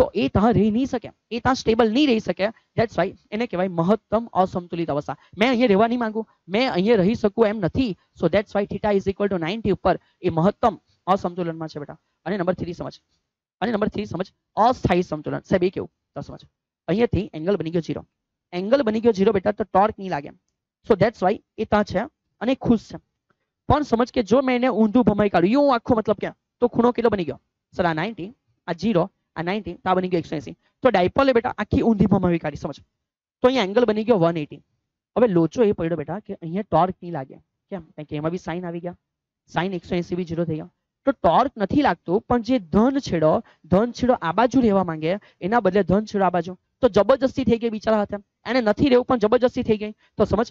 तो ए तहां रही नहीं सके ए तहां स्टेबल नहीं रही सके दैट्स व्हाई इन्हें कहवाई महत्तम असंतुलित अवस्था मैं यहां रहवा नहीं मांगू मैं यहां रही सकू एम नहीं so that's why theta is equal to 90 ऊपर ए महत्तम असंतुलन में छे बेटा और नंबर 3 समझ और नंबर 3 समझ अस्थाई संतुलन सब ये केओ तो समझ यहां थी एंगल बन गयो जीरो एंगल बन गयो जीरो बेटा तो टॉर्क नहीं लागे सो दैट्स व्हाई ए तहां छे और खुश छे पण समझ के जो मैंने ऊंधू भमाई काढ्यो यो आखो मतलब क्या तो खूणो केलो बन गयो सर 90 आ जीरो અને 19 તાવની ગયે એક્સટેન્શન તો ડાયપોલ બેટા આખી ઊંધીમાં માં વિકારી સમજો તો અહીં એંગલ બની ગયો 180 હવે લોચો એ પડ્યો બેટા કે અહીંયા ટોર્ક ન લાગે કેમ કે એમાં ભી સાઈન આવી ગયા સાઈન 180 ભી 0 થઈ ગયો તો ટોર્ક નથી લાગતો પણ જે ધન છેડો ધન છેડો આ બાજુ લેવા માંગે એના બદલે ધન છેડો આ બાજુ તો જબરજસ્તી થઈ ગઈ બિચારા હતા એને નથી રહેવું પણ જબરજસ્તી થઈ ગઈ તો સમજો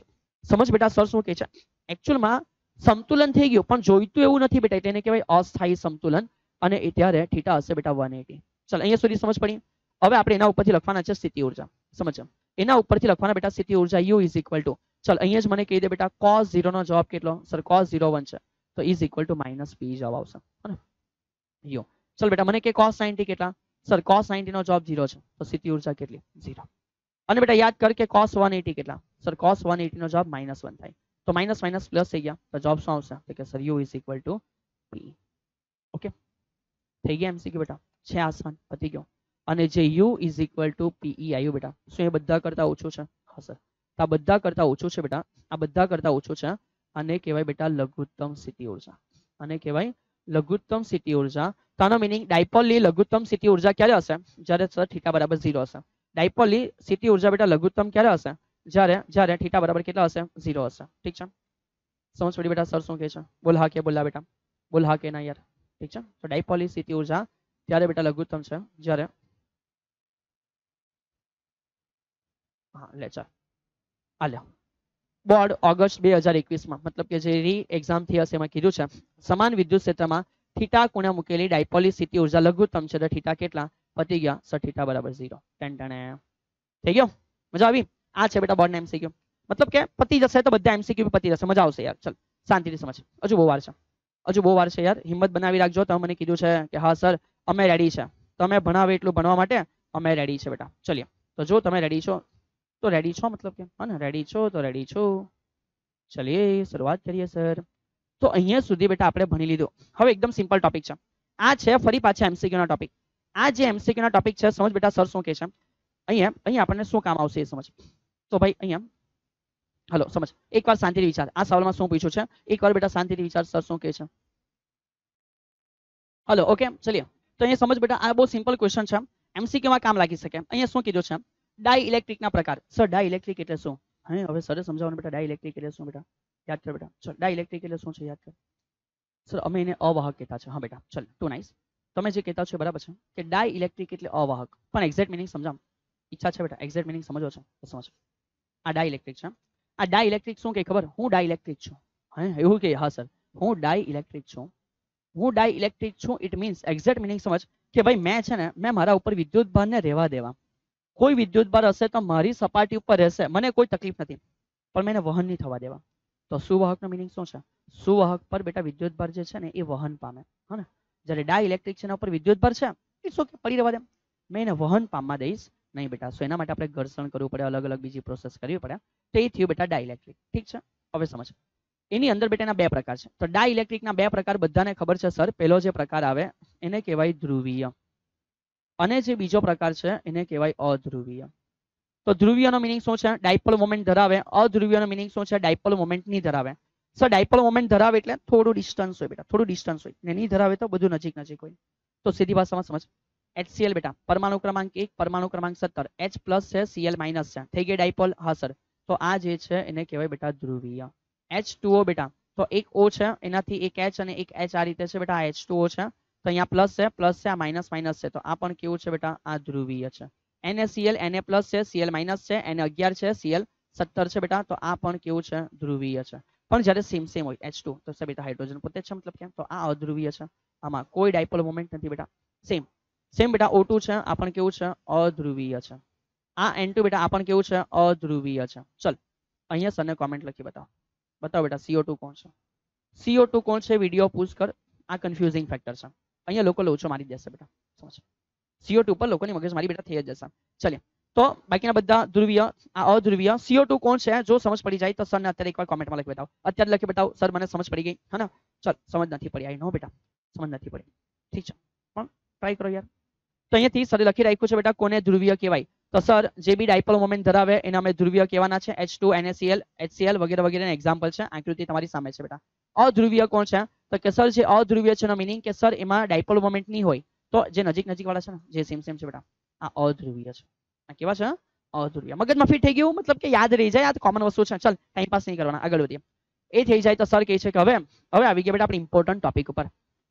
સમજો બેટા સરસ શું કે છે એક્ચ્યુઅલમાં સંતુલન થઈ ગયું પણ જોઈતું એવું નથી બેટા એને કહેવાય અસ્થાયી સંતુલન અને એટ્યારે થાતા હશે બેટા 180 चलो अहिया सुधी समझ पड़ी हम आप लखवा स्थिति ऊर्जा समझ एना लखवा बेटा स्थिति ऊर्जा यू इज इक्वल टू चलो अहिया मैंने कही दे बेटा कॉस जीरो ना जवाब के सर कॉस जीरो वन है तो is equal to minus B जवाब आ चल बेटा मैंने के कॉस नाइंटी के सर कॉस नाइंटी ना जवाब जीरो है तो स्थिति ऊर्जा के लिए जीरो बेटा याद करके कॉस वन एटी के सर कॉस वन एटी ना जवाब माइनस वन थे तो माइनस माइनस प्लस थी गया तो जवाब शो आ sir U is equal to B okay थी गया एमसी बेटा છાસન પડી ગયો અને જે u = pe i u બેટા સો એ બધા કરતા ઓછો છે હા સર આ બધા કરતા ઓછો છે બેટા આ બધા કરતા ઓછો છે અને કહેવાય બેટા લઘુત્તમ સિતિ ઊર્જા અને કહેવાય લઘુત્તમ સિતિ ઊર્જા તનો मीनिंग ડાયપોલની લઘુત્તમ સિતિ ઊર્જા કેરે હશે જ્યારે સ થા બરાબર 0 હશે ડાયપોલની e સિતિ ઊર્જા બેટા લઘુત્તમ કેરે હશે જ્યારે જ્યારે થા બરાબર કેટલા હશે 0 હશે ઠીક છે સમજ સુડી બેટા સર શું કહે છે બોલ હા કે બોલા બેટા બોલ હા કે ના યાર ઠીક છે તો ડાયપોલની e સિતિ ઊર્જા यार बेटा लघुतम छे जारे हां लेट्स स्टार्ट आलो बोर्ड ऑगस्ट 2021 માં મતલબ કે જે રી એક્ઝામ થી હશે એમાં કીધું છે સમાન વિદ્યુત ક્ષેત્રમાં થીટા કોણા મુકેલી ડાયપોલિસ સ્થિતિ ઉર્જા લઘુતમ છે તો થીટા કેટલા પડી ગયા સ થીટા બરાબર 0 ટેન ટેન થઈ ગયો સમજાવી આજ છે બેટા બોર્ડ ને એમસીક્યુ મતલબ કે પડી જશે તો બધા એમસીક્યુ પડી જશે સમજ આવશે યાર ચાલ શાંતિથી સમજ હજુ બહુ વાર છે હજુ બહુ વાર છે યાર હિંમત બનાવી રાખજો તો મને કીધું છે કે હા સર અમે રેડી છે તમે ભણાવ એટલું બનવા માટે અમે રેડી છે બેટા ચાલિયા તો જો તમે રેડી છો તો રેડી છો મતલબ કે હન રેડી છો તો રેડી છો ચલિયે શરૂઆત કરીએ સર તો અહીયા સુધી બેટા આપણે ભણી લીધો હવે એકદમ સિમ્પલ ટોપિક છે આ છે ફરી પાછા એમસીક્યુ નો ટોપિક આ જે એમસીક્યુ નો ટોપિક છે સમજો બેટા સર શું કહે છે અહીયા અહી આપણે શું કામ આવશે એ સમજો તો ભાઈ અહીયા હાલો સમજો એકવાર શાંતિથી વિચાર આ સવાલ માં શું પૂછ્યું છે એકવાર બેટા શાંતિથી વિચાર સર શું કહે છે હાલો ઓકે ચલિયા તો અહી સમજ બેટા આ બહુ સિમ્પલ ક્વેશ્ચન છે એમસીક માં કામ લાગી શકે અહી શું કીધું છે ડાય ઇલેક્ટ્રિક ના પ્રકાર સર ડાય ઇલેક્ટ્રિક એટલે શું હે હવે સર સમજાવવા બેટા ડાય ઇલેક્ટ્રિક એટલે શું બેટા યાદ કર બેટા સર ડાય ઇલેક્ટ્રિક એટલે શું છે યાદ કર સર અમે એને અવહક કેતા છા હા બેટા ચલ ટુ નાઈસ તમે જે કેતા છો બરાબર છે કે ડાય ઇલેક્ટ્રિક એટલે અવહક પણ એક્ઝેક્ટ મીનિંગ સમજામ ઈચ્છા છે બેટા એક્ઝેક્ટ મીનિંગ સમજો છે તો સમજો આ ડાય ઇલેક્ટ્રિક છે આ ડાય ઇલેક્ટ્રિક શું કહે ખબર હું ડાય ઇલેક્ટ્રિક છું હે એવું કે હા સર હું ડાય ઇલેક્ટ્રિક છું વો ડાય ઇલેક્ટ્રિક શું ઇટ મીન્સ એક્ઝેક્ટ મિનિંગ સમજો કે ભાઈ મે છે ને મે મારા ઉપર વિદ્યુતભાર ને રહેવા દેવા કોઈ વિદ્યુતભાર હશે તો મારી સપાટી ઉપર હશે મને કોઈ તકલીફ નથી પણ મેને વહન ન થવા દેવા તો સુવાહક નો મિનિંગ શું છે સુવાહક પર બેટા વિદ્યુતભાર જે છે ને એ વહન પામે હો ને જ્યારે ડાય ઇલેક્ટ્રિક છે ને ઉપર વિદ્યુતભાર છે ઇટ ઇસ ઓકે પડી રહેવા દે મેને વહન પામવા દેઈસ નહીં બેટા સો એના માટે આપણે ઘર્ષણ કરવું પડે અલગ અલગ બીજી પ્રોસેસ કરવી પડે તો એ થીયું બેટા ડાય ઇલેક્ટ્રિક ઠીક છે હવે સમજા એની અંદર બેટા એના બે પ્રકાર છે તો ડાઇલેક્ટ્રિકના બે પ્રકાર બધાને ખબર છે સર પહેલો જે પ્રકાર આવે એને કહેવાય ધ્રુવીય અને જે બીજો પ્રકાર છે એને કહેવાય અધ્રુવીય તો ધ્રુવીયનો મિનિંગ શું છે ડાયપોલ મોમેન્ટ ધરાવે અધ્રુવીયનો મિનિંગ શું છે ડાયપોલ મોમેન્ટ નહીં ધરાવે સર ડાયપોલ મોમેન્ટ ધરાવે એટલે થોડું ડિસ્ટન્સ હોય બેટા થોડું ડિસ્ટન્સ હોય ને નહીં ધરાવે તો બધું નજીક નજીક હોય તો સીધી ભાષામાં સમજ HCl બેટા પરમાણુ ક્રમાંક 1 પરમાણુ ક્રમાંક 17 H પ્લસ છે Cl માઇનસ છે થઈ ગઈ ડાયપોલ હા સર તો આ જે છે એને કહેવાય બેટા ધ્રુવીય H2O बेटा तो एक O છે એનાથી એક H અને એક H આ રીતે છે બેટા H2O છે તો અહીંયા પ્લસ છે પ્લસ છે આ માઈનસ માઈનસ છે તો આ પણ કેવું છે બેટા આ ધ્રુવીય છે NaCl Na+ છે Cl- છે અને 11 છે Cl 17 છે બેટા તો આ પણ કેવું છે ધ્રુવીય છે પણ જ્યારે सेम सेम હોય H2 તો સભી તો હાઇડ્રોજન પોતે છે મતલબ કે તો આ અધ્રુવીય છે આમાં કોઈ ડાયપોલ મોમેન્ટ નથી બેટા સેમ સેમ બેટા O2 છે આ પણ કેવું છે અધ્રુવીય છે આ N2 બેટા આ પણ કેવું છે અધ્રુવીય છે ચલ અહીંયા સને કમેન્ટ લખી બેટા बताओ बेटा सीओ टू कौन सा सीओ टू कौन से वीडियो पूछ कर आ कन्फ्यूजिंग फेक्टर सर अहियाँ लोग लोचो मारी जैसे बेटा समझ सीओ टू पर लोगों ने बेटा थे जैसे चलिए तो बाकी बदा ध्रुवीय अध्रुवीय सीओ टू कौन है जो समझ पड़ जाए तो सर ने अत्यार एक बार कॉमेंट में लिख बताओ अत्यार लिख बताओ सर मैंने समझ पड़ गई है ना चल समझ नहीं पड़ी आई नो बेटा समझ नहीं पड़ी ठीक है हाँ, ट्राई करो यार तो अँ थी सर लखी रखू बेटा कोने ध्रुवीय कहवाई તો સર જેબી ડાયપોલ મોમેન્ટ ધરાવે એને આપણે ધ્રુવ્ય કહેવાના છે H2NaCl HCl વગેરે વગેરે એ એક્ઝામ્પલ છે આકૃતિ તમારી સામે છે બેટા ઓ ધ્રુવ્ય કોણ છે તો કેસર છે અધ્રુવ્ય છે નો मीनिंग કે સર એમાં ડાયપોલ મોમેન્ટ ની હોય તો જે નજીક નજીક વાળા છે ને જે सेम सेम છે બેટા આ અધ્રુવ્ય છે આ કેવા છે અધ્રુવ્ય મગજમાં ફિટ થઈ ગયું મતલબ કે યાદ રહી જાય આ તો કોમન વસ્તુ છે ચાલ અહીં પાસ નહી કરવાના આગળ વધીએ એ થઈ જાય તો સર કહે છે કે હવે હવે આવી ગયા બેટા આપણા ઇમ્પોર્ટન્ટ ટોપિક ઉપર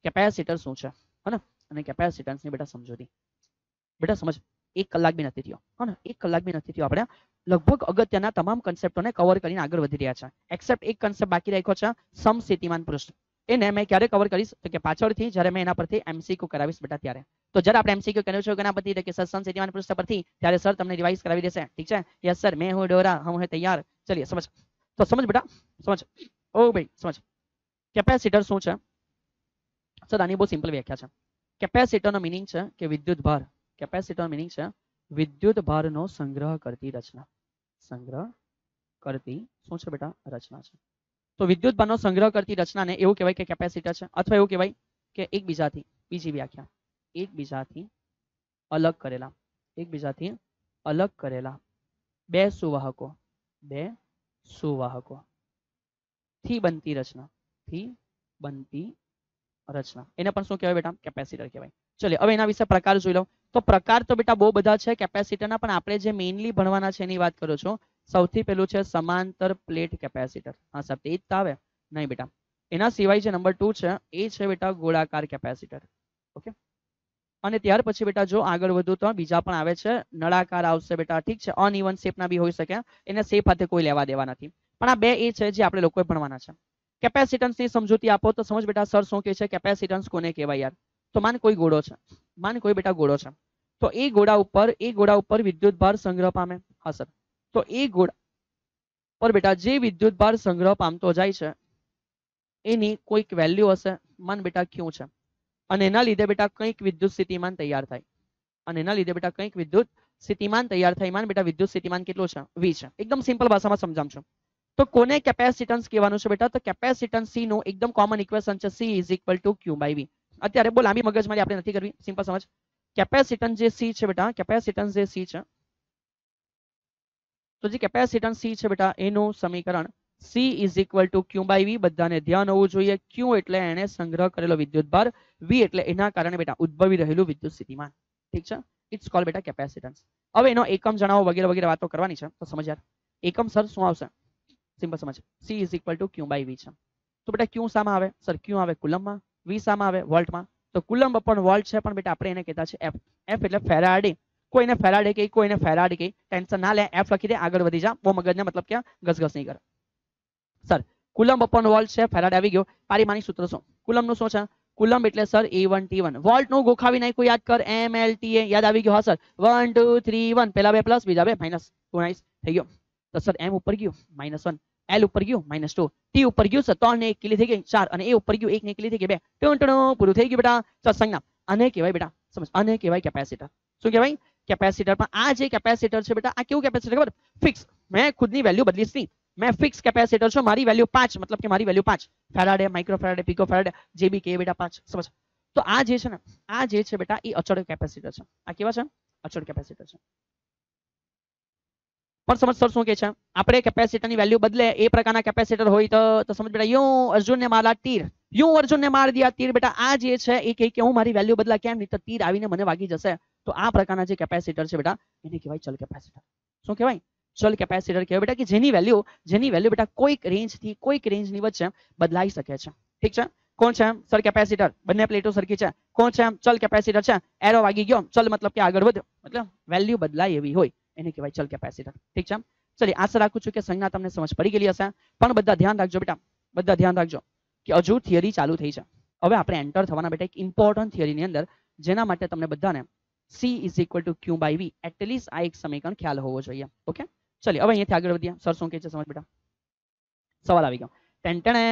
કેપેસિટર શું છે હે ને અને કેપેસિટેન્સની બેટા સમજો દી બેટા સમજ 1 કલાક બે ન હતી થ્યો હને 1 કલાક બે ન હતી થ્યો આપણે લગભગ અગત્યના તમામ કન્સેપ્ટોને કવર કરીને આગળ વધી રહ્યા છે એક્સેપ્ટ એક કન્સેપ્ટ બાકી રાખ્યો છે સમ શેતીમાન પ્રશ્ન એને મેં ક્યારે કવર કરી તો કે પાછળથી જ્યારે મે એના પરથી एमसीक्यू કરાવીશ બેટા ત્યારે તો જરા આપણે एमसीक्यू કને છે કે ના પછી તો કે સસમ શેતીમાન પ્રશ્ન પરથી ત્યારે સર તમને રિવાઇઝ કરાવી દેશે ઠીક છે યસ સર મે હું ડોરા હું તૈયાર ચાલીએ સમજો તો સમજ બેટા સમજ ઓ ભાઈ સમજ કેપેસિટર શું છે સર આની બો સિમ્પલ વ્યાખ્યા છે કેપેસિટર નો मीनिंग છે કે વિદ્યુતભાર कैपेसिटर मीनिंग विद्युत भार नो संग्रह करती रचना संग्रह करती शू बेटा रचना चा? तो विद्युत भार ना संग्रह करती रचना ने एवं कहवाई कैपेसिटर अथवा एवं कहवाई के एक बीजा थी बीजी व्याख्या एक बीजा थी अलग करेला एक बीजा थी अलग करेला बे सुवाहको बे सुवाहको थी बनती रचना थी बनती रचना एने पर शू कह बेटा कैपेसिटर कहवाई ચલિયે હવે ના વિષય પ્રકાર જોઈ લઉં તો પ્રકાર તો બેટા બહુ બધા છે કેપેસિટરના પણ આપણે જે મેઈનલી ભણવાના છે એની વાત કરો છો સૌથી પહેલું છે સમાંતર પ્લેટ કેપેસિટર હા સબ તે આવએ નહીં બેટા એના સિવાય છે નંબર 2 છે એ છે બેટા ગોળાકાર કેપેસિટર ઓકે અને ત્યાર પછી બેટા જો આગળ વધુ તો બીજા પણ આવે છે નળાકાર આવશે બેટા ઠીક છે અનઈવન શેપના ભી હોઈ શકે એને શેપ હાથે કોઈ લેવા દેવા નથી પણ આ બે એ છે જે આપણે લોકો ભણવાના છે કેપેસિટન્સની સમજૂતી આપો તો સમજ બેટા સર શું કહે છે કેપેસિટન્સ કોને કહેવાય યાર તો માન કોઈ ગોળો છે માન કોઈ બેટા ગોળો છે તો એ ગોળા ઉપર એ ગોળા ઉપર વિદ્યુત ભાર સંગ્રહ પામે હા સર તો એ ગોળા ઓર બેટા જે વિદ્યુત ભાર સંગ્રહ પામતો જાય છે એની કોઈક વેલ્યુ હશે માન બેટા ક્યું છે અને એના લીધે બેટા કંઈક વિદ્યુત સ્થિતિમાન તૈયાર થાય અને એના લીધે બેટા કંઈક વિદ્યુત સ્થિતિમાન તૈયાર થાય માન બેટા વિદ્યુત સ્થિતિમાન કેટલો છે 20 છે એકદમ સિમ્પલ ભાષામાં સમજામ છું તો કોને કેપેસિટન્સ કહેવાનું છે બેટા તો કેપેસિટન્સ C નું એકદમ કોમન ઇક્વેશન છે C = Q / V અત્યારે બો લાંબી મગજ મારી આપણે નથી કરવી સિમ્પલ સમજ કેપેસિટન્સ જે સી છે બેટા કેપેસિટન્સ જે સી છે તો જ કેપેસિટન્સ સી છે બેટા એનું સમીકરણ C is equal to Q by V બધાને ધ્યાન હોવું જોઈએ ક્યુ એટલે એને સંગ્રહ કરેલો વિદ્યુતભાર વી એટલે એના કારણે બેટા ઉદ્ભવી રહેલું વિદ્યુત સ્થિતિમાં ઠીક છે ઇટ્સ કોલ બેટા કેપેસિટન્સ હવે એનો એકમ જણાવો વગેરે વગેરે વાત તો કરવાની છે તો સમજ યાદ એકમ સર શું આવશે સિમ્પલ સમજ C is equal to Q by V છે તો બેટા ક્યુ સામા આવે સર ક્યુ આવે કુલમમાં વીસામાં આવે વોલ્ટમાં તો કુલમ્બ પણ વોલ્ટ છે પણ બેટા આપણે એને કહેતા છે એફ એફ એટલે ફેરાડે કોઈને ફેરાડે કે કોઈને ફેરાડે કે ટેન્શન ના લે એફ લખી દે આગળ વધી જા બહુ મગજને મતલબ કે ગસગસ નહીં કરે સર કુલમ્બ અપોન વોલ્ટ છે ફેરાડે આવી ગયો પારિમાનિક સૂત્ર શું કુલમ્બનું શું છે કુલમ્બ એટલે સર એ વન ટી વન વોલ્ટ નું ગોખાવી નાખ્યું યાદ કર એમ એલ ટી એ યાદ આવી ગયો હા sir one two three one પેલા બે પ્લસ બીજા બે માઇનસ ટુ નાઇસ થઈ ગયો તો સર એમ ઉપર ગયું માઇનસ વન એલ ઉપર ગયું માઇનસ ટુ ટી ઉપર ગયું છે ત્રણ ને એક કિલી થઈ ગઈ ચાર અને એ ઉપર ગયું એક ને કિલી થઈ ગઈ બે ટણટણું પૂરું થઈ ગયું બેટા સત્સંગના આને કહેવાય બેટા સમજ આને કહેવાય કેપેસિટર શું કહેવાય કેપેસિટર પણ આ જે કેપેસિટર છે બેટા આ કેવું કેપેસિટર ખબર ફિક્સ મેં ખુદની વેલ્યુ બદલીશ નહીં મેં ફિક્સ કેપેસિટર છું મારી વેલ્યુ પાંચ મતલબ કે મારી વેલ્યુ પાંચ Faraday micro Faraday pico Faraday જે બી કે બેટા પાંચ સમજ તો આ જે છે ને આ જે છે બેટા એ અચળ કેપેસિટર છે આ કેવા છે અચળ કેપેસિટર છે પણ સમજ સર શું કે છે આપણે કેપેસિટર ની વેલ્યુ બદલે એ પ્રકારના કેપેસિટર હોય તો તો સમજ બેટા યુ अर्जुन ને માળા તીર યુ अर्जुन ને માર દિયા તીર બેટા આ જે છે એ કે કે હું મારી વેલ્યુ બદલા કેમ નિત તીર આવીને મને વાગી જશે તો આ પ્રકારના જે કેપેસિટર છે બેટા એને કહેવાય ચલ કેપેસિટર શું કહેવાય ચલ કેપેસિટર કે બેટા કે જેની વેલ્યુ જેની વેલ્યુ બેટા કોઈક રેન્જ થી કોઈક રેન્જ ની વચ્ચે બદલાઈ શકે છે ઠીક છે કોણ છે આમ સર કેપેસિટર બને પ્લેટો સરખી છે કોણ છે આમ ચલ કેપેસિટર છે एरो વાગી ગયો ચલ મતલબ કે આગળ વધ મતલબ વેલ્યુ બદલાઈ એવી હોય એને કહેવાય ચલ કેપેસિટર ઠીક છે ચલી આશા રાખું છું કે સંજ્ઞા તમને સમજ પડી ગયેલી હશે પણ બધા ધ્યાન રાખજો બેટા બધા ધ્યાન રાખજો કે હજુ થિયરી ચાલુ થઈ છે હવે આપણે એન્ટર થવાના બેટા એક ઇમ્પોર્ટન્ટ થિયરીની અંદર જેના માટે તમને બધાને c is equal to q by v at least આ એક સમીકરણ ખ્યાલ હોવો જોઈએ ઓકે ચલી હવે અહીંયાથી આગળ વધીએ સર શું કહે છે સમજ બેટા સવાલ આવી ગયો ટેન્ટણે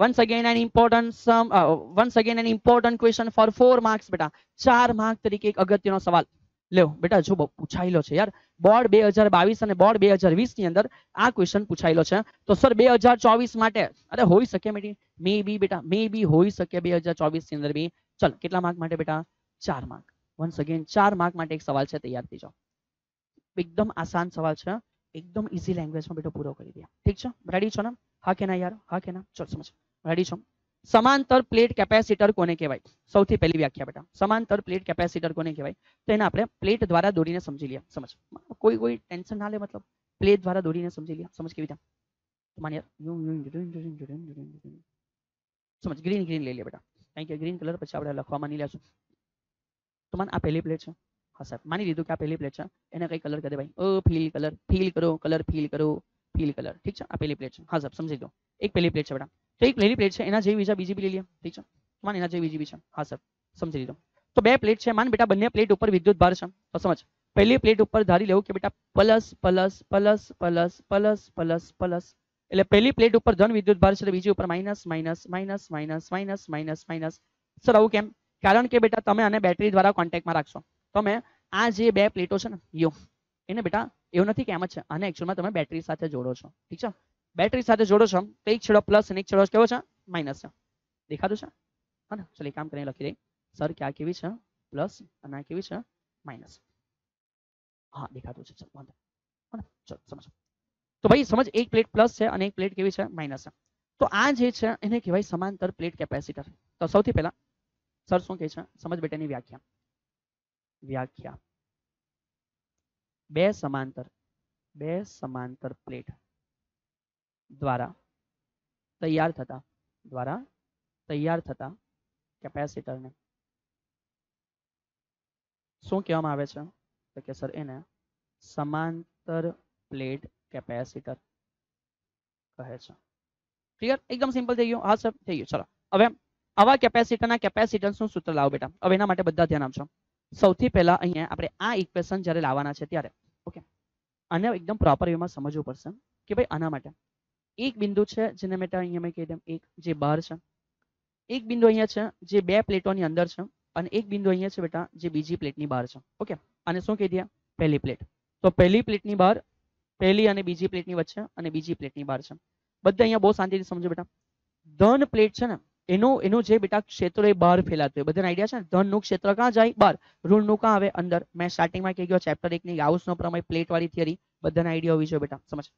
once again an important sum once again an important question for four marks બેટા ચાર માર્ક તરીકે એક અગત્યનો સવાલ લેવ બેટા જો પૂછાયલો છે યાર બોર્ડ 2022 અને બોર્ડ 2020 ની અંદર આ ક્વેશ્ચન પૂછાયલો છે તો સર 2024 માટે અરે હોઈ શકે મે બી બેટા મે બી હોઈ શકે 2024 ની અંદર ભી ચાલ કેટલા માર્ક માટે બેટા 4 માર્ક વન્સ અગેન 4 માર્ક માટે એક સવાલ છે તૈયાર કરીજો બિલકુલ આસાન સવાલ છે એકદમ ઈઝી લેંગ્વેજ માં બેટા પૂરો કરી દઈએ ઠીક છે રેડી છો ના હા કે ના યાર હા કે ના ચાલ સમજો રેડી છો समांतर प्लेट कैपेसिटर को सौ पहली व्याख्या बेटा समांतर प्लेट कैपेसिटर को कहवाई तो अपने प्लेट द्वारा दौड़ी समझी लिया समझ मतलब कोई कोई टेन्शन ना ले मतलब प्लेट द्वारा दौड़ी समझी लिया समझ के तो समझ ग्रीन कलर पे लख तो मन हाँ कलर कर कलर फील ठीक है आ पहली प्लेट हाँ एक पहली प्लेट बेटा એક લેલી પ્લેટ છે એના જેવી છે બીજી બી લેલી ઠીક છે માન એના જેવી બી છે હા સર સમજી લીધું તો બે પ્લેટ છે માન બેટા બંને પ્લેટ ઉપર વિદ્યુત ભાર છે સમજો પહેલી પ્લેટ ઉપર ધારી લેઓ કે બેટા plus plus plus plus plus plus એટલે પહેલી પ્લેટ ઉપર ધન વિદ્યુત ભાર છે અને બીજી ઉપર minus minus minus minus minus minus sir આવું કેમ કારણ કે બેટા તમે આને બેટરી દ્વારા કોન્ટેક્ટમાં રાખશો તમે આ જે બે પ્લેટો છે ને યો એને બેટા એવું નથી કે એમ જ છે આને એક્ચ્યુઅલમાં તમે બેટરી સાથે જોડો છો ઠીક છે बेटरी साथ जोड़ो छो तो एक छेड़ो प्लस एक छेड़ो केव माइनस दिखात है ना काम कर लखी दी सर क्या के प्लस माइनस हाँ दिखात है तो भाई समझ एक प्लेट प्लस है एक प्लेट के माइनस तो आज कहवाई सामांतर प्लेट कैपेसिटर तो सौ सर शू कह समझ बेटा व्याख्या व्याख्या बे समांतर बे समांतर प्लेट द्वारा तैयार થતા દ્વારા તૈયાર થતા કેપેસિટર ને શું કેવામાં આવે છે કે સર એને સમાંતર પ્લેટ કેપેસિટર કહે છે ક્લિયર એકદમ સિમ્પલ થઈ ગયું આ બધું થઈ ગયું ચલો હવે આવા કેપેસિટર ના કેપેસિટન્સ નું સૂત્ર લાવો બેટા હવે એના માટે બધા ધ્યાન આપજો સૌથી પહેલા અહીંયા આપણે આ ઇક્વેશન જરે લાવવાના છે ત્યારે ઓકે આને એકદમ પ્રોપરલી માં સમજી ઉપર છે કે ભાઈ આના માટે एक बिंदु एक बार एक बिंदु अँ अंदर एक बिंदु अँ बेटा प्लेट आने शू कही दिया पहली प्लेट तो पहली प्लेट बार पहली बीजी प्लेट वे प्लेट बार बहुत शांति समझो बेटा धन प्लेट है क्षेत्र बार फैलात है बदा आइडिया है धन न क्षेत्र क्या जाए बार ऋण न क्या अंदर मैं स्टार्टिंग में कही गया चेप्टर एक हाउस न प्रमय प्लेट वाली थीअरी बदा आइडिया होटा समझ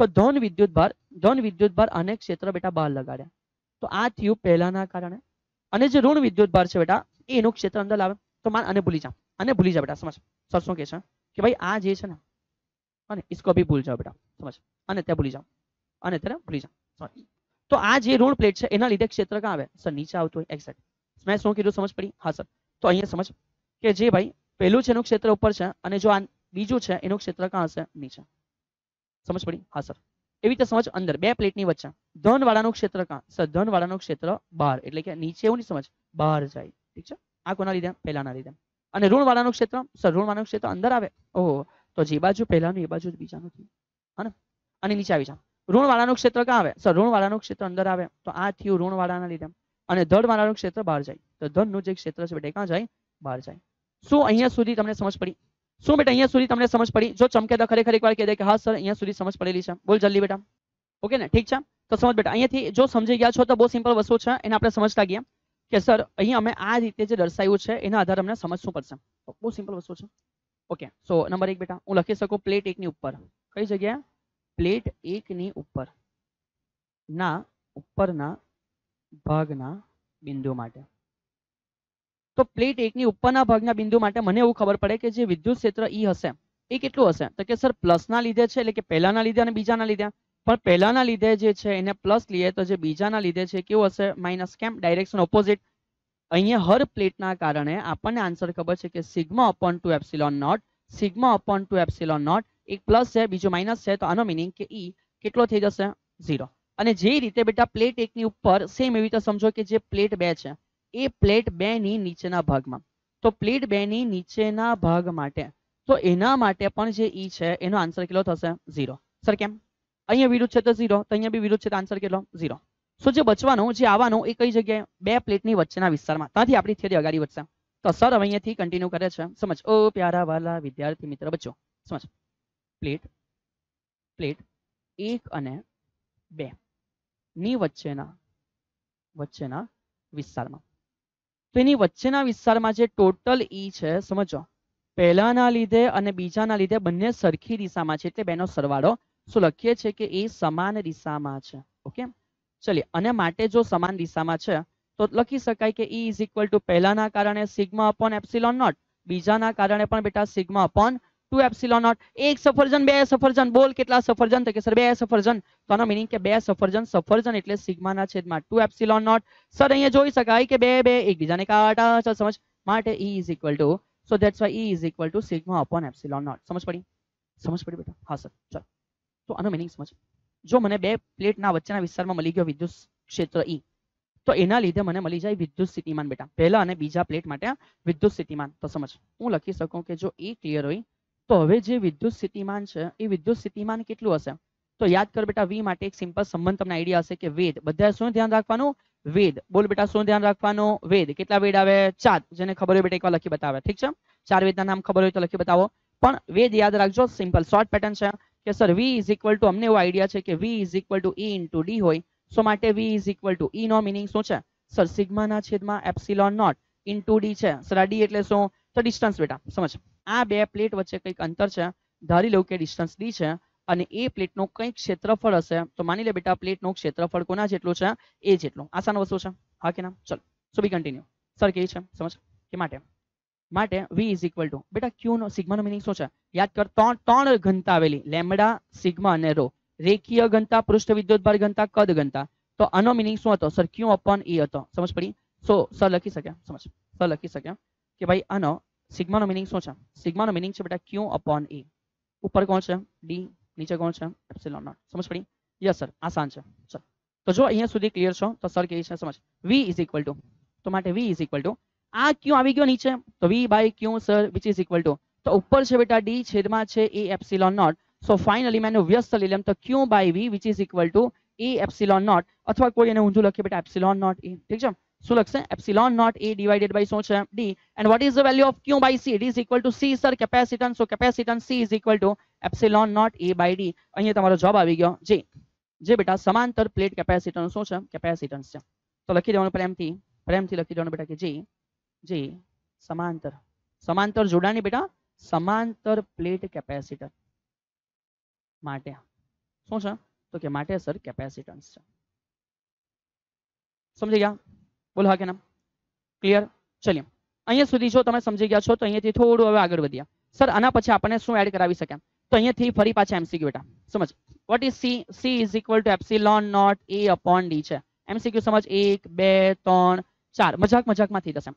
તો ધન વિદ્યુતભાર ધન વિદ્યુતભાર અનેક ક્ષેત્ર બેટા બહાર લગાડ્યા તો આ થ્યુ પહેલાના કારણે અને જે ઋણ વિદ્યુતભાર છે બેટા એનો ક્ષેત્ર અંદર લાવ તો માન અને ભૂલી જા અને ભૂલી જા બેટા સમજ સર શું કે છે કે ભાઈ આ જે છે ને અને इसको ભી ભૂલ જા બેટા સમજ અને તે ભૂલી જા અને તે ભૂલી જા સોરી તો આ જે ઋણ પ્લેટ છે એના લીધે ક્ષેત્ર ક્યાં આવે સર નીચે આવતું હોય એક્ઝેક્ટ સમજ શું કીધું સમજ પડી હા સર તો અહીંયા સમજ કે જે ભાઈ પહેલું છે એનો ક્ષેત્ર ઉપર છે અને જો આ બીજું છે એનો ક્ષેત્ર ક્યાં હશે નીચે સમજ પડી હા સર એ રીતે સમજ અંદર બે પ્લેટ ની વચ્ચે ધન વાળા નો ક્ષેત્ર કા સધન વાળા નો ક્ષેત્ર બહાર એટલે કે નીચે એવું ની સમજ બહાર જાય ઠીક છે આ કોના લીધા પહેલાના રીત અને ઋણ વાળા નો ક્ષેત્ર સ ઋણ વાળા નો ક્ષેત્ર અંદર આવે ઓ તો જે બાજુ પહેલા નું એ બાજુ બીજા નું છે હ ને અને નીચે આવી જવું ઋણ વાળા નો ક્ષેત્ર કા આવે સ ઋણ વાળા નો ક્ષેત્ર અંદર આવે તો આ થીયુ ઋણ વાળા ના લીધમ અને ધડ વાળા નો ક્ષેત્ર બહાર જાય તો ધન નું જે ક્ષેત્ર છે બેટા ક્યાં જાય બહાર જાય સો અહીંયા સુધી તમને સમજ પડી શું બેટા અહીંયા સુધી તમને સમજ પડી જો ચમકે તો ખરેખર એકવાર કહી દે કે હા સર અહીંયા સુધી સમજ પડેલી છે બોલ જલ્દી બેટા ઓકે ને ઠીક છે તો સમજ બેટા અહીંયાથી જો સમજી ગયા છો તો બહુ સિમ્પલ વસ્તુ છે એને આપણે સમજતા ગયા કે સર અહીં અમે આ રીતે જે દર્શાવ્યું છે એના આધારે અમને સમજવું પડશે બહુ સિમ્પલ વસ્તુ છે ઓકે સો નંબર એક બેટા હું લખી શકું પ્લેટ એકની ઉપર કઈ જગ્યા પ્લેટ એકની ઉપર ના ઉપરના ભાગના બિંદુ માટે તો પ્લેટ 1 ની ઉપરના ભાગના બિંદુ માટે મને એવું ખબર પડે કે જે વિદ્યુત ક્ષેત્ર E હશે એ કેટલું હશે તો કે સર પ્લસ ના લીધે છે એટલે કે પહેલા ના લીધા ને બીજા ના લીધા પણ પહેલા ના લીધે જે છે એને પ્લસ લીએ તો જે બીજા ના લીધે છે કેવો હશે માઈનસ કેમ ડાયરેક્શન ઓપોઝિટ અહીંયા هر પ્લેટ ના કારણે આપણને આન્સર ખબર છે કે સિગ્મા / 2 ε 0 સિગ્મા / 2 ε 0 એક પ્લસ છે બીજો માઈનસ છે તો આનો मीनिंग કે E કેટલો થઈ જશે 0 અને જે રીતે બેટા પ્લેટ 1 ની ઉપર સેમ એવી તો સમજો કે જે પ્લેટ 2 છે ઈ પ્લેટ 2 ની નીચેના ભાગમાં તો પ્લેટ 2 ની નીચેના ભાગ માટે તો એના માટે પણ જે ઈ છે એનો આન્સર કેટલો થશે 0 સર કેમ અહીંયા વિરુદ્ધ છે તો 0 તો અહીંયા ભી વિરુદ્ધ છે તો આન્સર કેટલો 0 શું છે بچવાનો છે આવવાનો એ કઈ જગ્યાએ બે પ્લેટ ની વચ્ચેના વિસ્તારમાં ત્યાંથી આપણી થિયરી આગળ વધી વચ્ચા તો સર હવે અહીંયાથી કન્ટિન્યુ કરે છે સમજો ઓ પ્યારાવાલા વિદ્યાર્થી મિત્રો બચ્ચો સમજો પ્લેટ પ્લેટ 1 અને 2 ની વચ્ચેના વચ્ચેના વિસ્તારમાં તો વચ્ચેના વિસ્તારમાં જે ટોટલ ઈ e છે સમજો પહેલાના લીધે અને બીજાના લીધે બંને સરખી દિશામાં છે એટલે બેનો સરવાળો શું લખીએ છીએ કે એ સમાન દિશામાં છે ઓકે ચલીએ અને માટે જો સમાન દિશામાં છે તો લખી શકાય કે ઈ ઇઝ ઇક્વલ ટુ પહેલાના કારણે સિગ્મા અપોન એપ્સિલોન નોટ બીજાના કારણે પણ બેટા સિગ્મા અપોન 2 एप्सिलॉन नॉट एक सफरजन बे सफरजन बोल कितना सफरजन तो के सर बे सफरजन तो ना मीनिंग के बे सफरजन सफरजन એટલે સિગ્મા ના છેદ માં 2 एप्सिलॉन नॉट सर અહીંયા જોઈ શકાય કે બે બે એકબીજા ને કાંટા તો સમજો માટે e = so that's why e = sigma / epsilon naught समझ पड़ी समझ पड़ी बेटा हां सर चलो तो अन मीनिंग समझ जो मैंने બે પ્લેટ ના વચ્ચે ના વિસ્તાર માં મળી ગયો વિદ્યુત ક્ષેત્ર e तो એના લીધે મને મળી જાય વિદ્યુત સ્થિતિમાન બેટા પહેલા અને બીજા પ્લેટ માટે વિદ્યુત સ્થિતિમાન તો સમજો હું લખી શકું કે જો e क्लियर होय તો હવે જે વિદ્યુત સ્થિતિમાન છે એ વિદ્યુત સ્થિતિમાન કેટલું હશે તો યાદ કર બેટા V માટે એક સિમ્પલ સંબંધ તમને આઈડિયા હશે કે વેદ બધા શું ધ્યાન રાખવાનું વેદ બોલ બેટા શું ધ્યાન રાખવાનું વેદ કેટલા વેદ આવે છે 7 જેને ખબર હોય બેટા એક વાર લખી બતાવ્યા ઠીક છે ચાર વેદના નામ ખબર હોય તો લખી બતાવો પણ વેદ યાદ રાખજો સિમ્પલ શોર્ટ પેટર્ન છે કે સર V = ટુ અમને ઓ આઈડિયા છે કે V = ટુ E * D હોય સો માટે V = ટુ E નો मीनिंग શું છે સર સિગ્મા ના છેદમાં એપસિલન નોટ * D છે સર D એટલે શું તો ડિસ્ટન્સ બેટા સમજા આ બે પ્લેટ વચ્ચે કઈક અંતર છે ધારી લઉ કે ડિસ્ટન્સ d છે અને a પ્લેટનો કઈક ક્ષેત્રફળ હશે તો માની લે બેટા પ્લેટનો ક્ષેત્રફળ કોના જેટલો છે a જેટલો આસાનો વસ્તુ છે હા કેના ચલો સો વી કન્ટિન્યુ સર કહી છે સમજો કે માટે માટે v = બેટા ક્યુ નો સિગ્મા નો मीनिंग શું છે યાદ કર 3 3 ઘનતા આવેલી લેમ્ડા સિગ્મા અને રો રેખીય ઘનતા પૃષ્ઠ વિદ્યુતભાર ઘનતા કદ ઘનતા તો આનો मीनिंग શું હતો સર q / a e હતો સમજ પડી સો સર લખી શકાય સમજો સર લખી શકાય કે ભાઈ આનો सिग्मा नो मीनिंग सोचा सिग्मा नो मीनिंग छ बेटा क्यू अपॉन ए ऊपर कौन छे डी नीचे कौन छे एप्सिलॉन नॉट समझ पड़ी यस सर आसान छ सर तो जो अहीं સુધી क्लियर छ तो सर के छ समझ v इज इक्वल टू तो माटे v इज इक्वल टू आ क्यू आवी गयो नीचे तो v by Q sir which is equal to तो ऊपर छ बेटा d छेद मा छे a epsilon naught so finally मैंने व्यस्त ले लेम तो q by v which is equal to a epsilon naught अथवा कोई ने ऊंधो लिखे बेटा एप्सिलॉन नॉट a ठीक है सो लगते हैं epsilon naught A divided by सोच D and what is the value of Q by C D is equal to C sir capacitance so capacitance C is equal to epsilon naught A by D અહીં તમારો જવાબ આવી ગયો જી જે બેટા સમાંતર plate capacitance શું છે કેપેસિટન્સ છે તો લખી દેવાનું પ્રેમથી પ્રેમથી લખી દેવાનું બેટા કે જી જી સમાંતર સમાંતર જોડાણની બેટા સમાંતર પ્લેટ કેપેસિટર માટે શું છે તો કે માટે સર કેપેસિટન્સ છે સમજી ગયા બોલ હા કેના ક્લિયર ચલિયે અહિયા સુધી જો તમે સમજી ગયા છો તો અહિયાથી થોડું હવે આગળ વધીએ સર આના પછી આપણે શું એડ કરી શકા તો અહિયાથી ફરી પાછા એમસીક્યુ બેટા સમજો what is C C is equal to epsilon naught A upon D છે એમસીક્યુ સમજો 1 2 3 4 મજાક મજાક માં થી દસે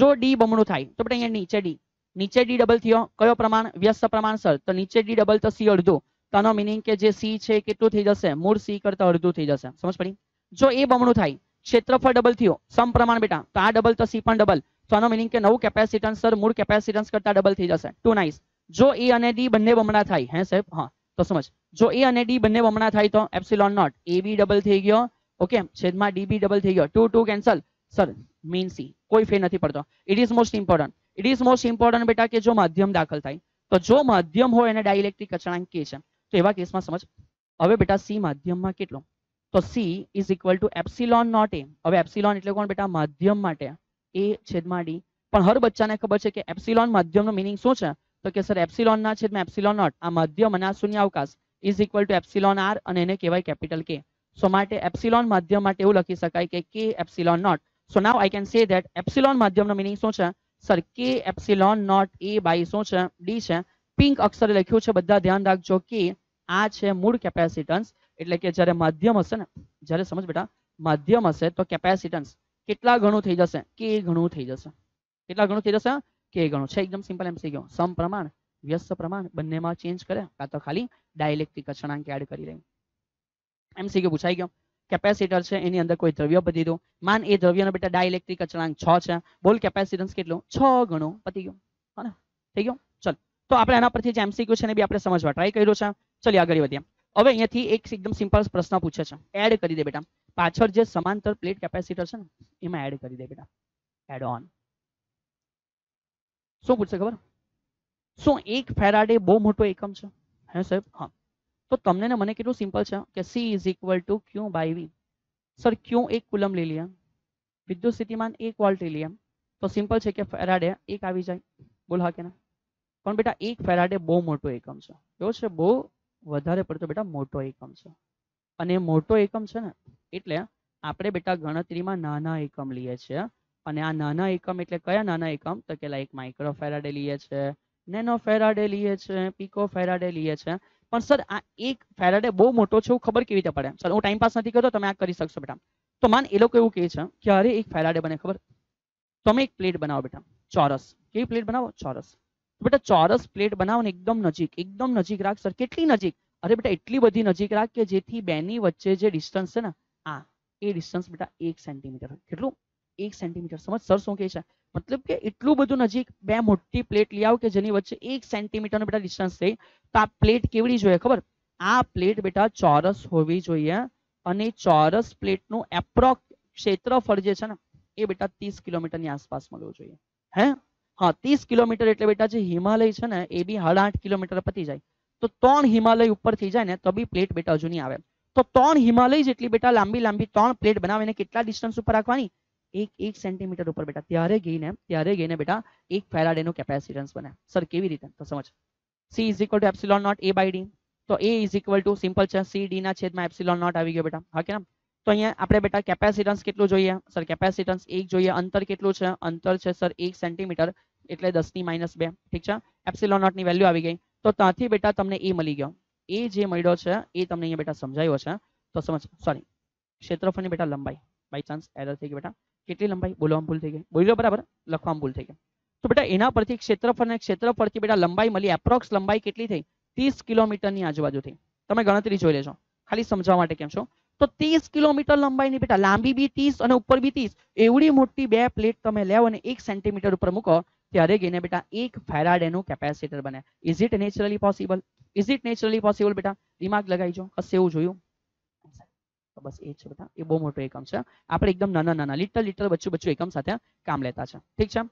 જો ડી બમણો થાય તો બેટા અહિયા નીચે ડી નીચે ડી ડબલ થયો કયો પ્રમાણ વ્યસ્ત પ્રમાણ સર તો નીચે ડી ડબલ તો સી અડધું તનો मीनिंग કે જે સી છે કેટલું થઈ જશે મૂળ સી કરતાં અડધું થઈ જશે સમજ પડી જો એ બમણો થાય क्षेत्रफल डबल थियो सम प्रमाण बेटा तो a डबल तो c पण डबल सो नो मीनिंग के नव कैपेसिटेंस सर मूल कैपेसिटेंस करता डबल થઈ જશે ટુ નાઈસ જો e અને d બંને બમણા થઈ હે સાહેબ હા તો સમજો જો e અને d બંને બમણા થઈ તો ε0 ab ડબલ થઈ ગયો ઓકે છેદમાં db ડબલ થઈ ગયો 2 2 કેન્સલ સર મીન્સ c કોઈ ફેર નથી પડતો it is most important it is most important બેટા કે જો માધ્યમ दाखल થાય તો જો માધ્યમ હોય એને ડાયલેક્ટ્રિક અચળાંક કે છે તો એવા કેસમાં સમજો હવે બેટા c માધ્યમમાં કેટલો तो c = ε0a હવે ε એટલે કોણ બેટા માધ્યમ માટે a/d પણ હર બચ્ચાને ખબર છે કે ε માધ્યમ નો मीनिंग શું છે તો કે સર ε ના છેદમાં ε0 આ માધ્યમના શૂન્યાવકાશ = εr અને એને કહેવાય કેપિટલ k સો માટે ε માધ્યમ માટે એવું લખી શકાય કે k ε0 so now I can say that ε માધ્યમ નો मीनिंग શું છે સર k ε0 a / શું છે d છે पिंक અક્ષરે લખ્યું છે બધા ધ્યાન રાખજો કે આ છે મૂળ કેપેસિટેન્સ એટલે કે જ્યારે માધ્યમ હશે ને જ્યારે સમજ બેટા માધ્યમ હશે તો કેપેસિટન્સ કેટલા ઘણો થઈ જશે કે ઘણો થઈ જશે કેટલા ઘણો થઈ જશે કે ઘણો છે એકદમ સિમ્પલ એમસીક્યુ સમપ્રમાણ વ્યસ્ત પ્રમાણ બંનેમાં ચેન્જ કર્યા આ તો ખાલી ડાયલેક્ટ્રિક અચળાંક એડ કરી દઈએ એમસીક્યુ પૂછાઈ ગયો કેપેસિટર છે એની અંદર કોઈ દ્રવ્ય ભધી દો માન એ દ્રવ્યનો બેટા ડાયલેક્ટ્રિક અચળાંક 6 છે બોલ કેપેસિટન્સ કેટલું 6 ઘણો વધી ગયો હોને થઈ ગયો ચાલ તો આપણે આના પરથી જે એમસીક્યુ છેને બી આપણે સમજવા ટ્રાય કરીશું ચાલી આગળ વધીએ અબ અહીંથી એક एकदम सिंपलस પ્રશ્ન પૂછે છે એડ કરી દે બેટા પાછળ જે સમાનતર પ્લેટ કેપેસિટર છે ને એમાં એડ કરી દે બેટા એડ ઓન સો ગુડ છે ખબર સો 1 ફેરાડે બહુ મોટો એકમ છે હે સાહેબ હા તો તમને ને મને કેટુ સિમ્પલ છે કે C = Q / V સર ક્યું 1 કુલમ લે લિયા વિદ્યુત સ્થીમાન 1 વોલ્ટ લે લિયા તો સિમ્પલ છે કે ફેરાડે એક આવી જાય બોલ હા કેના કોણ બેટા 1 ફેરાડે બહુ મોટો એકમ છે જો છે બહુ વધારે પડતો બેટા મોટો એકમ છે અને મોટો એકમ છે ને એટલે આપણે બેટા ગણતરીમાં નાના એકમ liye છે અને આ નાના એકમ એટલે કયા નાના એકમ તો કે લા એક માઇક્રો ફેરાડે liye છે નેનો ફેરાડે liye છે પિકો ફેરાડે liye છે પણ સર આ એક ફેરાડે બહુ મોટો છે ઉ ખબર કેવી રીતે પડે સર હું ટાઈમ પાસ નથી કરતો તમે આ કરી શકશો બેટા તો માન એ લોકો એવું કહે છે કે આરે એક ફેરાડે બને ખબર તો અમે એક પ્લેટ બનાવ બેટા ચોરસ કે પ્લેટ બનાવ ચોરસ બેટા ચોરસ પ્લેટ બનાવ ને એકદમ નજીક એકદમ નજીક રાખ સર કેટલી નજીક અરે બેટા એટલી બધી નજીક રાખ કે જેથી બે ની વચ્ચે જે ડિસ્ટન્સ છે ને આ એ ડિસ્ટન્સ બેટા 1 સેન્ટીમીટર કેટલું 1 સેન્ટીમીટર સમજ સરસો કે છે મતલબ કે એટલું બધું નજીક બે મોટી પ્લેટ લિ આવ કે જે ની વચ્ચે 1 સેન્ટીમીટર નો બેટા ડિસ્ટન્સ છે તો પ્લેટ કેવીડી જોઈએ ખબર આ પ્લેટ બેટા ચોરસ હોવી જોઈએ અને ચોરસ પ્લેટ નું એપ્રોક્ષ ક્ષેત્રફળ જે છે ને એ બેટા 30 કિલોમીટર ની આસપાસ મળવો જોઈએ હે હ 30 કિલોમીટર એટલે બેટા જે હિમાલય છે ને એબી 8.8 કિલોમીટર પતિ જાય તો ત્રણ હિમાલય ઉપર થી જાય ને તો બી પ્લેટ બેટા જો નહી આવે તો ત્રણ હિમાલય જેટલી બેટા લાંબી લાંબી ત્રણ પ્લેટ બનાવ અને કેટલા ડિસ્ટન્સ ઉપર રાખવાની 1 1 સેન્ટીમીટર ઉપર બેટા ત્યારે ગેન હે ત્યારે ગેન હે બેટા એક ફેરાડેનો કેપેસિટરન્સ બને સર કેવી રીતે તો સમજો C = ε0 A / d તો A = સિમ્પલ છે સી d ના છેદમાં ε0 આવી ગયો બેટા ઓકે ના તો અહીંયા આપડે બેટા કેપેસિટન્સ કેટલું જોઈએ સર કેપેસિટન્સ 1 જોઈએ અંતર કેટલું છે અંતર છે સર 1 સેન્ટીમીટર એટલે 10^-2 ઠીક છે એપ્સિલોન નોટ ની વેલ્યુ આવી ગઈ તો ત્યાંથી બેટા તમને a મળી ગયો a જે મળ્યો છે એ તમને અહીંયા બેટા સમજાવ્યો છે તો સમ સોરી ક્ષેત્રફળ ને બેટા લંબાઈ બાય ચાન્સ એરર થઈ ગઈ બેટા કેટલી લંબાઈ બોલવાનું ભૂલ થઈ ગઈ બોલજો બરાબર લખવાનું ભૂલ થઈ ગયું તો બેટા એના પ્રતિ ક્ષેત્રફળ ને ક્ષેત્રફળ પ્રતિ બેટા લંબાઈ મળી એપ્રોક્સ લંબાઈ કેટલી થઈ 30 કિલોમીટર ની આજુબાજુ થી તમે ગણતરી જોઈ લેજો ખાલી સમજાવવા માટે કેમ છો તો 30 કિલોમીટર લંબાઈ ની બેટા લાંબી બી 30 અને ઉપર બી 30 એવડી મોટી બે પ્લેટ તમે લેવો અને 1 સેન્ટીમીટર ઉપર મૂકો ત્યારે ગઈને બેટા એક ફેરાડે નો કેપેસિટર બને is it naturally possible is it naturally possible બેટા રીમાર્ક લગાઈ જો અસે એવું જોયું તો બસ એ છે બેટા એ બહુ મોટો એકમ છે આપણે એકદમ નાના નાના લિટલ લિટલ બચ્ચુ બચ્ચુ એકમ સાથે કામ લેતા છે ઠીક છે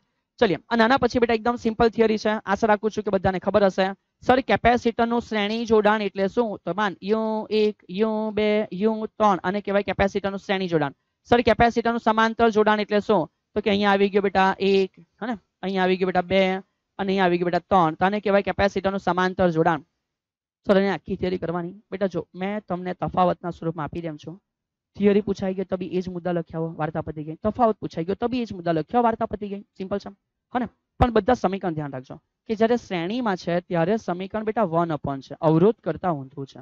ચાલિયા આ નાના પછી બેટા એકદમ સિમ્પલ થિયરી છે આશરે આકુ છું કે બધાને ખબર હશે સરી કેપેસિટરનો શ્રેણી જોડાણ એટલે શું તમામ યુ 1 યુ 2 યુ 3 અને કહેવાય કેપેસિટરનો શ્રેણી જોડાણ સરી કેપેસિટરનો સમાંતર જોડાણ એટલે શું તો કે અહીંયા આવી ગયો બેટા 1 હે ને અહીંયા આવી ગયો બેટા 2 અને અહીંયા આવી ગયો બેટા 3 તને કહેવાય કેપેસિટરનો સમાંતર જોડાણ ચલો ને આ કીચરી કરવાની બેટા જો મે તમને તફાવતના સ્વરૂપમાં આપી દям છું થિયરી પૂછાઈ ગઈ તો બી એ જ મુદ્દા લખ્યાઓ વારતા પડી ગઈ તફાવત પૂછાઈ ગયો તો બી એ જ મુદ્દા લખ્યાઓ વારતા પડી ગઈ સિમ્પલ સમ હે ને પણ બધા સમીકરણ ધ્યાન રાખજો કે જ્યારે શ્રેણીમાં છે ત્યારે સમીકરણ બેટા 1 અપ છે અવરોધ કરતા ઉંધો છે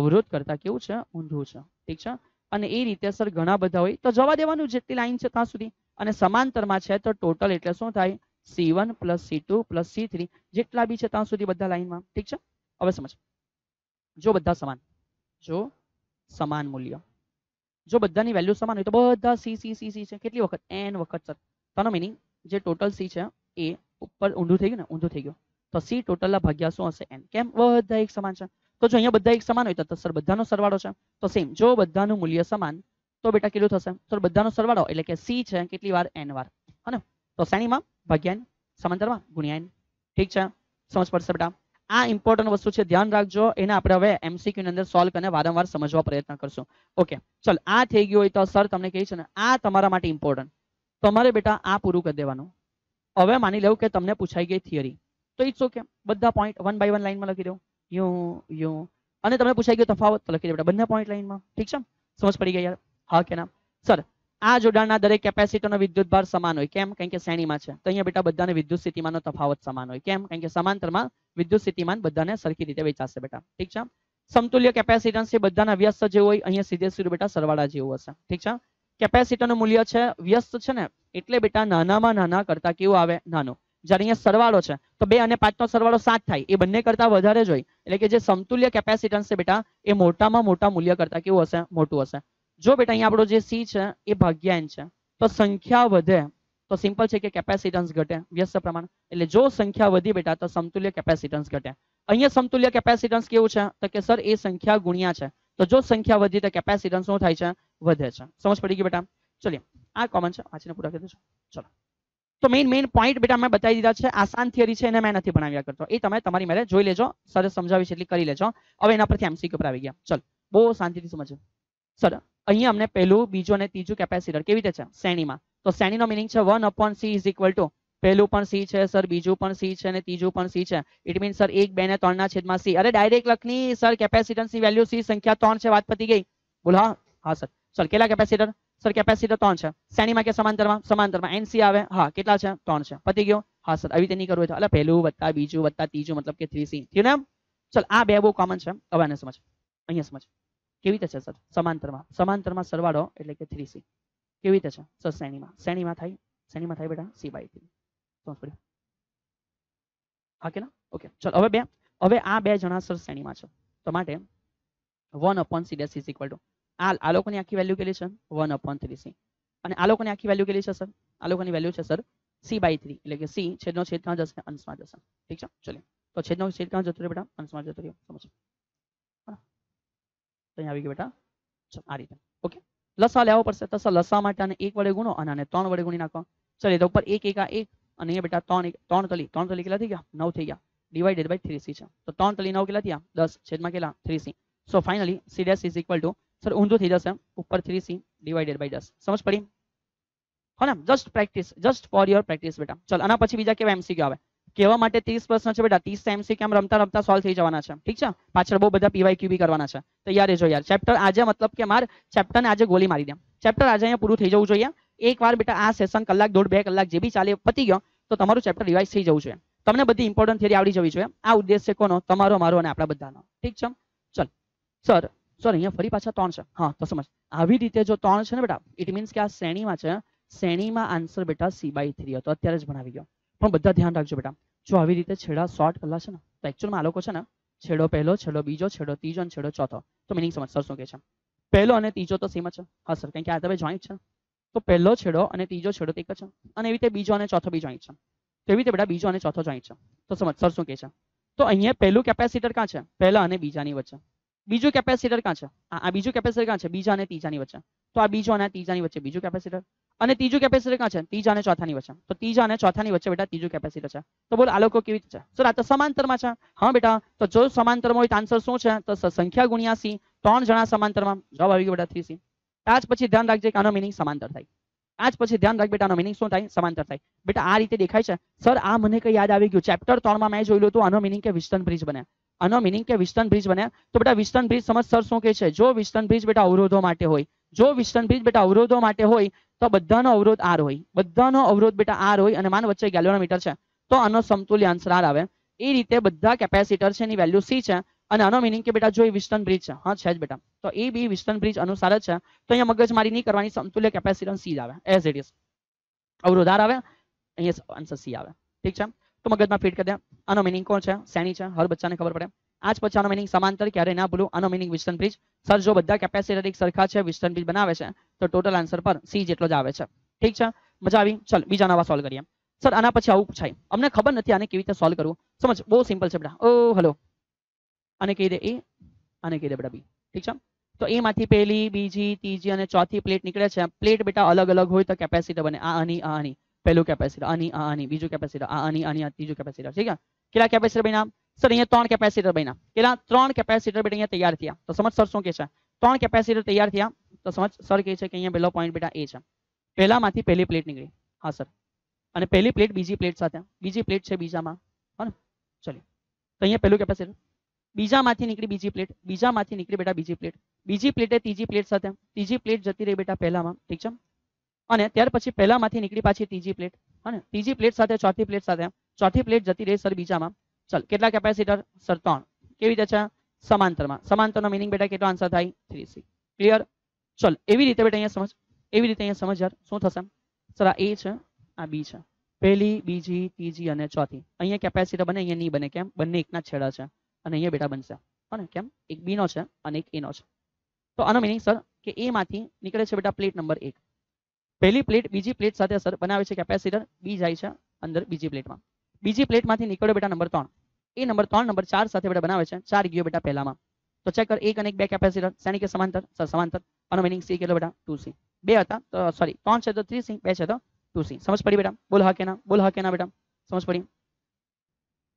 અવરોધ કરતા કેવો છે ઉંધો છે ઠીક છે અને એ રીતે સર ઘણા બધા હોય તો જોવા દેવાનું કેટલી લાઈન છે ક્યાં સુધી અને સમાંતરમાં છે તો ટોટલ એટલે શું થાય c1 + c2 + c3 જેટલા બી છે ત્યાં સુધી બધા લાઈનમાં ઠીક છે હવે સમજો જો બધા સમાન જો સમાન મૂલ્ય જો બધા ની વેલ્યુ સમાન હોય તો બધા c c c c છે કેટલી વખત n વખત સ તોનો મીનિંગ જે ટોટલ c છે એ ઉપર ઊંધો થઈ ગયો ને ઊંધો થઈ ગયો તો સી ટોટલના ભાગ્યા શું હશે n કેમ બધા એક સમાન છે તો જો અહીંયા બધા એક સમાન હોય તો સર બધાનો સરવાળો છે તો સેમ જો બધાનું મૂલ્ય સમાન તો બેટા કેવું થશે સર બધાનો સરવાળો એટલે કે c છે કેટલી વાર n વાર હે ને તો છેણીમાં ભાગ્યાને સમંતરમાં ગુણ્યા n ઠીક છે સમજ સ્પર્શ બેટા આ ઈમ્પોર્ટન્ટ વસ્તુ છે ધ્યાન રાખજો એને આપણે હવે एमसीक्यू ની અંદર સોલ્વ કરીને વારંવાર સમજવાનો પ્રયત્ન કરશું ઓકે ચાલ આ થઈ ગયો હોય તો સર તમને કહી છે ને આ તમારા માટે ઈમ્પોર્ટન્ટ તો તમારે બેટા આ પૂરો કરી દેવાનો અવે માની લેઉ કે તમને પૂછાઈ ગઈ થિયરી તો ઈટ્સ ઓકે બધા પોઈન્ટ 1 બાય 1 લાઈનમાં લખી દેઉં यूं यूं અને તમને પૂછાઈ ગયો તફાવત તો લખી દે બેટા બધા પોઈન્ટ લાઈનમાં ઠીક છે સમજ પડી ગયા યાર હા કે ના ચાલ આ જોડાણના દરેક કેપેસિટરનો વિદ્યુતભાર સમાન હોય કેમ કારણ કે શ્રેણીમાં છે તો અહીંયા બેટા બધાને વિદ્યુત સ્થિતિમાનનો તફાવત સમાન હોય કેમ કારણ કે સમાંતરમાં વિદ્યુત સ્થિતિમાન બધાને સરખી રીતે બેચાશે બેટા ઠીક છે સમતુલ્ય કેપેસિટેન્સે બધાના અવ્યસ્ત જે હોય અહીંયા સીધે સીધું બેટા સરવાળા જેવું હશે ઠીક છે નું મૂલ્ય છે વ્યસ્ત છે ને એટલે બેટા નાનામાં નાના કરતા કેવું આવે નાનો જ્યારે અહીંયા સરવાળો છે તો બે અને પાંચનો સરવાળો સાત થાય એ બંને કરતા વધારે જ એટલે કે જે સમતુલ્ય કેપેસિટન્સ છે બેટા એ મોટામાં મોટા મૂલ્ય કરતા કેવું હશે મોટું હશે જો બેટા અહીંયા આપણો જે સી છે એ ભાગ્યા એન છે તો સંખ્યા વધે તો સિમ્પલ છે કે કેપેસિટન્સ ઘટે વ્યસ્ત પ્રમાણ એટલે જો સંખ્યા વધી બેટા તો સમતુલ્ય કેપેસિટન્સ ઘટે અહીંયા સમતુલ્ય કેપેસિટન્સ કેવું છે તો કે સર એ સંખ્યા ગુણ્યા છે તો જો સંખ્યા વધી તો કેપેસિટન્સ શું થાય છે વધે છે સમજ પડી ગયું બેટા ચલો આ કોમન છે વાંચીને પૂરા કરી દઈશું ચલો તો મેઇન મેઇન પોઈન્ટ બેટા મેં બતાવી દીધા છે આસાન થિયરી છે એને મેં નથી ભણાવ્યા કરતો એ તમે તમારી મેળે જોઈ લેજો સરસ સમજાવીશ એટલે કરી લેજો હવે એના પરથી એમસીક્યુ પર આવી ગયા ચલો બહુ શાંતિથી સમજો સર અહીંયા અમને પહેલું બીજું અને ત્રીજું કેપેસિટર કેવી રીતે છે શ્રેણીમાં તો શ્રેણીનો મિનિંગ છે one upon C is equal to પહેલું પણ c છે સર બીજું પણ c છે અને ત્રીજું પણ c છે ઇટ મીન્સ સર 1 2 ને 3 ના છેદમાં c અરે ડાયરેક્ટ લખની સર કેપેસિટન્સની વેલ્યુ c સંખ્યા 3 છે વાત પડી ગઈ બોલા હા સર ચાલ કેટલા કેપેસિટર સર કેપેસિટર 3 છે સેરનીમાં કે સમાંતરમાં સમાંતરમાં nc આવે હા કેટલા છે 3 છે પડી ગયું હા સર આવી તે નહી કરવો એટલે પહેલું વત્તા બીજું વત્તા ત્રીજું મતલબ કે 3c થ્યું ને ચાલ આ બે બધું કોમન છે હવેને સમજો અહીંયા સમજો કેવી થશે સર સમાંતરમાં સમાંતરમાં સરવાળો એટલે કે 3c કેવી થશે સર શ્રેણીમાં શ્રેણીમાં થાય શ્રેણીમાં થાય બેટા c / 3 તો સર ઓકે ના ઓકે ચાલ હવે બે હવે આ બે જણા સર શ્રેણીમાં છે તો માટે 1 અપન c' = ટુ આ આ લોકો ની આખી વેલ્યુ કેલી છે 1 અપન 3c અને આ લોકો ની આખી વેલ્યુ કેલી છે સર આ લોકો ની વેલ્યુ છે સર c / 3 એટલે કે c છેદ નો છેદ માં જશે અંશ માં જશે ઠીક છે ચાલ તો છેદ નો છેદ માં જતો રે બેટા અંશ માં જતો રે સમજો હા તો અહીં આવી ગયો બેટા આ રીતે ઓકે લસાલ આવવો પડશે તો લસા માટે અને એક વડે ગુણો અને આને ત્રણ વડે ગુણ ના કો ચાલ તો ઉપર 1 1 આ 1 અને હે બેટા 3 3 તલી 3 થી લખીલા થી ગયા 9 થઈ ગયા / 3c તો 3 તલી 9 કેલા થીયા 10 છેદમાં કેલા 3c so finally c' = sir ઊંજો થઈ જશે ઉપર 3c / 10 સમજ પડી હો ને just practice just for your practice બેટા ચાલ આના પછી બીજો કેવા एमसीक्यू આવે કેવા માટે 30 પ્રશ્નો છે બેટા 30 एमसीक्यू કેમ રમતા રમતા સોલ્વ થઈ જવાના છે ઠીક છે પાછળ બહુ બધા પીવાયક્યુ બી કરવાના છે તૈયાર રહેજો યાર ચેપ્ટર આજે મતલબ કે માર ચેપ્ટરને આજે ગોલી મારી દઈએ ચેપ્ટર આજે અહીંયા પૂરો થઈ જવું જોઈએ એક વાર બેટા આ સેશન કલાક દોઢ બે કલાક જે બી ચાલે પતી ગયો તો તમારું ચેપ્ટર રિવાઇઝ થઈ જવું જોઈએ તમને બધી ઇમ્પોર્ટન્ટ થિયરી આવડી જવી જોઈએ આ ઉદ્દેશ કોનો તમારો મારો અને આપણા બધાનો ઠીક છે ચલ સર સર અહીંયા ફરી પાછા ત્રણ છે હા તો સમજ આવી રીતે જો ત્રણ છે ને બેટા ઇટ મીન્સ કે આ શ્રેણીમાં છે શ્રેણીમાં આન્સર બેટા સી બાય થ્રી હતો અત્યારે જ ભણાવી ગયો પણ બધા ધ્યાન રાખજો બેટા જો આવી રીતે છેડા શોર્ટ કલાક છે ને તો એકચુઅલમાં આ લોકો છે ને છેડો પહેલો છેડો બીજો છેડો ત્રીજો અને છેડો ચોથો તો મિનિંગ સમજ સર શું કહે છે પહેલો અને ત્રીજો તો સેમ જ છે હા સર કારણ કે આ તમે જોઈન્ટ છે તો પહેલો છોડો અને ત્રીજો છોડો તે ક છે અને એ રીતે બીજો અને ચોથો બી જોઈન્ટ છે તો એ રીતે બેટા બીજો અને ચોથો જોઈન્ટ છે તો સમજો સર શું કે છે તો અહીંયા પહેલો કેપેસિટર ક્યાં છે પહેલા અને બીજા ની વચ્ચે બીજો કેપેસિટર ક્યાં છે આ બીજો કેપેસિટર ક્યાં છે બીજા અને ત્રીજા ની વચ્ચે તો આ બીજા અને ત્રીજા ની વચ્ચે બીજો કેપેસિટર અને ત્રીજો કેપેસિટર ક્યાં છે ત્રીજા અને ચોથા ની વચ્ચે તો ત્રીજા અને ચોથા ની વચ્ચે બેટા ત્રીજો કેપેસિટર છે તો બોલ આલોક કો કેવી છે સર આ તો समांतर માછ હા બેટા તો જો समांतर માં હોય તો આન્સર શું છે તો સંખ્યા ગુણ્યા c ત્રણ જણા समांतर માં જવાબ આવી ગયો બેટા 3c આજ પછી ધ્યાન રાખજે કે આનો मीनिंग સમાનતર થાય આજ પછી ધ્યાન રાખ બેટાનો मीनिंग શું થાય સમાનતર થાય બેટા આ રીતે દેખાય છે સર આ મને કંઈ યાદ આવી ગયું ચેપ્ટર 3 માં મે જોઈલો તો આનો मीनिंग કે વિસ્તન બ્રિજ બન્યા આનો मीनिंग કે વિસ્તન બ્રિજ બન્યા તો બેટા વિસ્તન બ્રિજ સમસ્ત સર શું કહે છે જો વિસ્તન બ્રિજ બેટા અવરોધો માટે હોય જો વિસ્તન બ્રિજ બેટા અવરોધો માટે હોય તો બધાનો અવરોધ R હોય બધાનો અવરોધ બેટા R હોય અને માન વચ્ચે ગેલ્વનોમીટર છે તો આનો સંતુલ્ય આન્સર R આવે એ રીતે બધા કેપેસિટર છેની વેલ્યુ C છે અને આનો मीनिंग કે બેટા જો એ વિસ્તન બ્રિજ છે હા છે જ બેટા એબી વિસ્તન બ્રિજ અનુસાર છે તો અહીંયા મગજ મારી ની કરવાની સંતુલ્ય કેપેસિટન્સ સી આવે એઝ ઇટ ઇસ ઓરો ધારા આવે અહીંયા આન્સર સી આવે ઠીક છે તો મગજમાં ફીટ કરી દે આનો मीनिंग કોણ છે સેની છે દરબચ્ચાને ખબર પડે આજ પછાનો मीनिंग સમાંતર કેરે ના બોલું આનો मीनिंग વિસ્તન બ્રિજ સર જો બધા કેપેસિટર એક સરખા છે વિસ્તન બ્રિજ બનાવે છે તો ટોટલ આન્સર પર સી જેટલો જ આવે છે ઠીક છે મજા આવી ચાલ બીજું આવા સોલ્વ કરીએ સર આના પછી આવું પૂછાય અમને ખબર નથી આને કેવી રીતે સોલ્વ કરવું સમજો બહુ સિમ્પલ છે બટા ઓ હેલો અને કહી દે એ અને કહી દે બટા બી ઠીક છે તો એમાંથી પહેલી બીજી તીજી અને ચોથી પ્લેટ નીકળે છે પ્લેટ બેટા અલગ અલગ હોય તો કેપેસિટર બને આ આની આની પહેલું કેપેસિટર આની આની બીજું કેપેસિટર આ આની આની આ ત્રીજું કેપેસિટર ઠીક આ કેટલા કેપેસિટર બનીના સર અહીંયા ત્રણ કેપેસિટર બનીના કેલા ત્રણ કેપેસિટર બેટા અહીંયા તૈયાર થયા તો સમજ સર શું કહે છે ત્રણ કેપેસિટર તૈયાર થયા તો સમજ સર કહે છે કે અહીંયા પહેલો પોઈન્ટ બેટા એ છે પહેલામાંથી પહેલી પ્લેટ નીકળી હા સર અને પહેલી પ્લેટ બીજી પ્લેટ સાથે બીજી પ્લેટ છે બીજામાં ઓન ચાલો તો અહીંયા પહેલું કેપેસિટર બીજામાંથી નીકળી બીજી પ્લેટ બીજામાંથી નીકળી બેટા બીજી પ્લેટ બીજી પ્લેટ એ તીજી પ્લેટ સાથે તીજી પ્લેટ જતી રહે બેટા પહેલામાં ઠીક છે અને ત્યાર પછી પહેલામાંથી નીકળી પાછી તીજી પ્લેટ હોને તીજી પ્લેટ સાથે ચોથી પ્લેટ સાથે ચોથી પ્લેટ જતી રહે સર બીજામાં ચાલ કેટલા કેપેસિટર 37 કેવી રીતે છે સમાંતરમાં સમાંતરનો मीनिंग બેટા કેતો આન્સર થાય 3c ક્લિયર ચાલ આવી રીતે બેટા અહીંયા સમજ આવી રીતે અહીંયા સમજા શું થાશે સર આ એ છે આ બી છે પહેલી બીજી તીજી અને ચોથી અહીંયા કેપેસિટર બને અહીંયા નહી બને કેમ બન્ને એકના છેડા છે અને અહીંયા બેટા બનશે હોને કેમ એક b નો છે અને એક a નો છે તો આનો मीनिंग સર કે a માંથી નીકળે છે બેટા પ્લેટ નંબર 1 પહેલી પ્લેટ બીજી પ્લેટ સાથે સર બનાવે છે કેપેસિટર b જાય છે અંદર બીજી પ્લેટમાં બીજી પ્લેટમાંથી નીકળે બેટા નંબર 3 a નંબર 3 નંબર 4 સાથે બેટા બનાવે છે 4 ગયો બેટા પહેલામાં તો ચેક કર એક અને એક બે કેપેસિટર સમાંતક સમાંતક આનો मीनिंग સી કે બેટા 2c બે હતા તો સોરી કોણ છે તો 3c બે છે તો 2c સમજ પડી બેટા બોલ હા કેના બોલ હા કેના બેટા સમજ પડી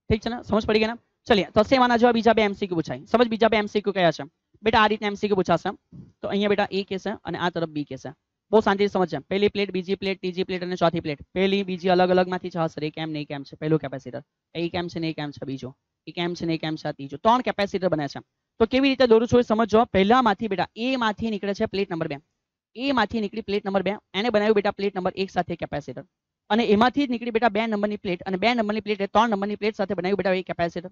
ઠીક છે ને સમજ પડી કેના તલે તો સેમાના જો આ બીજા બે एमसीक्यू પૂછાઈ સમજી બીજા બે एमसीक्यू કેયા છે બેટા આ રીતે एमसीक्यू પૂછાસા તો અહીંયા બેટા એ કેસા અને આ તરફ બી કેસા બહુ સાંતિ સમજ્યા પહેલી પ્લેટ બીજી પ્લેટ ટીજી પ્લેટ અને ચોથી પ્લેટ પહેલી બીજી અલગ અલગમાંથી છ સરે કેમ નહીં કેમ છે પહેલો કેપેસિટર એ કેમ છે નહીં કેમ છે બીજો કે કેમ છે નહીં કેમ છે આ ત્રીજો ત્રણ કેપેસિટર બને છે તો કેવી રીતે દોરું છો એ સમજો પહેલામાંથી બેટા એમાંથી નીકળે છે પ્લેટ નંબર 2 એમાંથી નીકળી પ્લેટ નંબર 2 એને બનાવ્યું બેટા પ્લેટ નંબર 1 સાથે કેપેસિટર અને એમાંથી નીકળી બેટા બે નંબરની પ્લેટ અને બે નંબરની પ્લેટ એ 3 નંબરની પ્લેટ સાથે બનાવ્યું બેટા એ કેપેસિટર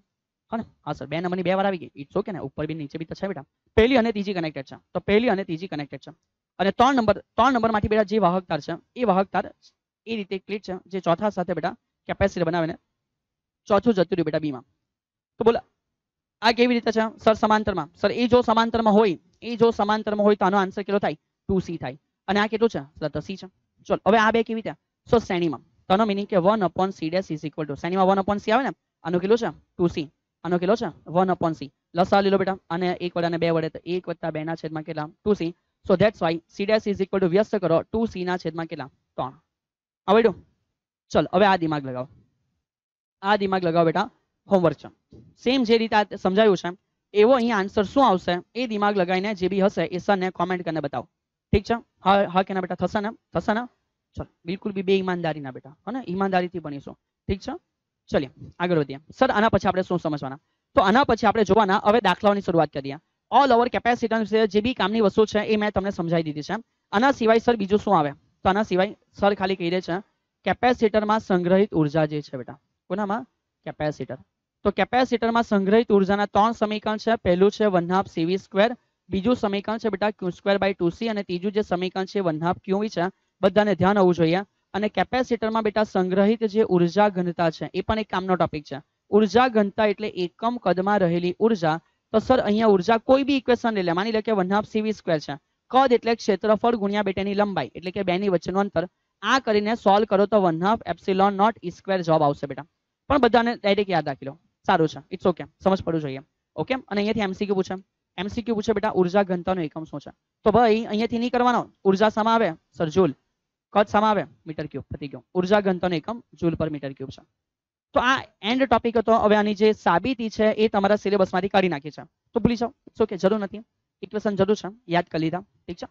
હા હા સર બે નંબરની બે વાર આવી ગઈ ઇટ્સ ઓકે ને ઉપર બી નીચે બી તો છે બેટા પહેલી અને ત્રીજી કનેક્ટેડ છે તો પહેલી અને ત્રીજી કનેક્ટેડ છે અને ત્રણ નંબર ત્રણ નંબરમાંથી બેટા જે વાહક તાર છે એ વાહક તાર એ રીતે ક્લિટ છે જે ચોથા સાથે બેટા કેપેસિટી બનાવીને ચોથું જતું રહ્યું બેટા બીમાં તો બોલા આ કેવી રીતે છે સર સમાંતરમાં સર એ જો સમાંતરમાં હોય એ જો સમાંતરમાં હોય તો આનો આન્સર કેટલો થાય ટુ સી થાય અને આ કેટલું છે સર તો સી છે ચલો હવે આ બે કેવી રીતે સો શ્રેણીમાં તો આનો મિનિંગ કે one upon C dash is equal to શ્રેણીમાં વન અપોન સી આવે ને આનું કેટલું છે ટુ સી આનો કેટલો છે વન અપોન સી લસા લીલો બેટા અને એક વડે અને બે વડે તો એક વત્તા બે ના છેદમાં કેટલા two C so that's why C dash is equal to વ્યસ્ત કરો ટુ સી ના છેદમાં કેટલા ત્રણ આવડ્યું ચલો હવે આ દિમાગ લગાવો આ દિમાગ લગાવો બેટા હોમવર્ક છે સેમ જે રીતે આ સમજાયું છે એવો અહીંયા આન્સર શું આવશે એ દિમાગ લગાવીને જે બી હશે એ સરને કોમેન્ટ કરીને બતાવો ઠીક છે હા હા કેના બેટા થશે ને થશે ને ચલો બિલકુલ બી બે ઈમાનદારીના બેટા અને ઈમાનદારીથી ભણીશું ઠીક છે चलिए आगे बढ़िया सर आना પછી આપણે શું સમજાવના તો આના પછી આપણે જોવાના હવે દાખલાવાની શરૂઆત કરીયા ઓલ ઓવર કેપેસિટર જે બી કામની વસ્તુ છે એ મેં તમને સમજાવી દીધી છે આના સિવાય સર બીજું શું આવે તો આના સિવાય સર ખાલી કહી દે છે કેપેસિટર માં સંગ્રહિત ઊર્જા જે છે બેટા કોના માં કેપેસિટર તો કેપેસિટર માં સંગ્રહિત ઊર્જાના ત્રણ સમીકરણ છે પહેલું છે 1/2 CV² બીજું સમીકરણ છે બેટા Q² / 2C અને ત્રીજું જે સમીકરણ છે 1/2 Q² બધાને ધ્યાન આવવું જોઈએ અને કેપેસિટર માં બેટા સંગ્રહિત જે ઊર્જા ઘનતા છે એ પણ એક કામ નો ટોપિક છે ઊર્જા ઘનતા એટલે એકમ કદ માં રહેલી ઊર્જા તો સર અહીંયા ઊર્જા કોઈ બી ઇક્વેશન એટલે માની લે કે 1/2 CV² છે કદ એટલે ક્ષેત્રફળ ગુણ્યા બેટની લંબાઈ એટલે કે બે ની વચ્ચેનો અંત આ કરીને સોલ્વ કરો તો 1/2 ε₀ E² જવાબ આવશે બેટા પણ બધાને ડાયરેક્ટ યાદ રાખી લો સારું છે ઈટ્સ ઓકે સમજી પડવું જોઈએ ઓકે અને અહીંયાથી MCQ પૂછમ MCQ પૂછે બેટા ઊર્જા ઘનતાનો એકમ શું છે તો ભાઈ અહીંયાથી નહી કરવાનો ઊર્જા સામા આવે સર જુલ કદ સમાવે મીટર ક્યુબ પતિ ગયું ઊર્જા ગંતનો એકમ જૂલ પર મીટર ક્યુબ છે તો આ એન્ડ ટોપિક હતો હવે આની જે સાબિતી છે એ તમારા સિલેબસ માંથી કાઢી નાખી છે તો ભલીજો ઈટ્સ ઓકે ચલો નથી ઇક્વેશન જડુ છે યાદ કરી લેતા ઠીક છે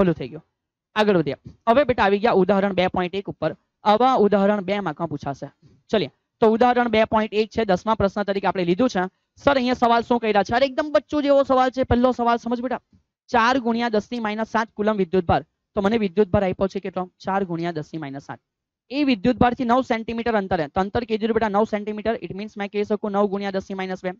બધું થઈ ગયું આગળ વધીએ હવે બેટા આવી ગયા ઉદાહરણ 2.1 ઉપર આવા ઉદાહરણ 2 માં કો પૂછાશે ચલિયા તો ઉદાહરણ 2.1 છે 10 માં પ્રશ્ન તરીકે આપણે લીધું છે સર અહીંયા સવાલ શું કહેલા છે એકદમ બચ્ચું જેવો સવાલ છે પહલો સવાલ સમજી બેટા 4 * 10 ની -7 કુલંબ વિદ્યુતભાર તો મને વિદ્યુતભાર આપ્યો છે કે 4 * 10^-8 એ વિદ્યુતભાર થી 9 સેન્ટીમીટર અંતરે અંતર કે જીર બેટા 9 સેન્ટીમીટર ઇટ મીન્સ મે કે સકો 9 * 10^-2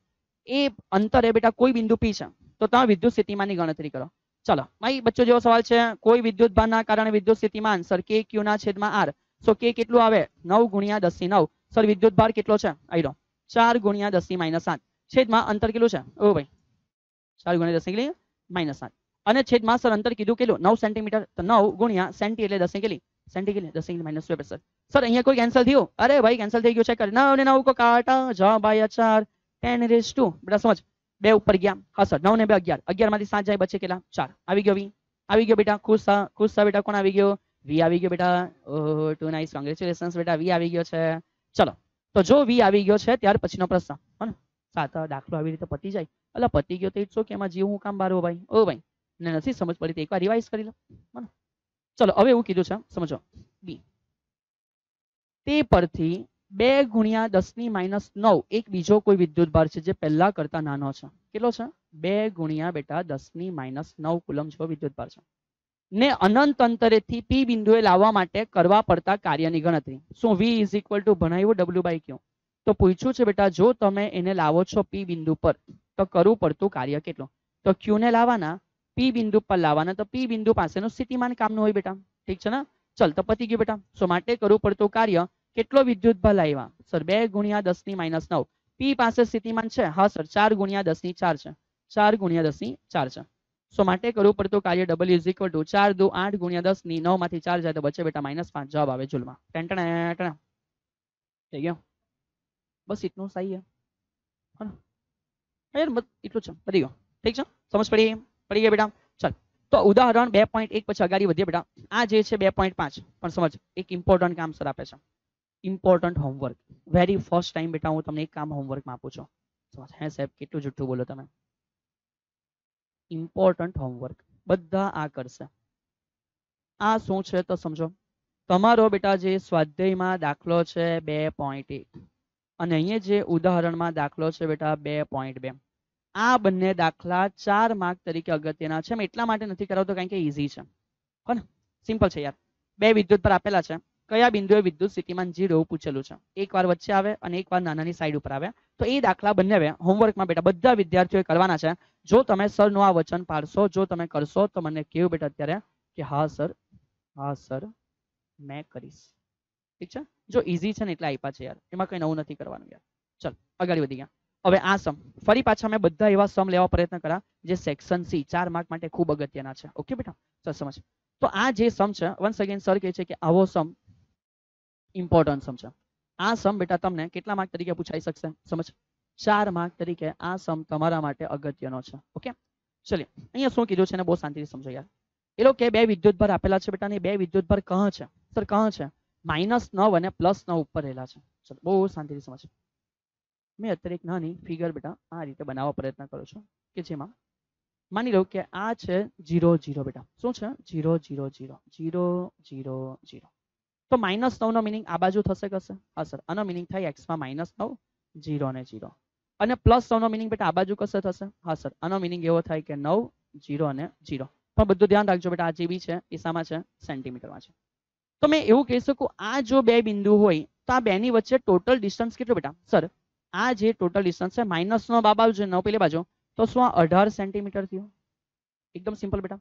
એ અંતર હે બેટા કોઈ બિંદુ પી છે તો તમ વિદ્યુત સ્થિતિમાન ની ગણતરી કરો ચલો માહી બચ્ચો જો સવાલ છે કોઈ વિદ્યુતભાર ના કારણે વિદ્યુત સ્થિતિમાન સરકે kq ના છેદ માં r સો k કેટલું આવે 9 * 10^-9 સર વિદ્યુતભાર કેટલો છે આઈ દો 4 * 10^-8 છેદ માં અંતર કેટલું છે ઓ ભાઈ 4 * 10^-2 અને છેદમાં સર અંતર કીધું કેલો 9 સેન્ટીમીટર તો 9 * સેન્ટી એટલે દસે કેલી સેન્ટી કેલી દસે કેલી માઈનસ 50 સર અહીંયા કોઈ કેન્સલ થિયો અરે ભાઈ કેન્સલ થઈ ગયો ચેક કર 9 ને 9 કો કાટા જ ભાઈ આ ચાર 10^2 બેટા સમજો બે ઉપર ગયા સર 9 ને બે 11 11 માંથી 7 જાય બચે કેટલા 4 આવી ગયો વિ આવી ગયો બેટા ખુશ ખુશ બેટા કોણ આવી ગયો વિ આવી ગયો બેટા ઓ ટુ નાઈસ કન્ગ્રેચ્યુલેશન્સ બેટા વિ આવી ગયો છે ચલો તો જો વિ આવી ગયો છે ત્યાર પછીનો પ્રશ્ન સાતા દાખલો આવી રીતે પતી જાય અલ પતી ગયો તો ઈટ સો કેમાં જી હું કામ બારું ભાઈ ઓ ભાઈ ને નથી સમજ પડી તો એકવાર રિવાઇઝ કરી લો ચલો હવે એવું કીધું છે સમજો બી તે પરથી બે ગુણ્યા દસ ની માઇનસ નવ એક બીજો કોઈ વિદ્યુત ભાર છે જે પહેલા કરતા નાનો છે કેટલો છે બે ગુણ્યા બેટા દસ ની માઇનસ નવ કુલમ જેવો વિદ્યુત ભાર છે ને અનંત અંતરેથી પી બિંદુએ લાવવા માટે કરવા પડતા કાર્યની ગણતરી શું વી ઇઝ ઇક્વલ ટુ ભણાવ્યું ડબલ્યુ બાય ક્યુ તો પૂછ્યું છે બેટા જો તમે એને લાવો છો પી બિંદુ પર તો કરવું પડતું કાર્ય કેટલું તો ક્યુ ને લાવવાના પી બિંદુ પર લાવવાના તો પી બિંદુ પાસેનું સ્થિતિમાન કામનું હોય બેટા ઠીક છે ને ચાલ તો પતી ગયું બેટા સો માટે કરવું પડતું કાર્ય કેટલો વિદ્યુત ભલ આવ્યા સર બે ગુણ્યા દસ ની માઇનસ નવ પી પાસે સ્થિતિમાન છે હા સર ચાર ગુણ્યા દસ ની ચાર છે ચાર ગુણ્યા દસ ની ચાર છે સો માટે કરવું પડતું કાર્ય ડબલ ઇઝ ઇક્વલ ટુ ચાર દુ આઠ ગુણ્યા દસ ની નવ માંથી ચાર જાય તો બચે બેટા માઇનસ પાંચ જવાબ આવે જુલમાં ટેન્ટણ થઈ ગયો બસ એટલું સહી યાર એટલું છે પતી ગયો ઠીક છે સમજ પડી કરી લે બેટા ચલ તો ઉદાહરણ 2.1 પછી આગળ વધીએ બેટા આ જે છે 2.5 પણ સમજો એક ઇમ્પોર્ટન્ટ કામ સર આપે છે important homework very first time બેટા હું તમને એક કામ હોમવર્ક માં આપું છું હા સાહેબ કેટલું જૂઠું બોલો તમે ઇમ્પોર્ટન્ટ હોમવર્ક બધા આ કરસા આ શું છે તો સમજો તમારો બેટા જે સ્વાધ્યાય માં દાખલો છે 2.1 અને અહીંયા જે ઉદાહરણ માં દાખલો છે બેટા 2.2 આ બંને દાખલા ચાર માર્ક તરીકે અગત્યના છે એટલા માટે નથી કરાવતો કારણ કે ઈઝી છે સિમ્પલ છે યાર બે વિદ્યુત પર આપેલા છે કયા બિંદુએ વિદ્યુત સ્થિતિમાન જીરો પૂછેલું છે એક વાર વચ્ચે આવે અને એક વાર નાનાની સાઈડ ઉપર આવે તો એ દાખલા બંને હોમવર્કમાં બેટા બધા વિદ્યાર્થીઓએ કરવાના છે જો તમે સરનું આ વચન પાડશો જો તમે કરશો તો મને કેવું બેટા અત્યારે કે હા સર હા સર મેં કરીશ ઠીક છે જો ઈઝી છે ને એટલે આપ્યા છે યાર એમાં કંઈ નવું નથી કરવાનું યાર ચલ આગળ વધી ગયા હવે આ સમ ફરી પાછા મેં બધા એવા સમ લેવા પ્રયત્ન કર્યા જે સેક્શન સી ચાર માર્ક માટે ખૂબ અગત્યના છે ઓકે બેટા સર સમજ તો આ જે સમ છે વન્સ અગેન સર કહે છે કે આવો સમ ઇમ્પોર્ટન્ટ સમ છે આ સમ બેટા તમને કેટલા માર્ક તરીકે પૂછાઈ શકશે સમજ ચાર માર્ક તરીકે આ સમ તમારા માટે અગત્યનો છે ઓકે ચલિએ અહીંયા શું કીધું છે ને બહુ શાંતિથી સમજો યાર એ લોકો કે બે વિદ્યુતભાર આપેલા છે બેટા ને બે વિદ્યુતભાર કહ છે સર કહા છે માઇનસ નવ અને પ્લસ નવ ઉપર રહેલા છે ચલો બહુ શાંતિથી સમજ મેં અત્યારે એક નાની ફિગર બેટા આ રીતે બનાવવા પ્રયત્ન કરું છું કે જેમાં માની લો કે આ છે જીરો જીરો બેટા શું છે zero zero zero zero zero zero તો માઇનસ નવનો મિનિંગ આ બાજુ થશે કશે હા સર આનો મિનિંગ થાય એક્સમાં માઇનસ નવ જીરો ને જીરો અને પ્લસ નવ નો મિનિંગ બેટા આ બાજુ કશે થશે હા સર આનો મિનિંગ એવો થાય કે નવ જીરો અને જીરો પણ બધું ધ્યાન રાખજો બેટા આ જેવી છે એ છે સેન્ટીમીટરમાં છે તો મેં એવું કહી શકું આ જો બે બિંદુ હોય તો આ બેની વચ્ચે ટોટલ ડિસ્ટન્સ કેટલું બેટા સર આ જે ટોટલ ડિસ્ટન્સ છે માઈનસ નો બાબાલ જો ન પેલે બાજો તો શું 18 સેન્ટીમીટર થયો एकदम સિમ્પલ બેટા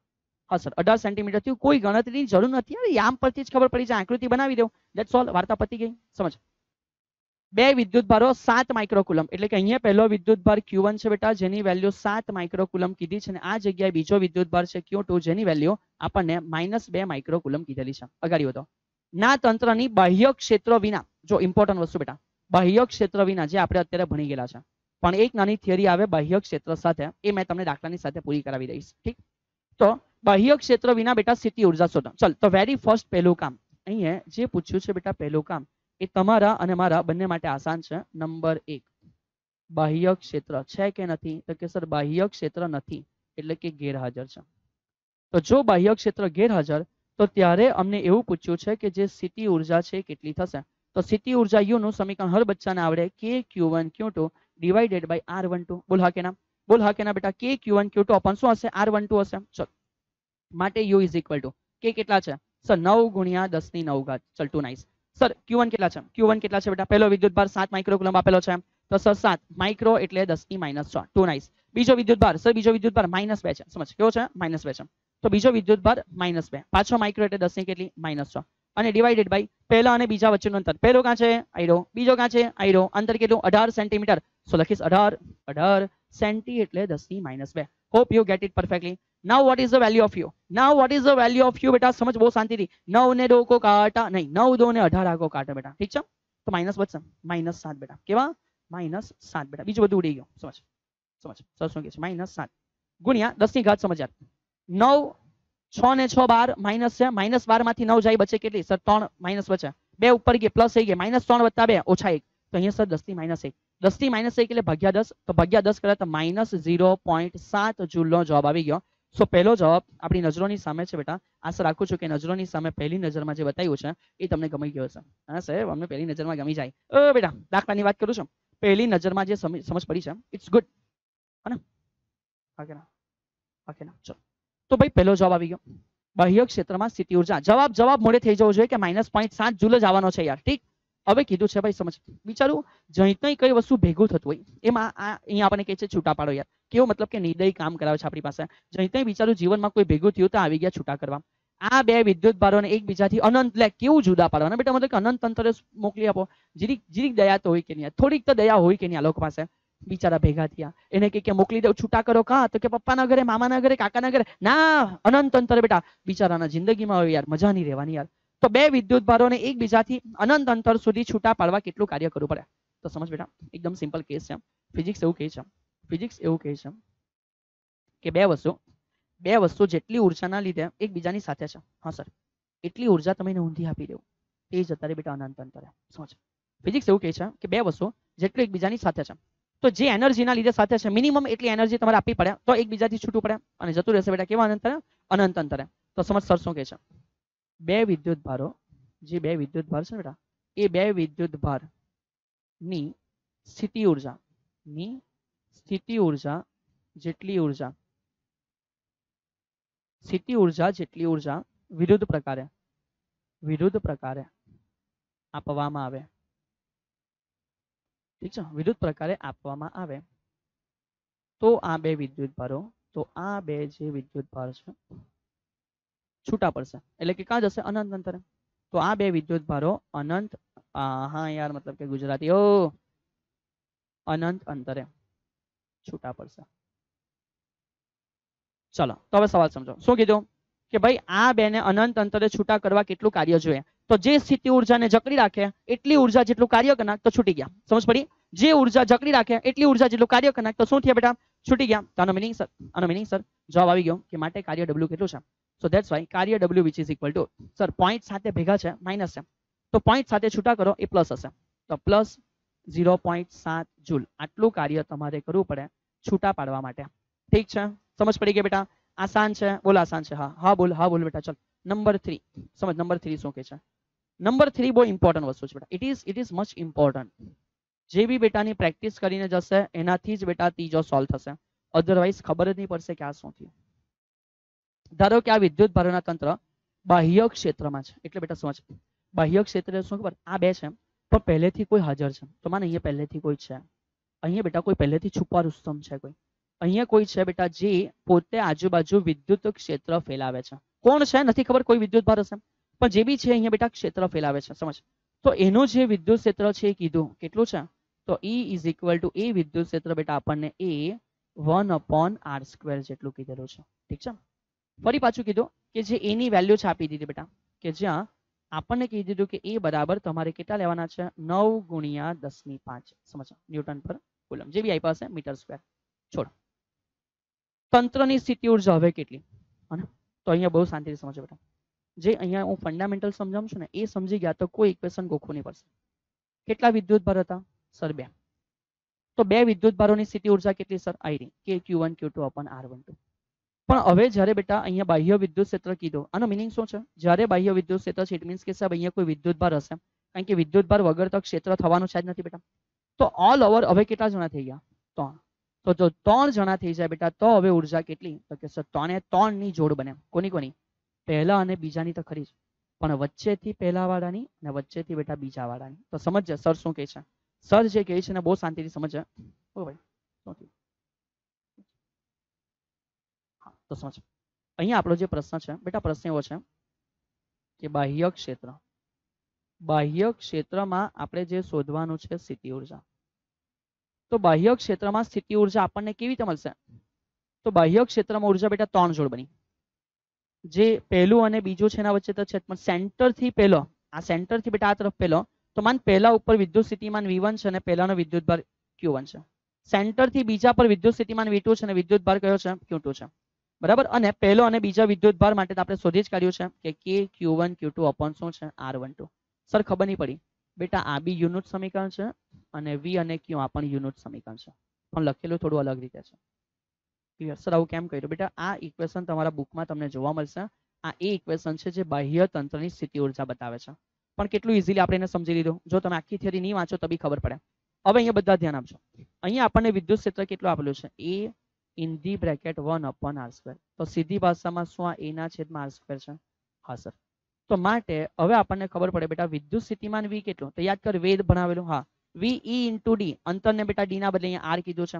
હા સર 18 સેન્ટીમીટર થયો કોઈ ગણતરીની જરૂર ન હતી આર્યામ પરથી જ ખબર પડી જાય આકૃતિ બનાવી દો ધેટ્સ ઓલ વાર્તા પતી ગઈ સમજા બે વિદ્યુત ભારો 7 માઈક્રો કુલમ એટલે કે અહીંયા પહેલો વિદ્યુત ભાર q1 છે બેટા જેની વેલ્યુ 7 માઈક્રો કુલમ કીધી છે અને આ જગ્યાએ બીજો વિદ્યુત ભાર છે q2 જેની વેલ્યુ આપણે -2 માઈક્રો કુલમ કીધેલી છે અગાડી હતો ના તંત્રની બાહ્ય ક્ષેત્રો વિના જો ઈમ્પોર્ટન્ટ વસ્તુ બેટા બાહ્યક ક્ષેત્ર વિના જે આપણે અત્યારે ભણી ગયેલા છે પણ એક નાની થિયરી આવે બાહ્યક ક્ષેત્ર સાથે એ મેં તમને ડાક્ટરની સાથે પૂરી કરાવી દઈશ ઠીક તો બાહ્યક ક્ષેત્ર વિના બેટા સ્થિતિ ઊર્જા સોદો ચાલ તો વેરી ફર્સ્ટ પહેલો કામ અહીંયા જે પૂછ્યું છે બેટા પહેલો કામ એ તમારું અને મારા બંને માટે આસાન છે નંબર 1 બાહ્યક ક્ષેત્ર છે કે નથી તો કે સર બાહ્યક ક્ષેત્ર નથી એટલે કે ગેરહાજર છે તો જો બાહ્યક ક્ષેત્ર ગેરહાજર તો ત્યારે અમને એવું પૂછ્યું છે કે જે સ્થિતિ ઊર્જા છે કેટલી થશે તો સ્થિતિ ઊર્જા યુનો સમીકરણ هر બચ્ચાને આવડે કે ક્યુ1 ક્યુ2 / r12 બોલ હા કેના બોલ હા કેના બેટા કે ક્યુ1 ક્યુ2 ઓપન શું હશે r12 હશે ચલ માટે u = k કેટલા છે સર 9 * 10 ની 9 ઘાત ચલ ટુ નાઈસ સર ક્યુ1 કેટલા છે ક્યુ1 કેટલા છે બેટા પહેલો વિદ્યુતભાર 7 માઇક્રો કુલંબ આપેલા છે તો સર 7 માઇક્રો એટલે 10 ની -6 ટુ નાઈસ બીજો વિદ્યુતભાર સર બીજો વિદ્યુતભાર -2 છે સમજો કેવો છે -2 છે તો બીજો વિદ્યુતભાર -2 પાછો માઇક્રો એટલે 10 ની કેટલી -6 અને ડિવાઇડેડ બાય પહેલો અને બીજો વચ્ચેનો અંતર પહેલો ક્યાં છે આયરો બીજો ક્યાં છે આયરો અંતર કેટલું 18 સેન્ટીમીટર સો લખીશ 18 18 સેન્ટી એટલે 10^-2 hope you get it perfectly now what is the value of U now what is the value of U બેટા સમજો બહુ શાંતિલી 9 2 કો કાટા નહીં 9 2 ને 18 આકો કાટા બેટા ઠીક છે તો માઈનસ વધસમ માઈનસ 7 બેટા કેવા માઈનસ 7 બેટા બીજો બધું ઉડી ગયું સમજો સમજો સરસ થઈ ગયું છે માઈનસ 7 ગુણ્યા 10 ની ઘાત સમજાત 9 छ बार माइनस है माइनस बार बचे जवाब अपनी नजरों बेटा आशा राखु चु नजरों पहली नजर में बताई है ये गमी गए हाँ सर अमने पहली नजर में गमी जाए बेटा दाखला की बात पहली नजर में समझ पड़ी है गुड है ना ओके ना ओके ना चलो તો ભાઈ પહેલો જવાબ આવી ગયો બાહ્ય ક્ષેત્રમાં સ્થિતિ ઉર્જા જવાબ જવાબ મોડે થઈ જવો જોઈએ કે માઇનસ પોઈન્ટ સાત જૂલ જ આવવાનો છે યાર ઠીક હવે કીધું છે ભાઈ સમજ વિચારું જઈ કઈ વસ્તુ ભેગું થતું હોય એમાં આ અહીંયા આપણને કહે છે છૂટા પાડો યાર કેવો મતલબ કે નિર્દય કામ કરાવે છે આપણી પાસે જઈ ત્યાં વિચારું જીવનમાં કોઈ ભેગું થયું તો આવી ગયા છૂટા કરવા આ બે વિદ્યુત ભારોને એકબીજાથી અનંત લે કેવું જુદા પાડવાના બેટા મતલબ કે અનંત તંત્ર મોકલી આપો જીરીક જીરીક દયા તો હોય કે નહીં થોડીક તો દયા હોય કે નહીં આ લોકો પાસે ビ चारा ભેગા તિયા એને કે કે મોકલી દે છૂટા કરો કા તો કે પપ્પા ના ઘરે મામા ના ઘરે કાકા ના ઘરે ના અનંત અંતર બેટા બિचारा ના જિંદગી માં હવે યાર મજા ની રહેવાની યાર તો બે વિદ્યુત ભારો ને એકબીજા થી અનંત અંતર સુધી છૂટા પાડવા કેટલું કાર્ય કરવું પડ્યા તો સમજો બેટા એકદમ સિમ્પલ કેસ છે ફિઝિક્સ એવું કહે છે ફિઝિક્સ એવું કહે છે કે બે વસ્તુ બે વસ્તુ જેટલી ઊર્જા ના લીધી એકબીજા ની સાથે છે હા સર એટલી ઊર્જા તમે એ ઊંધી આપી દેવું તે જ અતારે બેટા અનંત અંતર છે ફિઝિક્સ એવું કહે છે કે બે વસ્તુ જેટલી એકબીજા ની સાથે છે તો જે એનર્જી ના લીધે સાથે છે મિનિમમ એટલી એનર્જી તમારે આપવી પડે તો એકબીજા થી છૂટું પડે અને જતુ રહે છે બેટા કેવા અંતરે અનંત અંતરે તો સમજ સરસ ઓકે છે બે વિદ્યુત ભારો જે બે વિદ્યુત ભાર છે બેટા એ બે વિદ્યુત ભાર ની સ્થિતિ ઊર્જા ની સ્થિતિ ઊર્જા જેટલી ઊર્જા સ્થિતિ ઊર્જા જેટલી ઊર્જા વિરુદ્ધ પ્રકારે વિરુદ્ધ પ્રકારે આપવામાં આવે ઠીક છે વિદ્યુત પ્રકારે આપવામાં આવે તો આ બે વિદ્યુત ભારો તો આ બે જે વિદ્યુત ભાર છે છૂટા પડશે એટલે કે ક્યાં જશે અનંત અંતરે તો આ બે વિદ્યુત ભારો અનંત આ હા યાર મતલબ કે ગુજરાતી ઓ અનંત અંતરે છૂટા પડશે ચાલો તો હવે સવાલ સમજો શું કીધું કે ભાઈ આ બેને અનંત અંતરે છૂટા કરવા કેટલું કાર્ય જોઈએ તો જે સ્થિતિ ઉર્જાને જકડી રાખે એટલી ઉર્જા જેટલું કાર્ય કરનાર તો છૂટી ગયા સમજ પડી જે ઉર્જા જકડી રાખે એટલી ઉર્જા જેટલું કાર્ય કરનાર તો શું થયા બેટા છૂટી ગયા તો આનો મિનિંગ સર આનો મિનિંગ સર જવાબ આવી ગયો કે માટે કાર્ય ડબલ્યુ કેટલું છે સો ધેટ્સ વાય કાર્ય W which is equal to sir point સાથે ભેગા છે માઇનસ છે તો પોઈન્ટ સાથે છૂટા કરો એ પ્લસ હશે તો પ્લસ ઝીરો પોઈન્ટ સાત જૂલ આટલું કાર્ય તમારે કરવું પડે છૂટા પાડવા માટે ઠીક છે સમજ પડી ગઈ બેટા આસાન છે બોલાસાન છે હા હા બોલ હા બોલ બેટા ચાલ નંબર 3 સમજો નંબર 3 સોકે છે નંબર 3 બો ઇમ્પોર્ટન્ટ વસું છે બેટા it is it is much important જે વી બેટા ની પ્રેક્ટિસ કરીને જ જશે એના થી જ બેટા તીજો સોલ્વ થશે અધરવાઇઝ ખબર જ નહિ પડશે કે આ શું થિયું ધારો કે આ વિદ્યુત બળના તંત્ર બાહ્ય ક્ષેત્રમાં છે એટલે બેટા سوچ બાહ્ય ક્ષેત્ર એટલે શું પર આ બે છે પણ પહેલેથી કોઈ હાજર છે તો મને અહીંયા પહેલેથી કોઈ છે અહીંયા બેટા કોઈ પહેલેથી છુપાર ઉસ્તમ છે કોઈ અહીંયા કોઈ છે બેટા જે પોતે આજુબાજુ વિદ્યુત ક્ષેત્ર ફેલાવે છે કોણ છે નથી ખબર કોઈ વિદ્યુતભાર હશે પણ જે બી છે અહીંયા બેટા ક્ષેત્ર ફેલાવે છે સમજો તો એનો જે વિદ્યુત ક્ષેત્ર છે કીધું કેટલું છે તો E = a વિદ્યુત ક્ષેત્ર બેટા આપણને a 1 / r² જેટલું કીધું છે ઠીક છે ફરી પાછું કીધું કે જે a ની વેલ્યુ છાપી દીધી બેટા કે જ્યાં આપણને કહી દીધું કે a બરાબર તમારે કેટલા લેવાના છે 9 * 10 ^ 5 સમજા ન્યુટન પર કુલમ જેવી આઈ પાસ મિટર² છોડ પંત્રો ની સ્થિતિ ઉર્જા કેટલી તો અહિયાં બહુ શાંતિ થી સમજો બેટા જે અહિયાં હું ફાઉન્ડામન્ટલ સમજાવું છું ને એ સમજી ગયા તો કોઈ ઇક્વેશન ગોખવાની જરૂર નથી કેટલા વિદ્યુતભાર હતા સર બે તો બે વિદ્યુતભારો ની સ્થિતિ ઉર્જા કેટલી સર આઈ રી k q1 q2 / r12 પણ હવે જારે બેટા અહિયાં બાહ્ય વિદ્યુત ક્ષેત્ર કીધું આનો मीनिंग શું છે જારે બાહ્ય વિદ્યુત ક્ષેત્ર ઇટ મીન્સ કે સાબ અહિયાં કોઈ વિદ્યુતભાર હશે કારણ કે વિદ્યુતભાર વગર તો ક્ષેત્ર થવાનું સાજ નથી બેટા તો ઓલ ઓવર હવે કેટલા જણા થઈ ગયા તો તો જો ત્રણ જણા થઈ જાય બેટા તો હવે ઉર્જા કેટલી તો કે ત્રણે ત્રણ ની જોડ બને કોની કોની પહેલા અને બીજાની તો ખરી જ પણ વચ્ચેથી પહેલા વાળાની અને વચ્ચેથી બેટા બીજા વાળાની તો સમજે સર શું કહે છે સર જે કહે છે ને બહુ શાંતિથી સમજે ઓ ભાઈ હા તો સમજ અહીંયા આપણો જે પ્રશ્ન છે બેટા પ્રશ્ન એવો છે કે બાહ્ય ક્ષેત્ર બાહ્ય ક્ષેત્રમાં આપણે જે શોધવાનું છે સ્થિતિ ઉર્જા તો બાહ્ય ક્ષેત્રમાં સ્થિતિ ઉર્જા આપણને કેવી રીતે મળશે તો બાહ્ય ક્ષેત્રમાં ઉર્જા બેટા ત્રણ જોડ બની જે પહેલું અને બીજું છે એના વચ્ચે તો છે પણ સેન્ટરથી પહેલો આ સેન્ટરથી બેટા આ તરફ પહેલો તો માન પહેલા ઉપર વિદ્યુત સ્થિતિમાન V1 છે અને પહેલાનો વિદ્યુત ભાર Q1 છે સેન્ટરથી બીજા પર વિદ્યુત સ્થિતિમાન V2 છે અને વિદ્યુત ભાર કયો છે Q2 છે બરાબર અને પહેલો અને બીજા વિદ્યુત ભાર માટે આપણે શોધી જ કાઢ્યું છે કે કે ક્યુ K Q1 Q2 શું છે આર વન ટુ સર ખબર નહીં પડી બેટા a બી યુનિટ સમીકરણ છે અને v અને q આપણ યુનિટ સમીકરણ છે પણ લખેલો થોડું અલગ રીતે છે ક્લિયર સર આ કેમ કહી દો બેટા આ ઇક્વેશન તમારા બુકમાં તમને જોવા મળશે આ a ઇક્વેશન છે જે બાહ્ય તંત્રની સ્થિતિ ઊર્જા બતાવે છે પણ કેટલું ઈઝીલી આપણે એને સમજી લીધો જો તમે આખી થિયરી ન વાંચો તબી ખબર પડે હવે અહીંયા બધા ધ્યાન આપજો અહીંયા આપણને વિદ્યુત ક્ષેત્ર કેટલું આપેલું છે a in the bracket 1 upon r square તો સીધી ભાષામાં શું આ a ના છેદમાં r square છે હા સર તો માટે હવે આપણને ખબર પડે બેટા વિદ્યુત સ્થિતિમાન V કેટલો તો યાદ કર વેદ બનાવેલું હા VE * D અંતરને બેટા D ના બદલે અહીં R કીધું છે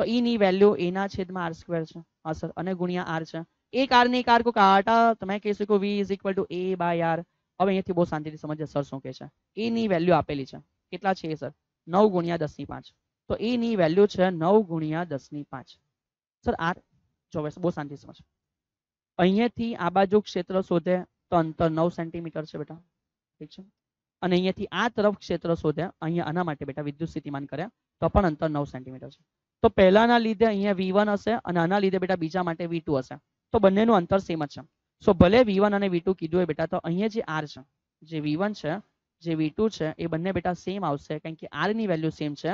તો E ની વેલ્યુ A / R² છે અને ગુણ્યા R છે A * R ની R કો કાટા તમને કેસે કો V = A / R હવે અહીંથી બહુ શાંતિથી સમજ સર શું કહે છે A ની વેલ્યુ આપેલી છે કેટલા છે સર 9 * 10 ની 5 તો A ની વેલ્યુ છે 9 * 10 ની 5 સર 8 24 બહુ શાંતિથી સમજ અહીંયાથી આબાજો ક્ષેત્ર શોધે તો અંતર નવ સેન્ટીમીટર છે બેટા ઠીક છે અને અહીંયાથી આ તરફ ક્ષેત્ર શોધ્યા અહીંયા આના માટે બેટા વિદ્યુત સ્થિતિમાન કર્યા તો પણ અંતર નવ સેન્ટીમીટર છે તો પહેલાના લીધે અહીંયા વી વન હશે અને આના લીધે બેટા બીજા માટે વી હશે તો બંનેનું અંતર સેમ જ છે સો ભલે વી વન અને વી કીધું હોય બેટા તો અહીંયા જે આર છે જે વી વન છે જે વી ટુ છે એ બંને બેટા સેમ આવશે કારણ કે આર ની વેલ્યુ સેમ છે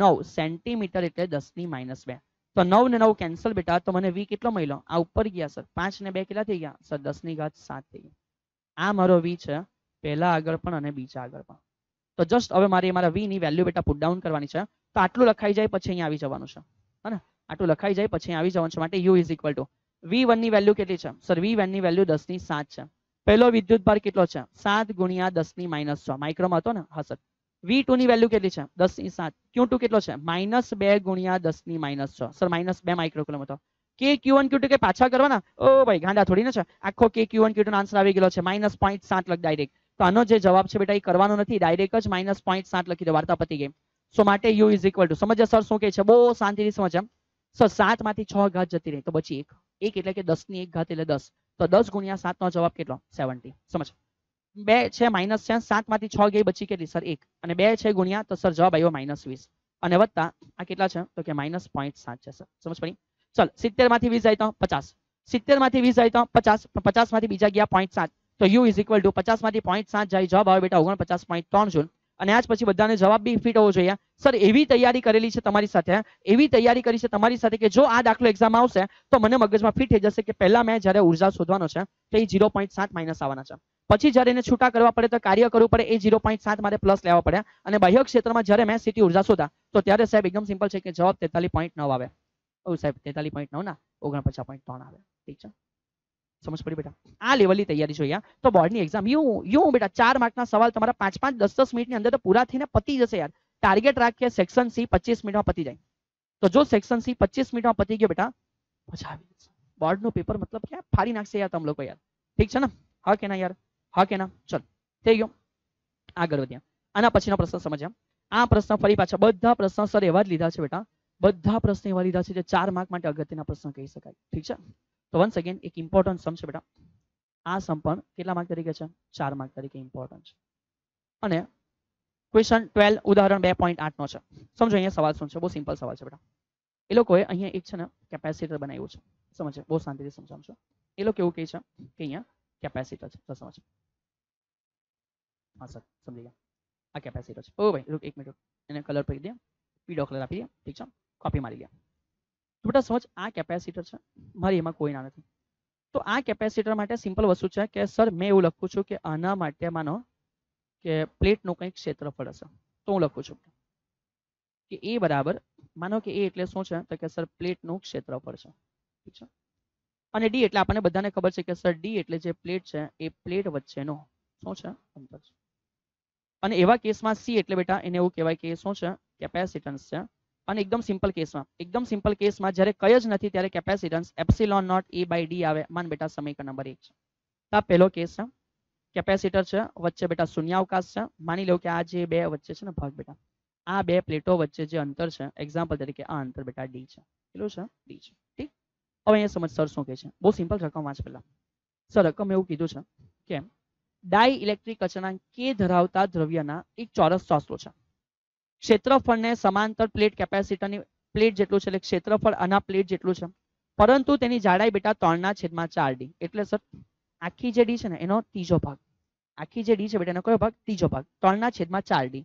નવ સેન્ટીમીટર એટલે દસ ની માઇનસ બે તો 9 ને 9 કેન્સલ બેટા તો મને V કેટલો મળી લો આ ઉપર ગયા સર 5 ને 2 કેટલા થઈ ગયા સર 10 ની ઘાત 7 આ મારો V છે પહેલા આગળ પણ અને બીચા આગળ પણ તો જસ્ટ હવે મારી અમાર V ની વેલ્યુ બેટા પુટ ડાઉન કરવાની છે તો આટલું લખાઈ જાય પછી અહીં આવી જવાનું છે હે ને આટલું લખાઈ જાય પછી આવી જવાનું છે માટે U = V1 ની વેલ્યુ કેટલી છે સર V1 ની વેલ્યુ 10 ની 7 છે પહેલો વિદ્યુત ભાર કેટલો છે 7 * 10 ની -6 માઇક્રોમાં હતો ને હસક v2 ની વેલ્યુ કેટલી છે 10e7 q2 કેટલો છે -2 * 10 ની -6 સર -2 માઇક્રો ક્યુલમ હતો k q1 q2 કે પાછા કરવો ના ઓ ભાઈ ગાંદા થોડી ના છે આખો k q1 q2 નો આન્સર આવી ગયેલો છે -0.7 લક ડાયરેક્ટ તો આનો જે જવાબ છે બેટા એ કરવાનો નથી ડાયરેક્ટ જ -0.7 લખી દેવાતા પતિ ગે સો માટે u = સમજા સર શું કહે છે બહુ શાંતિથી સમજા સો 7 માંથી 6 ઘાત જતી રહી તો બચી 1 1 એટલે કે 10 ની 1 ઘાત એટલે 10 તો 10 * 7 નો જવાબ કેટલો 70 સમજા બે છે માઈનસ છે 7 માંથી 6 ગઈ બચી કેટલી સર 1 અને 2 છે ગુણ્યા તો સર જવાબ આવ્યો માઈનસ 20 અને વત્તા આ કેટલા છે તો કે માઈનસ પોઈન્ટ 7 છે સર સમજા પડી ચાલ 70 માંથી 20 જાય તો 50 70 માંથી 20 જાય તો 50 50 માંથી બીજા ગયા પોઈન્ટ 7 તો u = 50 માંથી પોઈન્ટ 7 જાય જવાબ આવે બેટા 49.3 અને આજ પછી બધાને જવાબ બી ફિટ હોવો જોઈએ સર એવી તૈયારી કરેલી છે તમારી સાથે આવી તૈયારી કરી છે તમારી સાથે કે જો આ દાખલો एग्जाम આવશે તો મને મગજમાં ફિટ થઈ જશે કે પહેલા મેં જ્યારે ઊર્જા શોધવાનું છે કે 0.7 માઈનસ આવવાના છે પછી જ્યારે એને છૂટા કરવા પડે તો કાર્ય કરવું પડે એ 0.7 મારે પ્લસ લેવા પડ્યા અને બાહ્ય ક્ષેત્રમાં જ્યારે મેં સિટી ઊર્જા સોતા તો ત્યારે સાહેબ एकदम સિમ્પલ છે કે જવાબ 43.9 આવે ઓ સાહેબ 43.9 ના 49.3 આવે ઠીક છે સમજ પડી બેટા આ લેવલની તૈયારી જોઈએ તો બોર્ડની એક્ઝામ यूं यूं બેટા 4 માર્કના સવાલ તમારા 5-5 10-10 મિનિટની અંદર તો પૂરા થઈને પતી જશે યાર ટાર્ગેટ રાખ કે સેક્શન C 25 મિનિટમાં પતી જાય તો જો સેક્શન C 25 મિનિટમાં પતી ગયો બેટા બસ આવું બોર્ડનો પેપર મતલબ કે ફાડી નાખસે યાર તો હમ લોકો યાર ઠીક છે ને હા કે ના યાર ઓકે ના ચલ ઠીક્યો આગળ વધ્યા આના પછીનો પ્રશ્ન સમજીએ આ પ્રશ્ન ફરી પાછા બધા પ્રશ્ન સર એવા જ લીધા છે બેટા બધા પ્રશ્ન એવા જ છે જે 4 માર્ક માટે અગત્યના પ્રશ્ન કહી શકાય ઠીક છે તો વન્સ અગેન એક ઇમ્પોર્ટન્ટ સબ્જેટ આ સંપર્ક કેટલા માર્ક તરીકે છે 4 માર્ક તરીકે ઇમ્પોર્ટન્ટ છે અને ક્વેશ્ચન 12 ઉદાહરણ 2.8 નો છે સમજો અહીંયા સવાલ શું છે બહુ સિમ્પલ સવાલ છે બેટા એ લોકોએ અહીંયા એક છે ને કેપેસિટર બનાવ્યું છે સમજો બહુ શાંતિથી સમજાવશું એ લોકો કેવું કહે છે કે અહીંયા કેપેસિટર છે સમજો આ સમજી ગયા આ કેપેસિટર ઓ ભાઈ લુક એક મિનિટ રો એને કલર કરી દે પિ ડોકલ આવી ઠીક છે કોપી મારી ગયા તો બેટા સમજો આ કેપેસિટર છે મારી એમાં કોઈ ના હતી તો આ કેપેસિટર માટે સિમ્પલ વસ્તુ છે કે સર મે હું લખું છું કે આના માટે માનો કે પ્લેટ નું કઈક ક્ષેત્રફળ હશે તો હું લખું છું કે a બરાબર માનો કે a એટલે શું છે તો કે સર પ્લેટ નું ક્ષેત્રફળ છે ઠીક છે અને d એટલે આપણને બધાને ખબર છે કે સર d એટલે જે પ્લેટ છે એ પ્લેટ વચ્ચેનો શું છે અંતર છે અને એવા કેસ માં c એટલે બેટા એને એવું કહેવાય કે એ શું છે કેપેસિટન્સ છે અને એકદમ સિમ્પલ કેસ માં એકદમ સિમ્પલ કેસ માં જ્યારે કય જ નથી ત્યારે capacitance epsilon naught a by d આવે માન બેટા સમીકરણ નંબર 1 તો પહેલો કેસ છે કેપેસિટર છે વચ્ચે બેટા શૂન્યાવકાશ છે માની લો કે આ જે બે વચ્ચે છે ને ભાગ બેટા આ બે પ્લેટો વચ્ચે જે અંતર છે एग्जांपल તરીકે આ અંતર બેટા d છે કેટલો છે d છે ઠીક હવે અહીંયા સમજી સર શું કહે છે બહુ સિમ્પલ રખવા માં છે પહેલા ચલો કમે એવું કીધું છે કેમ ડાયઇલેક્ટ્રિક અચળાંક કે ધરાવતા દ્રવ્યના એક ચોરસ ચોસલો છે ક્ષેત્રફળને સમાંતર પ્લેટ કેપેસિટરની પ્લેટ જેટલું છે એટલે ક્ષેત્રફળ આના પ્લેટ જેટલું છે પરંતુ તેની જાડાઈ બેટા ત્રણના છેદમાં ચાર ડી એટલે સર આખી જે ડી છે ને એનો ત્રીજો ભાગ આખી જે ડી છે બેટા એનો કયો ભાગ ત્રીજો ભાગ ત્રણના છેદમાં ચાર ડી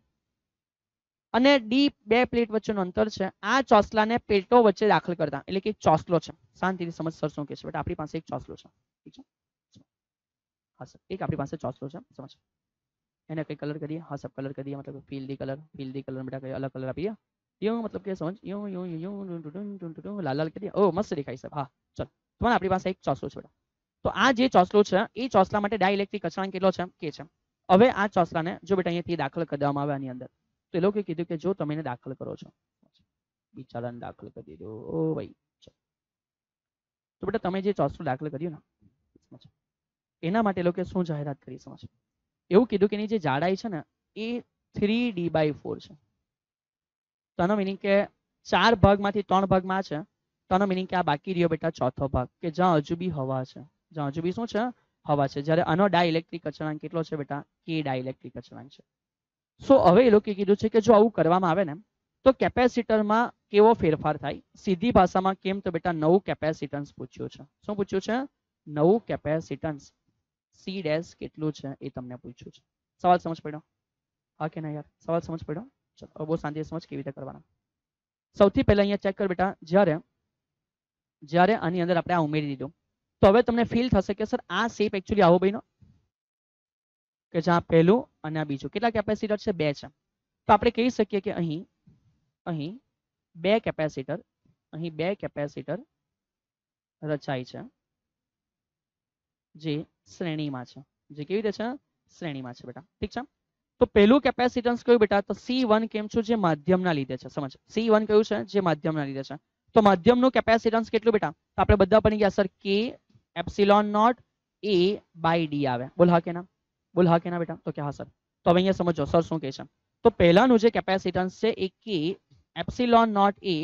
અને ડી બે પ્લેટ વચ્ચેનું અંતર છે આ ચોસલાને પેટો વચ્ચે દાખલ કરતા એટલે કે ચોસલો છે શાંતિથી સમજ શું કે છે બેટા આપણી પાસે એક ચોસલો છે ઠીક છે હા એક આપડી પાસે ચોસલો છે સમજો એને કઈ કલર કરી હા સબ કલર કરી મતલબ પીલી કલર પીલી કલર બેટા કયો અલગ કલર આપિયા યો મતલબ કે સમજો યો યો યો યો લાલ લાલ કરી ઓ મસ્ત દેખાય સબ હા ચાલ તુમન આપડી પાસે એક ચોસલો છે તો આ જે ચોસલો છે એ ચોસલા માટે ડાય ઇલેક્ટ્રિક અચળાંક કેટલો છે કે છે હવે આ ચોસલાને જો બેટા અહીંયાથી દાખલ કરવા માં આવે આની અંદર તો એ લોકો કે કીધું કે જો તમે એને દાખલ કરો છો બી ચલન દાખલ કરી દીધો ઓ ભાઈ તો બેટા તમે જે ચોસલો દાખલ કર્યો ના એના માટે લોકો શું જાહેરાત કરી સમો છે એવું કીધું કેની જે જાડાઈ છે ને એ 3d/4 છે તો આનો मीनिंग કે 4 ભાગમાંથી 3 ભાગ માં છે તો આનો मीनिंग કે આ બાકી રહ્યો બેટા ચોથો ભાગ કે જો અજુબી હવા છે જો અજુબી શું છે હવા છે એટલે આનો ડાય ઇલેક્ટ્રિક અચળાંક કેટલો છે બેટા કે ડાય ઇલેક્ટ્રિક અચળાંક છે સો હવે લોકો એ કીધું છે કે જો આઉં કરવામાં આવે ને તો કેપેસિટર માં કેવો ફેરફાર થાય સીધી ભાષા માં કેમ તો બેટા નવો કેપેસિટન્સ પૂછ્યો છે શું પૂછ્યો છે નવો કેપેસિટન્સ c' કેટલું છે એ તમે પૂછ્યું છે સવાલ સમજી પડ્યો ઓકે ના યાર સવાલ સમજી પડ્યો ચાલો બહુ શાંતિથી સમજી કેવી રીતે કરવાનું સૌથી પહેલા અહીંયા ચેક કર બેટા જ્યારે જ્યારે આની અંદર આપણે આ ઉમેરી દીધું તો હવે તમને ફીલ થશે કે સર આ સેફ એક્યુઅલી આવો ભાઈનો કે જા પહેલું અને આ બીજો કેટલા કેપેસિટર છે બે છે તો આપણે કહી સકીએ કે અહીં અહીં બે કેપેસિટર અહીં બે કેપેસિટર રચાઈ છે જી શ્રેણી માં છે જે કેવી રીતે છે શ્રેણી માં છે બેટા ઠીક છે તો પહેલું કેપેસિટન્સ કયું બેટા તો C1 કેમ છો જે માધ્યમ ના લીધે છે સમજો C1 કયું છે જે માધ્યમ ના લીધે છે તો માધ્યમ નો કેપેસિટન્સ કેટલો બેટા તો આપણે બધા ભણી ગયા sir K epsilon naught A / D આવે બોલ હા કેના બોલ હા કેના બેટા તો કે હા સર તો હવે અહીંયા સમજો સર શું કહે છે તો પહેલા નું જે કેપેસિટન્સ છે એક K epsilon naught A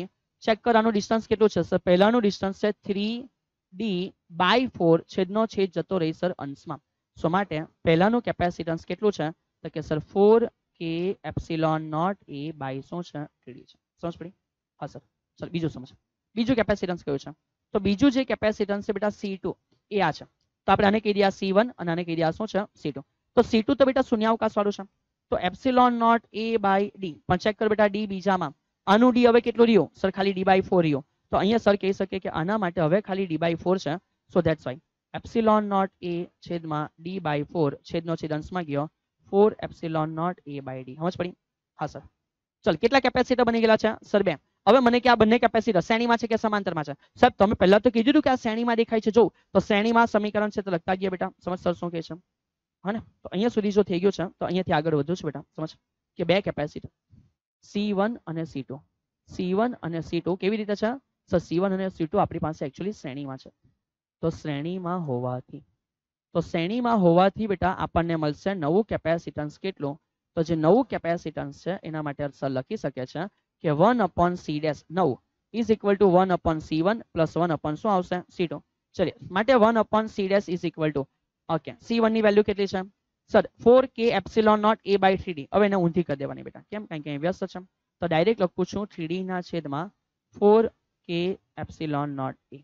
check કરનો ડિસ્ટન્સ કેટલો છે સર પહેલા નું ડિસ્ટન્સ છે 3 d / 4 છેદનો છેદ જતો રહી સર અંશમાં સો માટે પહેલાનો કેપેસિટન્સ કેટલો છે તો કે સર 4 k ε 0 a / શું છે કીધું છે સમસ પડી હા સર સર બીજો સમસ બીજો કેપેસિટન્સ કયો છે તો બીજો જે કેપેસિટન્સ બેટા c2 આ છે તો આપણે આને કહી દઈએ a c1 અને આને કહી દઈએ આ શું છે c2 તો c2 તો બેટા શૂન્ય હોય કા સોળ છે તો ε 0 a / d પણ ચેક કર બેટા d બીજામાં આ નું d હવે કેટલું રહ્યો સર ખાલી d / 4 રહ્યો તો અહિયાં સર કહી શકે કે આના માટે હવે ખાલી d/4 છે સો ધેટ્સ વાય ε0a/d/4 છેદનો છેદ અંશમાં ગયો 4ε0a/d સમજ પડી હા સર ચાલ કેટલા કેપેસિટર બની ગયા છે સર બે હવે મને કે આ બંને કેપેસિટર શ્રેણીમાં છે કે સમાંતરમાં છે સાબ તો મેં પહેલા તો કહી દીધું કે આ શ્રેણીમાં દેખાય છે જો તો શ્રેણીમાં સમીકરણ છે તો لگتا ગીયા બેટા સમજ સર શું કે છે હને તો અહિયાં સુધી જો થઈ ગયો છે તો અહિયાંથી આગળ વધો છો બેટા સમજ કે બે કેપેસિટર c1 અને c2 c1 અને c2 કેવી રીતે છે સ1 અને સ2 આપણી પાસે એક્ચ્યુઅલી શ્રેણીમાં છે તો શ્રેણીમાં હોવાથી તો શ્રેણીમાં હોવાથી બેટા આપણને મળશે નવો કેપેસિટન્સ કેટલો તો જે નવો કેપેસિટન્સ છે એના માટે અર્થ લખી શકે છે કે 1 / c' 9 = 1 / c1 + 1 / શું આવશે c2 ચલિયા માટે 1 / c' = ઓકે c1 ની વેલ્યુ કેટલી છે સર 4k ε0 a / cd હવે એને ઉંધી કરી દેવાની બેટા કેમ કે કે વ્યસ્ત છે તો ડાયરેક્ટ લખું છું 3d ના છેદમાં 4 k epsilon not a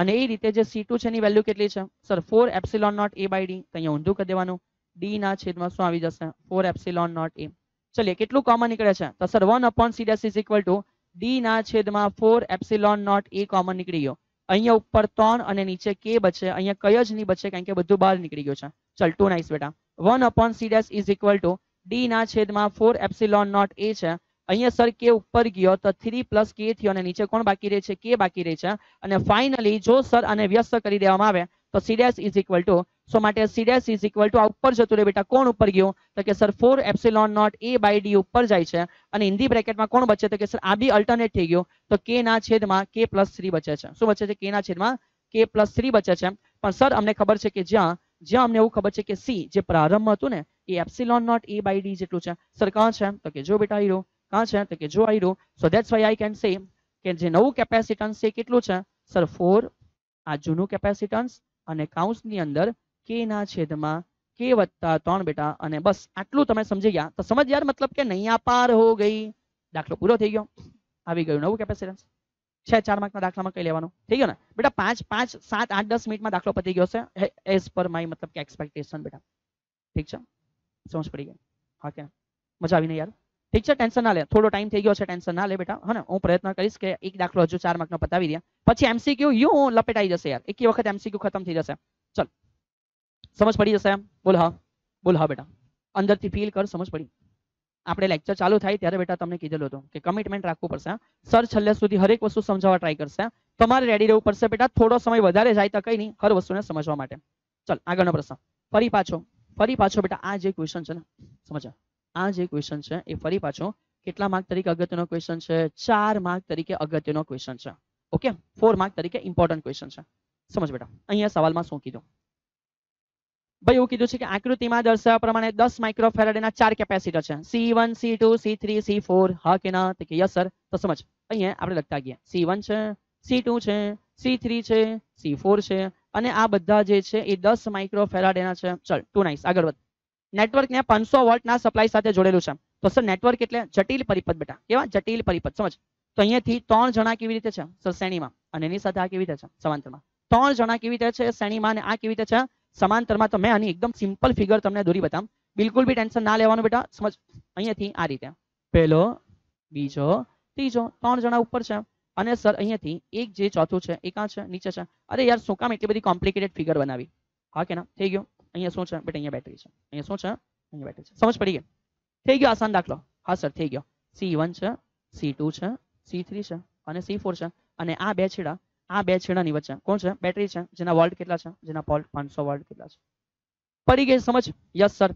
અને એ રીતે જે c2 છે ની વેલ્યુ કેટલી છે sir 4 epsilon not a / d તો અહીંયા ઉંધું કરી દેવાનું d ના છેદમાં શું આવી જશે 4 epsilon not a ચાલો કેટલું કોમન નીકળે છે તો સર 1 / c' = d ના છેદમાં 4 epsilon not a કોમન નીકળી ગયો અહીંયા ઉપર 3 અને નીચે k બચે અહીંયા કઈ જ ની બચે કારણ કે બધું બહાર નીકળી ગયો છે ચલ તો નાઈસ બેટા 1 / c' = d ના છેદમાં 4 epsilon not a છે અહીંયા સર કે ઉપર ગયો તો થ્રી પ્લસ કે થયો અને નીચે કોણ બાકી રહે છે કે બાકી રહે છે અને ફાઇનલી જો સર અને વ્યસ્ત કરી દેવામાં આવે તો સી ઇઝ ઇક્વલ ટુ સો માટે સીડેસ ઇઝ ઇક્વલ ટુ આ ઉપર જતું રહે બેટા કોણ ઉપર ગયું તો કે sir four epsilon naught A by D ઉપર જાય છે અને હિન્દી બ્રેકેટમાં કોણ બચે તો કે સર આ બી અલ્ટરનેટ થઈ ગયું તો કે ના છેદમાં કે પ્લસ થ્રી બચે છે શું બચે છે કે ના છેદમાં કે પ્લસ થ્રી બચે છે પણ સર અમને ખબર છે કે જ્યાં જ્યાં અમને એવું ખબર છે કે સી જે પ્રારંભ હતું ને એ epsilon naught A by D જેટલું છે સર કાં છે તો કે જો બેટા હીરો કાંછે છે કે જો આઈ રહ્યો so that's why I can say કે નવું કેપેસિટન્સ કેટલું છે સર 4 આ જૂનું કેપેસિટન્સ અને કાઉન્સની અંદર કે ના છેદમાં કે + 3 બેટા અને બસ આટલું તમે સમજી ગયા તો સમજ્યા મતલબ કે નહી આ પાર ہوگئی દાખલો પૂરો થઈ ગયો આવી ગયો નવું કેપેસિટન્સ છે 4 માર્ક્સ નો દાખલામાં કઈ લેવાનો ઠીક છે ને બેટા 5 5 7 8 10 મિનિટ માં દાખલો પડી ગયો છે એસ પર માય મતલબ કે એક્સપેક્ટેશન બેટા ઠીક છે સમજ પડી ગયું ઓકે મજા આવી ને યાર ठीक है टेन्शन ना ले थोड़ा टाइम थी गये टेंशन ना ले बेटा है हूँ प्रयत्न करीस एक दाखिल हजू चार मार्क पता दिया पीछे एमसीक्यू यू लपेटाई जैसे यार एक वक्त एमसीक्यू खत्म थी जैसे चल समझ पड़ी जैसे बोल हा बोल हा बेटा अंदर थी फील कर समझ पड़ी अपने लेक्चर चालू थे तरह बेटा तुमने कीधेलो तो कि कमिटमेंट रखू पड़े सर छल सुधी हरेक वस्तु समझा ट्राई करते हैं रेडी रहू पड़ से बेटा थोड़ा समय वे जाए तो कहीं नहीं हर वस्तु ने समझवा चल आगे प्रश्न फरी पाछो फरी पाछो बेटा आज क्वेश्चन है समझा આ જે ક્વેશ્ચન છે એ ફરી પાછો કેટલા માર્ક તરીકે અગત્યનો ક્વેશ્ચન છે ચાર માર્ક તરીકે અગત્યનો ક્વેશ્ચન છે ઓકે ફોર માર્ક તરીકે ઇમ્પોર્ટન્ટ ક્વેશ્ચન છે સમજ બેટા અહીંયા સવાલમાં શું કીધું ભાઈ એવું કીધું છે કે આકૃતિમાં દર્શાવ્યા પ્રમાણે દસ માઇક્રોફેરેડના ચાર કેપેસિટર છે C one C two C three C four હા કે ના કે યસ સર તો સમજ અહીંયા આપણે લખતા ગયા સી વન છે સી ટુ છે સી થ્રી છે સી ફોર છે અને આ બધા જે છે એ દસ માઇક્રોફેરાડેના છે ચલ ટુ નાઇસ આગળ વધ નેટવર્ક ને પાંચસો ના સપ્લાય સાથે જોડેલું છે તો સર નેટવર્ક એટલે જટિલ પરિપથ બેટા કેવા જટિલ પરિપથ સમજ તો અહીંયાથી ત્રણ જણા કેવી રીતે છે સર શ્રેણીમાં અને એની સાથે આ કેવી રીતે છે સમાંતરમાં ત્રણ જણા કેવી રીતે છે શ્રેણીમાં અને આ કેવી રીતે છે સમાંતરમાં તો મેં આની એકદમ સિમ્પલ ફિગર તમને દોરી બતામ બિલકુલ બી ટેન્શન ના લેવાનું બેટા સમજ અહીંયાથી આ રીતે પહેલો બીજો ત્રીજો ત્રણ જણા ઉપર છે અને સર અહીંયાથી એક જે ચોથું છે એક છે નીચે છે અરે યાર શું કામ એટલી બધી કોમ્પ્લિકેટેડ ફિગર બનાવી હા કે ના થઈ ગયું અહીંયા શું છે બેટા અહીંયા બેટરી છે અહીંયા શું છે અહીંયા બેટરી છે સમજ પડી કે ઠીક્યો આસાણ ડાકલો હા સર ઠીક્યો C1 છે C2 છે C3 છે અને C4 છે અને આ બે છેડા આ બે છેડાની વચ્ચે કોણ છે બેટરી છે જેના વોલ્ટ કેટલા છે જેના 500 વોલ્ટ કેટલા છે પડી ગઈ સમજ યસ સર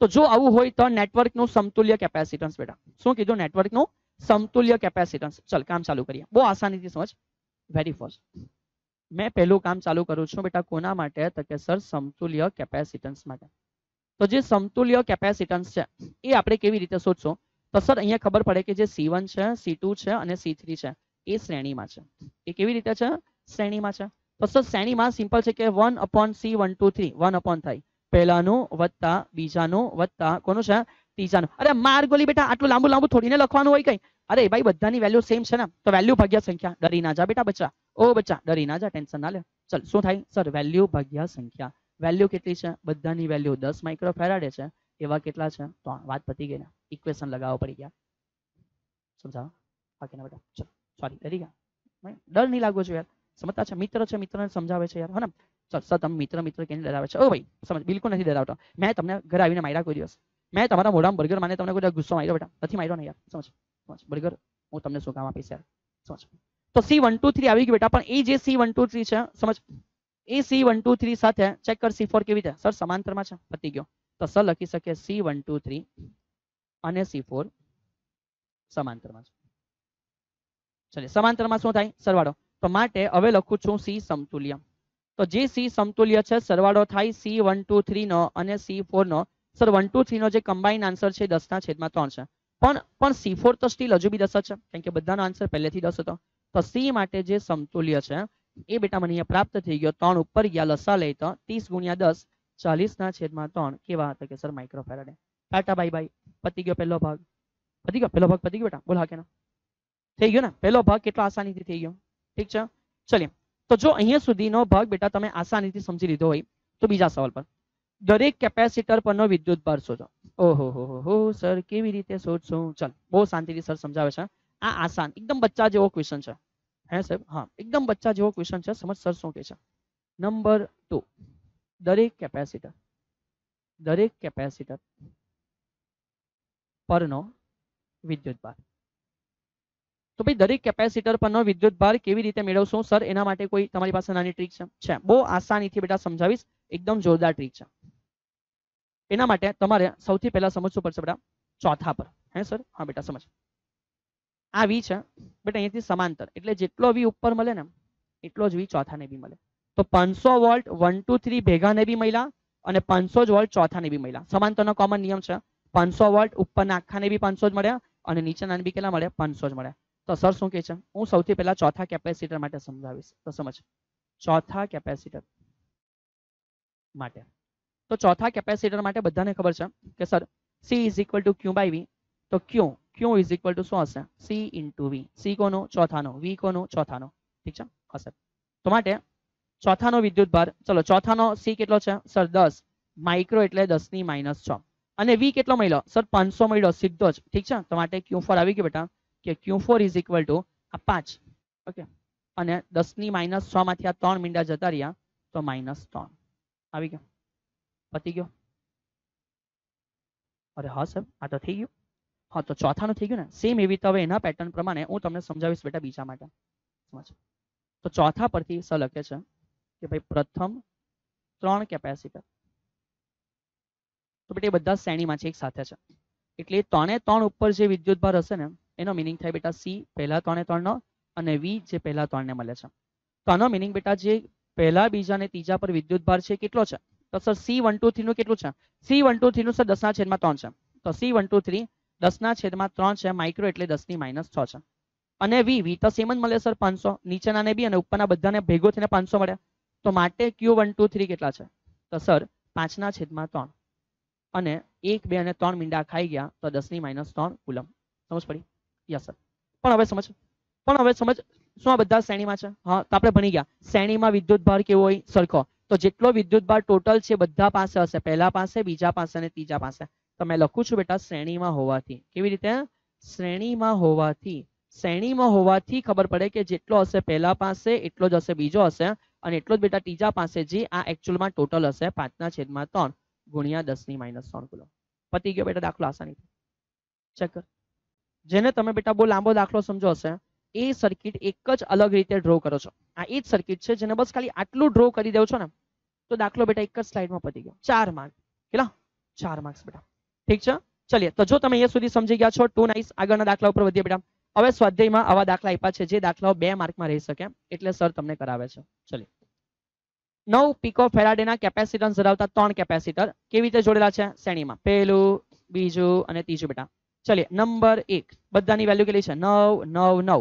તો જો આવું હોય તો નેટવર્ક નું સમતુલ્ય કેપેસિટેન્સ બેટા શું કીધું નેટવર્ક નું સમતુલ્ય કેપેસિટેન્સ ચાલ કામ શરૂ કરીએ બહુ આસાનીથી સમજ વેરી ફસ્ટ મે પહેલું કામ ચાલુ કરું છું બેટા કોના માટે છે કે સર સમતુલ્ય કેપેસિટન્સ માટે તો જે સમતુલ્ય કેપેસિટન્સ છે એ આપણે કેવી રીતે શોધશું તો સર અહીંયા ખબર પડે કે જે C1 છે C2 છે અને C3 છે એ શ્રેણીમાં છે એ કેવી રીતે છે શ્રેણીમાં છે તો સર શ્રેણીમાં સિમ્પલ છે કે 1 / C1 2 3 1 / થાય પહેલાનો + બીજાનો + કોનો છે તીજાનો અરે માર્ગોલી બેટા આટલું લાંબુ લાંબુ થોડીને લખવાનું હોય કઈ અરે ભાઈ બધાની વેલ્યુ સેમ છે ને તો વેલ્યુ ભાગ્યા સંખ્યા ડરી ના જા બેટા બચા ઓ બચા દરી ના જા ટેન્શન ના લે ચલ શું થાય સર વેલ્યુ ભાગ્યા સંખ્યા વેલ્યુ કેટલી છે બધા ની વેલ્યુ 10 માઇક્રો ફેરાડે છે એવા કેટલા છે 3 વાત પતિ ગયા ઇક્વેશન લગાવવું પડી ગયા સમજા પાકે ના બેટા ચલ સોરી રેડી ગયા ડર નહી લાગો છો યાર સમજા છે મિત્ર છે મિત્રને સમજાવે છે યાર હે ને ચલ સર આમ મિત્ર મિત્ર કેને ડરાવે છે ઓ ભાઈ બિલકુલ નથી ડરાવતો મે તમને ઘરે આવીને માર્યા કોઈ દિવસ મે તમારા મોઢામાં 버ગર માને તમને કોઈ ગુસ્સો માર્યો બેટા નથી માર્યો ને યાર સમજો બસ 버ગર હું તમને શું કામ આપી સર સમજો તો c1 2 3 આવી ગઈ બેટા પણ a જે c1 2 3 છે સમજો ac1 2 3 સાથે ચેક કર c4 કેવી થાય સર સમાંતરમાં છે પડી ગયો તો સ લખી શકે c1 2 3 અને c4 સમાંતરમાં છે ચલ સમાંતરમાં શું થાય સરવાળો તો માટે હવે લખું છું c સમતુલ્ય તો જે c સમતુલ્ય છે સરવાળો થાય c1 2 3 નો અને c4 નો સર 1 2 3 નો જે કમ્બાઈન આન્સર છે 10/3 છે પણ પણ c4 તો સ્ટીલ અજુ બી 10 છે કે કે બધા નો આન્સર પહેલેથી 10 હતો तो सी मार्ते जे समतुल्य छे ए बेटा मनीया प्राप्त થઈ ગયો 3 ઉપર ગયા લસા લે તો 30 * 10 40 ના છેદ માં 3 કેવા હતા કે sir micro Faraday Tata bye bye પતી ગયો પહેલો ભાગ પતી ગયો પહેલો ભાગ પતી ગયો બેટા બોલ હકે ના થઈ ગયો ને પહેલો ભાગ એટલો આસાની થી થઈ ગયો ઠીક છે ચલિયે તો જો અહીંયા સુધી નો ભાગ બેટા તમે આસાની થી સમજી લીધો હોય તો બીજો સવાલ પર દરેક કેપેસિટર પર નો વિદ્યુત ભાર સોજો ઓ હો હો હો સર કેવી રીતે સોચું ચાલ બહુ શાંતિ થી સર સમજાવશે આ આસાં એકદમ બચ્ચા જેવો ક્વેશ્ચન છે હે સર હા એકદમ બચ્ચા જો ક્વેશ્ચન છે સમજ સર શું કે છે નંબર 2 દરેક કેપેસિટર દરેક કેપેસિટર પરનો વિદ્યુતભાર તો ભાઈ દરેક કેપેસિટર પરનો વિદ્યુતભાર કેવી રીતે મેળવશું સર એના માટે કોઈ તમારી પાસે નાની ટ્રીક છે છે બહુ આસાનીથી બેટા સમજાવીશ એકદમ જોરદાર ટ્રીક છે એના માટે તમારે સૌથી પહેલા સમજવું પડશે બેટા ચોથા પર હે સર હા બેટા સમજ આ વી છે બટ અહીંથી સમાનતર એટલે જેટલો વી ઉપર મળે ને એટલો જ વી ચોથાને ભી મળે તો 500 વોલ્ટ 1 2 3 ભેગાને ભી મળીલા અને 500 જ વોલ્ટ ચોથાને ભી મળીલા સમાનતરનો કોમન નિયમ છે 500 વોલ્ટ ઉપરના ખાને ભી 500 જ મળ્યા અને નીચેનાને ભી કેલા મળ્યા 500 જ મળ્યા તો સર શું કહે છે હું સૌથી પહેલા ચોથા કેપેસિટર માટે સમજાવીશ તો સમજો ચોથા કેપેસિટર માટે તો ચોથા કેપેસિટર માટે બધાને ખબર છે કે સર C = Q / V તો ક્યું ક્યું ઇઝ ઇક્વલ ટુ શું હશે સી ઇનટુ વી સી કોનો ચોથાનો વી કોનો ચોથાનો ઠીક છે અસર તો માટે ચોથાનો વિદ્યુતભાર ચલો ચોથાનો સી કેટલો છે સર 10 માઇક્રો એટલે 10 ની માઈનસ 6 અને વી કેટલો મળ્યો સર 500 મળ્યો સીધો જ ઠીક છે તો માટે ક્યુ 4 આવી કે બેટા કે ક્યુ 4 ઇઝ ઇક્વલ ટુ આ પાંચ ઓકે અને 10 ની માઈનસ 6 માંથી આ 3 મીંડા જતાર્યા તો માઈનસ 3 આવી કે પતી ગયું અરે હા સર આ તો થઈ ગયું તો 450 ઠીક ને સેમ એબી તો હવે એના પેટર્ન પ્રમાણે હું તમને સમજાવીશ બેટા બીચા માટા તો ચોથા પર થી સ લખે છે કે ભાઈ પ્રથમ 3 કેપેસિટર તો બેટા બધા શ્રેણી માં છે એક સાથે છે એટલે ત્રણે ત્રણ ઉપર છે વિદ્યુતભાર હશે ને એનો मीनिंग થાય બેટા C પહેલા ત્રણે ત્રણ નો અને V જે પહેલા ત્રણે મળે છે તો આનો मीनिंग બેટા જે પહેલા બીજા ને તીજા પર વિદ્યુતભાર છે કેટલો છે તો સર C1 2 3 નો કેટલો છે C1 2 3 નો સર 10/3 છે તો C1 2 3 દસના છેદમાં ત્રણ છે માઇક્રો એટલે દસ ની માઇનસ છ છે અને વી વી તો સેમ જ મળે સર પાંચસો નીચેનાને બી અને ઉપરના બધાને ભેગો થઈને પાંચસો મળ્યા તો માટે ક્યુ વન ટુ થ્રી કેટલા છે તો સર પાંચના છેદમાં ત્રણ અને એક બે અને ત્રણ મીંડા ખાઈ ગયા તો દસની માઇનસ ત્રણ કુલમ સમજ પડી યસ સર પણ હવે સમજ પણ હવે સમજ શું આ બધા શ્રેણીમાં છે હા તો આપણે ભણી ગયા શ્રેણીમાં વિદ્યુત ભાર કેવો હોય સરખો તો જેટલો વિદ્યુત ભાર ટોટલ છે બધા પાસે હશે પહેલા પાસે બીજા પાસે અને ત્રીજા પાસે તમે લખો છો બેટા શ્રેણીમાં હોવાતી કેવી રીતે શ્રેણીમાં હોવાતી શ્રેણીમાં હોવાતી ખબર પડે કે જેટલો હશે પહેલા પાંસે એટલો જ હશે બીજો હશે અને એટલો જ બેટા તીજા પાંસે જે આ એક્ચ્યુઅલમાં ટોટલ હશે 5/3 * 10 ની - 3 પૂરો પડી ગયો બેટા દાખલો આસાનીથી ચક્કર જેને તમે બેટા બહુ લાંબો દાખલો સમજો હશે એ સર્કિટ એક જ અલગ રીતે ડ્રો કરો છો આ ઈ જ સર્કિટ છે જેને બસ ખાલી આટલું ડ્રો કરી દેવ છો ને તો દાખલો બેટા એક જ સ્લાઇડમાં પડી ગયો 4 માર્ક કેલા 4 માર્ક્સ બેટા ઠીક છે ચલીએ તો જો તમે અહીંયા સુધી સમજી ગયા છો ટુ નાઇસ આગળના દાખલા ઉપર વધીએ બેટા હવે સ્વાધ્યાયમાં આવા દાખલા આપ્યા છે જે દાખલાઓ બે માર્કમાં રહી શકે એટલે સર તમને કરાવે છે ચલીએ નવ પીકો ફેરાડેના કેપેસિટન્સ ધરાવતા ત્રણ કેપેસિટર કેવી રીતે જોડેલા છે શ્રેણીમાં પહેલું બીજું અને ત્રીજું બેટા ચલીએ નંબર એક બધાની વેલ્યુ કેટલી છે નવ નવ નવ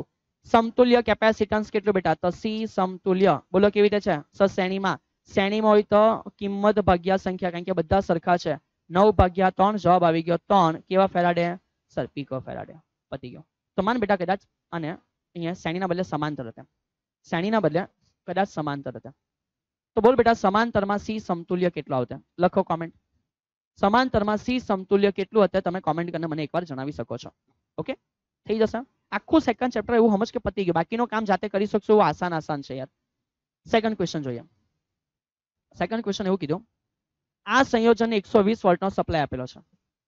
સમતુલ્ય કેપેસિટન્સ કેટલું બેટા તો સી સમતુલ્ય બોલો કેવી રીતે છે સર શ્રેણીમાં શ્રેણીમાં હોય તો કિંમત ભાગ્યા સંખ્યા કારણ કે બધા સરખા છે નવ ભાગ્યા ત્રણ જવાબ આવી ગયો ત્રણ કેવા ફેરાડે સર પીકો ફેરાડે પતી ગયો તો માન બેટા કદાચ અને અહીંયા શ્રેણીના બદલે સમાંતર હતા શ્રેણીના બદલે કદાચ સમાંતર હતા તો બોલ બેટા સમાંતરમાં સી સમતુલ્ય કેટલો આવતા લખો કોમેન્ટ સમાંતરમાં સી સમતુલ્ય કેટલું હતું તમે કોમેન્ટ કરીને મને એકવાર જણાવી શકો છો ઓકે થઈ જશે આખું સેકન્ડ ચેપ્ટર એવું સમજ કે પતી ગયું બાકીનું કામ જાતે કરી શકશો એવું આસાન આસાન છે યાર સેકન્ડ ક્વેશ્ચન જોઈએ સેકન્ડ ક્વેશ્ચન એવું કીધું આ સંયોજન 120 વોલ્ટ નો સપ્લાય આપેલો છે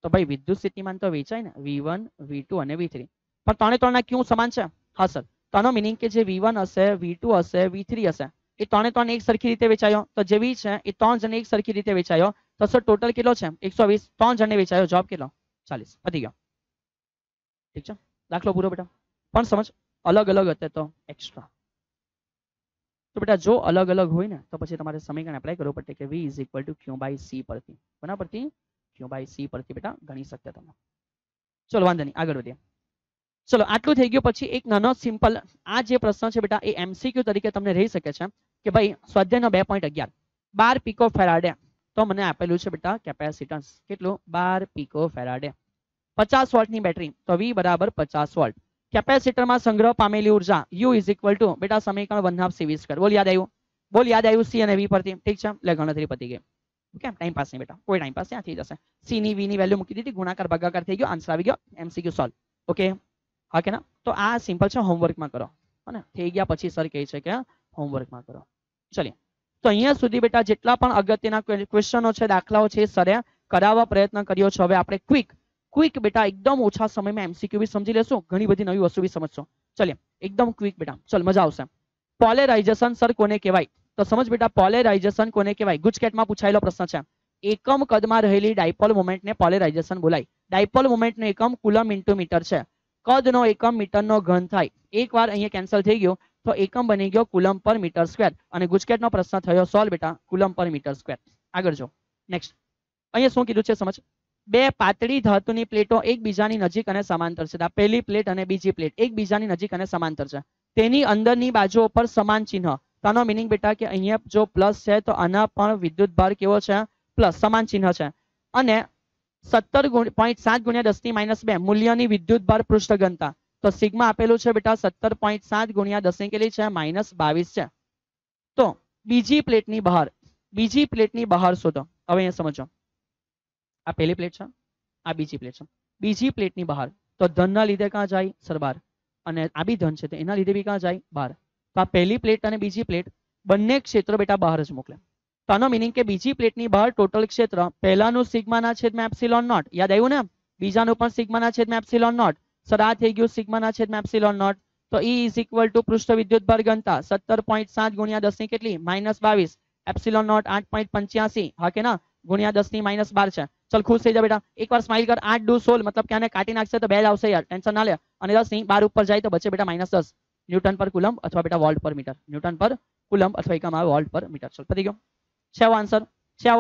તો ભાઈ વિદ્યુત સ્થિતિમાન તો વેચાય ને V1 V2 અને V3 પણ ત્રણે ત્રણ ના ક્યું સમાન છે હા સર તોનો मीनिंग કે જે V1 હશે V2 હશે V3 હશે એ ત્રણે ત્રણ એક સરખી રીતે વેચાયો તો જેવી છે એ ત્રણ જને એક સરખી રીતે વેચાયો તો સર ટોટલ કેટલો છે 120 ત્રણ જને વેચાયો જવાબ કેટલો 40 પડી ગયું ઠીક છે લખ લો પૂરું બેટા પણ સમજ અલગ અલગ હતા તો એક્સ્ટ્રા બેટા જો અલગ અલગ હોય ને તો પછી તમારે સમીકરણ એપ્લાય કરવું પડે કે v = q / c પરથી બરાબરથી q / c પરથી બેટા ગણી શકતે તમે ચલો આગળ વધીએ ચલો આટલું થઈ ગયું પછી એક નાનો સિમ્પલ આ જે પ્રશ્ન છે બેટા એ एमसीक्यू તરીકે તમને રહી શકે છે કે ભાઈ સ્વાધ્યાયનો 2.11 12 પিকো ફેરાડ તો મને આપેલું છે બેટા કેપેસિટર કેટલું 12 પিকো ફેરાડ 50 વોલ્ટ ની બેટરી તો v = 50 વોલ્ટ કેપેસિટર માં સંગ્રહ પામેલી ઊર્જા u = બેટા સમીકરણ 1/2 cv² બોલ યાદ આયું બોલ યાદ આયું c અને v પરથી ઠીક છે લે ગણતરી પતિ ગયું ઓકે ટાઈમ પાસ નહી બેટા કોઈ ટાઈમ પાસ નથી જશે c ની v ની વેલ્યુ મુકી દીધી ગુણાકાર ભાગાકાર થઈ ગયો આન્સર આવી ગયો એમસીક્યુ સોલ્વ ઓકે ઓકે ના તો આ સિમ્પલ છે હોમવર્ક માં કરો ને થઈ ગયા પછી સર કહે છે કે હોમવર્ક માં કરો ચાલ તો અહિયાં સુધી બેટા જેટલા પણ અગત્યના ક્વેશ્ચનો છે દાખલાઓ છે સરિયા કરવાનો પ્રયત્ન કર્યો છે હવે આપણે ક્વિક क्विक बेटा एकदम उछा समय में एमसीक्यू भी समझ लेसो ઘણી બધી નવી વસ્તુ ਵੀ સમજો ચાલ્યા एकदम क्विक बेटा ચાલ મજા આવશે પોલેરાઇઝેશન સર કોને કહેવાય તો સમજો બેટા પોલેરાઇઝેશન કોને કહેવાય ગુજકેટમાં પૂછાયલો પ્રશ્ન છે એકમ કદમાં રહેલી ડાયપોલ મોમેન્ટ ને પોલેરાઇઝેશન બોલાય ડાયપોલ મોમેન્ટ નો એકમ કુલમ ઇન ટુ મીટર છે કદ નો એકમ મીટર નો ઘન થાય એકવાર અહીંયા કેન્સલ થઈ ગયો તો એકમ બની ગયો કુલમ પર મીટર સ્ક્વેર અને ગુજકેટનો પ્રશ્ન થયો સોલ બેટા કુલમ પર મીટર સ્ક્વેર આગળ જો નેક્સ્ટ અહીંયા શું કીધું છે સમજો બે પાતળી ધાતુની પ્લેટો એકબીજાની નજીક અને સમાંતર છે પહેલી પ્લેટ અને બીજી પ્લેટ એકબીજાની નજીક અને સમાંતર છે તેની અંદરની બાજુ ઉપર સમાન ચિહ્ન તેનો મિનિંગ બેટા કે અહીંયા જો પ્લસ છે તો આના પણ વિદ્યુત ભાર કેવો છે પ્લસ સમાન ચિહ્ન છે અને સત્તર પોઈન્ટ સાત ગુણ્યા દસ ની માઇનસ બે મૂલ્યની વિદ્યુતભાર પૃષ્ઠ ઘનતા તો સિગ્મા આપેલું છે બેટા સત્તર પોઈન્ટ સાત ગુણ્યા દસની કેટલી છે માઇનસ બાવીસ છે તો બીજી પ્લેટની બહાર બીજી પ્લેટની બહાર શોધો હવે અહીંયા સમજો આ પહેલી પ્લેટ છે આ બીજી પ્લેટ છે બીજી પ્લેટ ની બહાર તો ધન ના લીધે ક્યાં જાય સર બહાર અને આ બી ધન છે તો એના લીધે બી ક્યાં જાય બહાર તો આ પહેલી પ્લેટ અને બીજી પ્લેટ બંને ક્ષેત્ર બેટા બહાર જ મોકલે તો આનો मीनिंग કે બીજી પ્લેટ ની બહાર ટોટલ ક્ષેત્ર પહેલા નું સિગ્મા ના છેદ માં એપસિલન નોટ યાદ આવ્યું ને બીજા નું પણ સિગ્મા ના છેદ માં એપસિલન નોટ સદ આ થઈ ગયો સિગ્મા ના છેદ માં એપસિલન નોટ તો e = ટુ પૃષ્ઠ વિદ્યુત બર્ઘંતા 70.7 * 10 ની કેટલી -22 એપસિલન નોટ 8.85 હા કે ના * 10 ની -12 છે चल खुश हो जा बेटा एक बार स्माइल कर 8 12 16 मतलब क्या ने काटी नाक्स तो बैल આવશે યાર टेंशन ना ले अन इधर 12 ઉપર જાય તો બચે બેટા -10 ન્યુટન પર કુલંબ અથવા બેટા વોલ્ટ પર મીટર ન્યુટન પર કુલંબ અથવા એ કામ આવે વોલ્ટ પર મીટર ચલ પડી ગયું છે વાંસન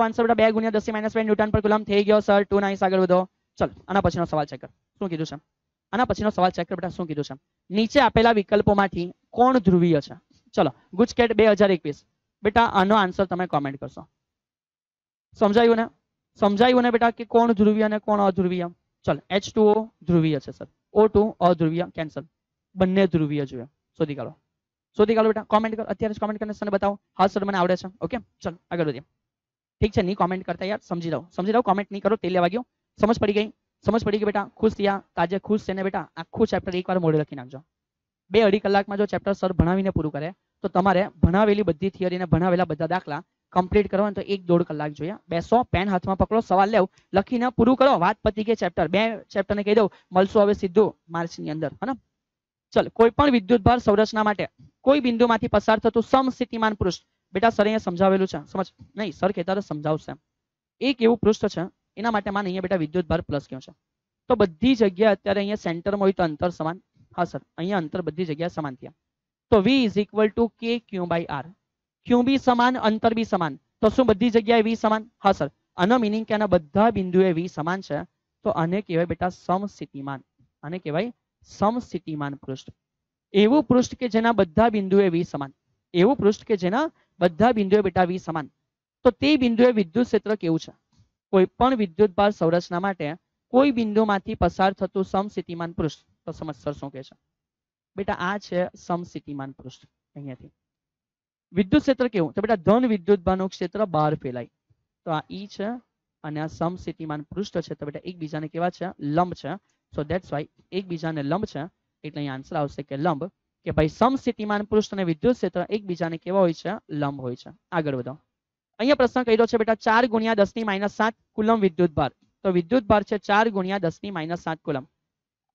વાંસન બેટા 2 * 10^-5 ન્યુટન પર કુલંબ થઈ ગયો સર ટુ નાઈસ આગળ વધો ચલ આના પછીનો સવાલ ચેક કરો શું કીધું છે આના પછીનો સવાલ ચેક કરો બેટા શું કીધું છે નીચે આપેલા વિકલ્પોમાંથી કોણ ધ્રુવ્ય છે ચલો ગુજકેડ 2021 બેટા આનો આન્સર તમે કમેન્ટ કરશો સમજાયું ને સમજાયો ને બેટા કે કોણ ધ્રુવિય અને કોણ અધ્રુવિયમ ચાલ H2O ધ્રુવિય છે સર O2 અધ્રુવિયમ કેન્સલ બનને ધ્રુવિય જો સોધી કાળો સોધી કાળો બેટા કમેન્ટ કર અત્યારે જ કમેન્ટ કરને મને બતાવો હાથ સર મને આવડે છે ઓકે ચાલ આગળ વધીએ ઠીક છે ની કમેન્ટ કરતા યાદ સમજી જાવ સમજી જાવ કમેન્ટ ન કરો તે લેવા ગયો સમજ પડી ગઈ સમજ પડી ગઈ બેટા ખુશ થિયા કાર્ય ખુશ સેને બેટા આખો ચેપ્ટર એકવાર મોડે રાખીને આવજો બે અડધી કલાકમાં જો ચેપ્ટર સર ભણાવીને પૂરું કરે તો તમારે ભણાવેલી બધી થિયરી ને ભણાવેલા બધા દાખલા કમ્પ્લીટ કરવાન તો 1 દોઢ કલાક જોઈએ બેસો પેન હાથમાં પકળો સવાલ લેવ લખીને પૂરો કરો વાત પતી કે ચેપ્ટર બે ચેપ્ટર ને કહી દો મળસો હવે સીધું માર્ક્સ ની અંદર હે ને ચાલ કોઈ પણ વિદ્યુતભાર સવરચના માટે કોઈ બિંદુમાંથી પસાર થતો સમસ્થિતિમાન પુરુષ બેટા સર અહીંયા સમજાવેલું છે સમજો નહીં સર કહેતા તો સમજાવશે એક એવું પુરુષ છે એના માટે મને અહીંયા બેટા વિદ્યુતભાર પ્લસ ક્યો છે તો બધી જગ્યા અત્યારે અહીંયા સેન્ટર માં તો અંતર સમાન હા સર અહીંયા અંતર બધી જગ્યા સમાન છે તો V = k q / r ક્યોકી સમાન અંતર બી સમાન તો સુ બધી જગ્યાએ બી સમાન હા સર આના મીનિંગ કેના બધા બિંદુએ બી સમાન છે તો આને કહેવાય બેટા સમસ્થિતિમાન આને કહેવાય સમસ્થિતિમાન પૃષ્ઠ એવું પૃષ્ઠ કે જેના બધા બિંદુએ બી સમાન એવું પૃષ્ઠ કે જેના બધા બિંદુએ બેટા બી સમાન તો તે બિંદુએ વિદ્યુત ક્ષેત્ર કેવું છે કોઈ પણ વિદ્યુતભાર સવરચના માટે કોઈ બિંદુમાંથી પસાર થતું સમસ્થિતિમાન પૃષ્ઠ તો સમસ્થર્ષો કહે છે બેટા આ છે સમસ્થિતિમાન પૃષ્ઠ અહીંયાથી વિદ્યુત ક્ષેત્ર કેમ તો બેટા ધન વિદ્યુતભારનો ક્ષેત્ર બહાર ફેલાય તો આ E છે અને આ સમસ્થિતિમાન પૃષ્ઠ છે તો બેટા એકબીજાને કેવા છે લંબ છે સો ધેટ્સ વાય એકબીજાને લંબ છે એટલે અહીં આન્સર આવશે કે લંબ કે ભાઈ સમસ્થિતિમાન પૃષ્ઠ અને વિદ્યુત ક્ષેત્ર એકબીજાને કેવા હોય છે લંબ હોય છે આગળ વધો અહીંયા પ્રશ્ન કહી દો છે બેટા 4 * 10^-7 કુલંબ વિદ્યુતભાર તો વિદ્યુતભાર છે 4 * 10^-7 કુલંબ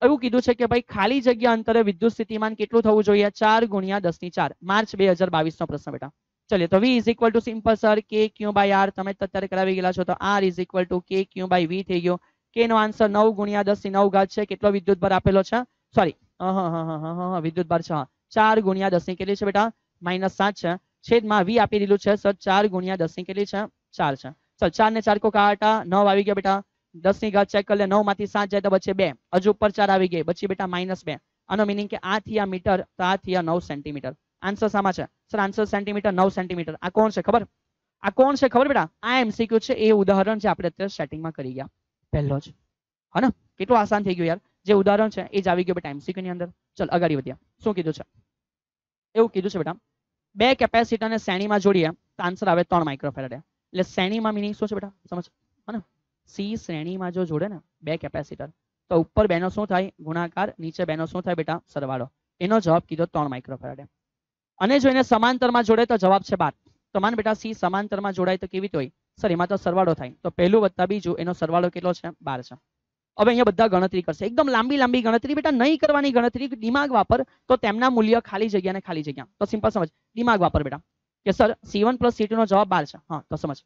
એવું કીધું છે કે ભાઈ ખાલી જગ્યા અંતરે વિદ્યુત સ્થિતિમાન કેટલું થવું જોઈએ 4 * 10 ની 4 માર્ચ 2022 નો પ્રશ્ન બેટા ચલિયે તો v = to simple sir k q / r તમને અત્યારે કરાવે ગેલા છો તો r = to k q / v થઈ ગયો k નો આન્સર 9 * 10 ની 9 ઘાત છે કેટલો વિદ્યુતભાર આપેલા છે સોરી હા હા હા હા હા વિદ્યુતભાર છે 4 * 10 ની કેટલે છે બેટા -7 છે છેદ માં v આપેલું છે 7 4 * 10 ની કેટલે છે 4 છે ચલ 4 ને 4 કો કાટ આ 9 ભાગી ગયા બેટા 10 ની ઘા ચેક કર લે 9 માંથી 7 જાય તો બચે 2 અજુ ઉપર 4 આવી ગય બચ્ચી બેટા -2 આનો मीनिंग કે આ થી આ મીટર ત્રા થી આ 9 સેન્ટીમીટર આન્સર સામા છે સર આન્સર સેન્ટીમીટર 9 સેન્ટીમીટર આ કોનસે ખબર આ કોનસે ખબર બેટા આઈએમસીક્યુ છે એ ઉદાહરણ છે આપણે ટેસ્ટ સેટિંગમાં કરી ગયા પેલો છે હે ને કેટલો આસાન થઈ ગયો યાર જે ઉદાહરણ છે એ જ આવી ગયો બેટા એમસીક્યુ ની અંદર ચાલ આગળ વધ્યા શું કીધું છે એવું કીધું છે બે કેપેસિટરને શ્રેણીમાં જોડીએ તો આન્સર આવે 3 માઇક્રો ફેરાડ એટલે શ્રેણીમાં मीनिंग શું છે બેટા સમજો હે ને सी श्रेणी માં જોડે ને બે કેપેસિટર તો ઉપર બે નો શું થાય ગુણાકાર નીચે બે નો શું થાય બેટા સરવાળો એનો જવાબ કીધો 3マイクロ ફેરડ અને જો એને સમાંતરમાં જોડે તો જવાબ છે બાદ તો માન બેટા સી સમાંતરમાં જોડે તો કેવી થઈ સર એમાં તો સરવાળો થાય તો પહેલું વત્તા બીજું એનો સરવાળો કેટલો છે 12 છે હવે અહીંયા બધા ગણતરી કરશે એકદમ લાંબી લાંબી ગણતરી બેટા નહી કરવાની ગણતરી दिमाग વાપર તો તેમનું મૂલ્ય ખાલી જગ્યાને ખાલી જગ્યા તો સિમ્પલ સમજો दिमाग વાપર બેટા કે સર c1 + c2 નો જવાબ 12 છે હા તો સમજો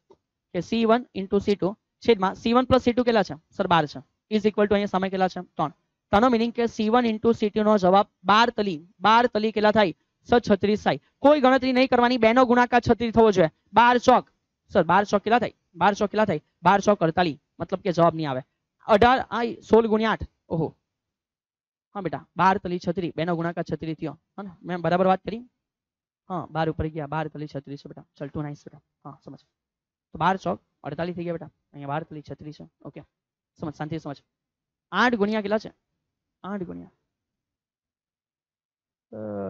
કે c1 * c2 છેદમાં c1 + c2 કેટલા છે સર 12 છે ઇઝ ઇક્વલ ટુ અહીંયા સામે કેટલા છે 3 તનો मीनिंग કે c1 * c2 નો જવાબ 12 તલી 12 તલી કેટલા થાય 144 કોઈ ગણતરી નહી કરવાની બેનો ગુણાકાર છત્રી થવો જોઈએ 12 * 4 સર 12 * 4 કેટલા થાય 12 * 4 કેટલા થાય 144 મતલબ કે જવાબ નહી આવે 18 આ 16 * 8 ઓહો હા બેટા 12 તલી 3 બેનો ગુણાકાર છત્રી થવો જોઈએ મેં બરાબર વાત કરી હા 12 ઉપર ગયા 12 તલી 36 બેટા ચલ ટુ નાઈસ બેટા હા સમજાય 1240 48 થઈ ગયો બેટા અહી 12360 ઓકે સમજ શાંતિથી સમજ 8 ગુણ્યા કેલા છે 8 ગુણ્યા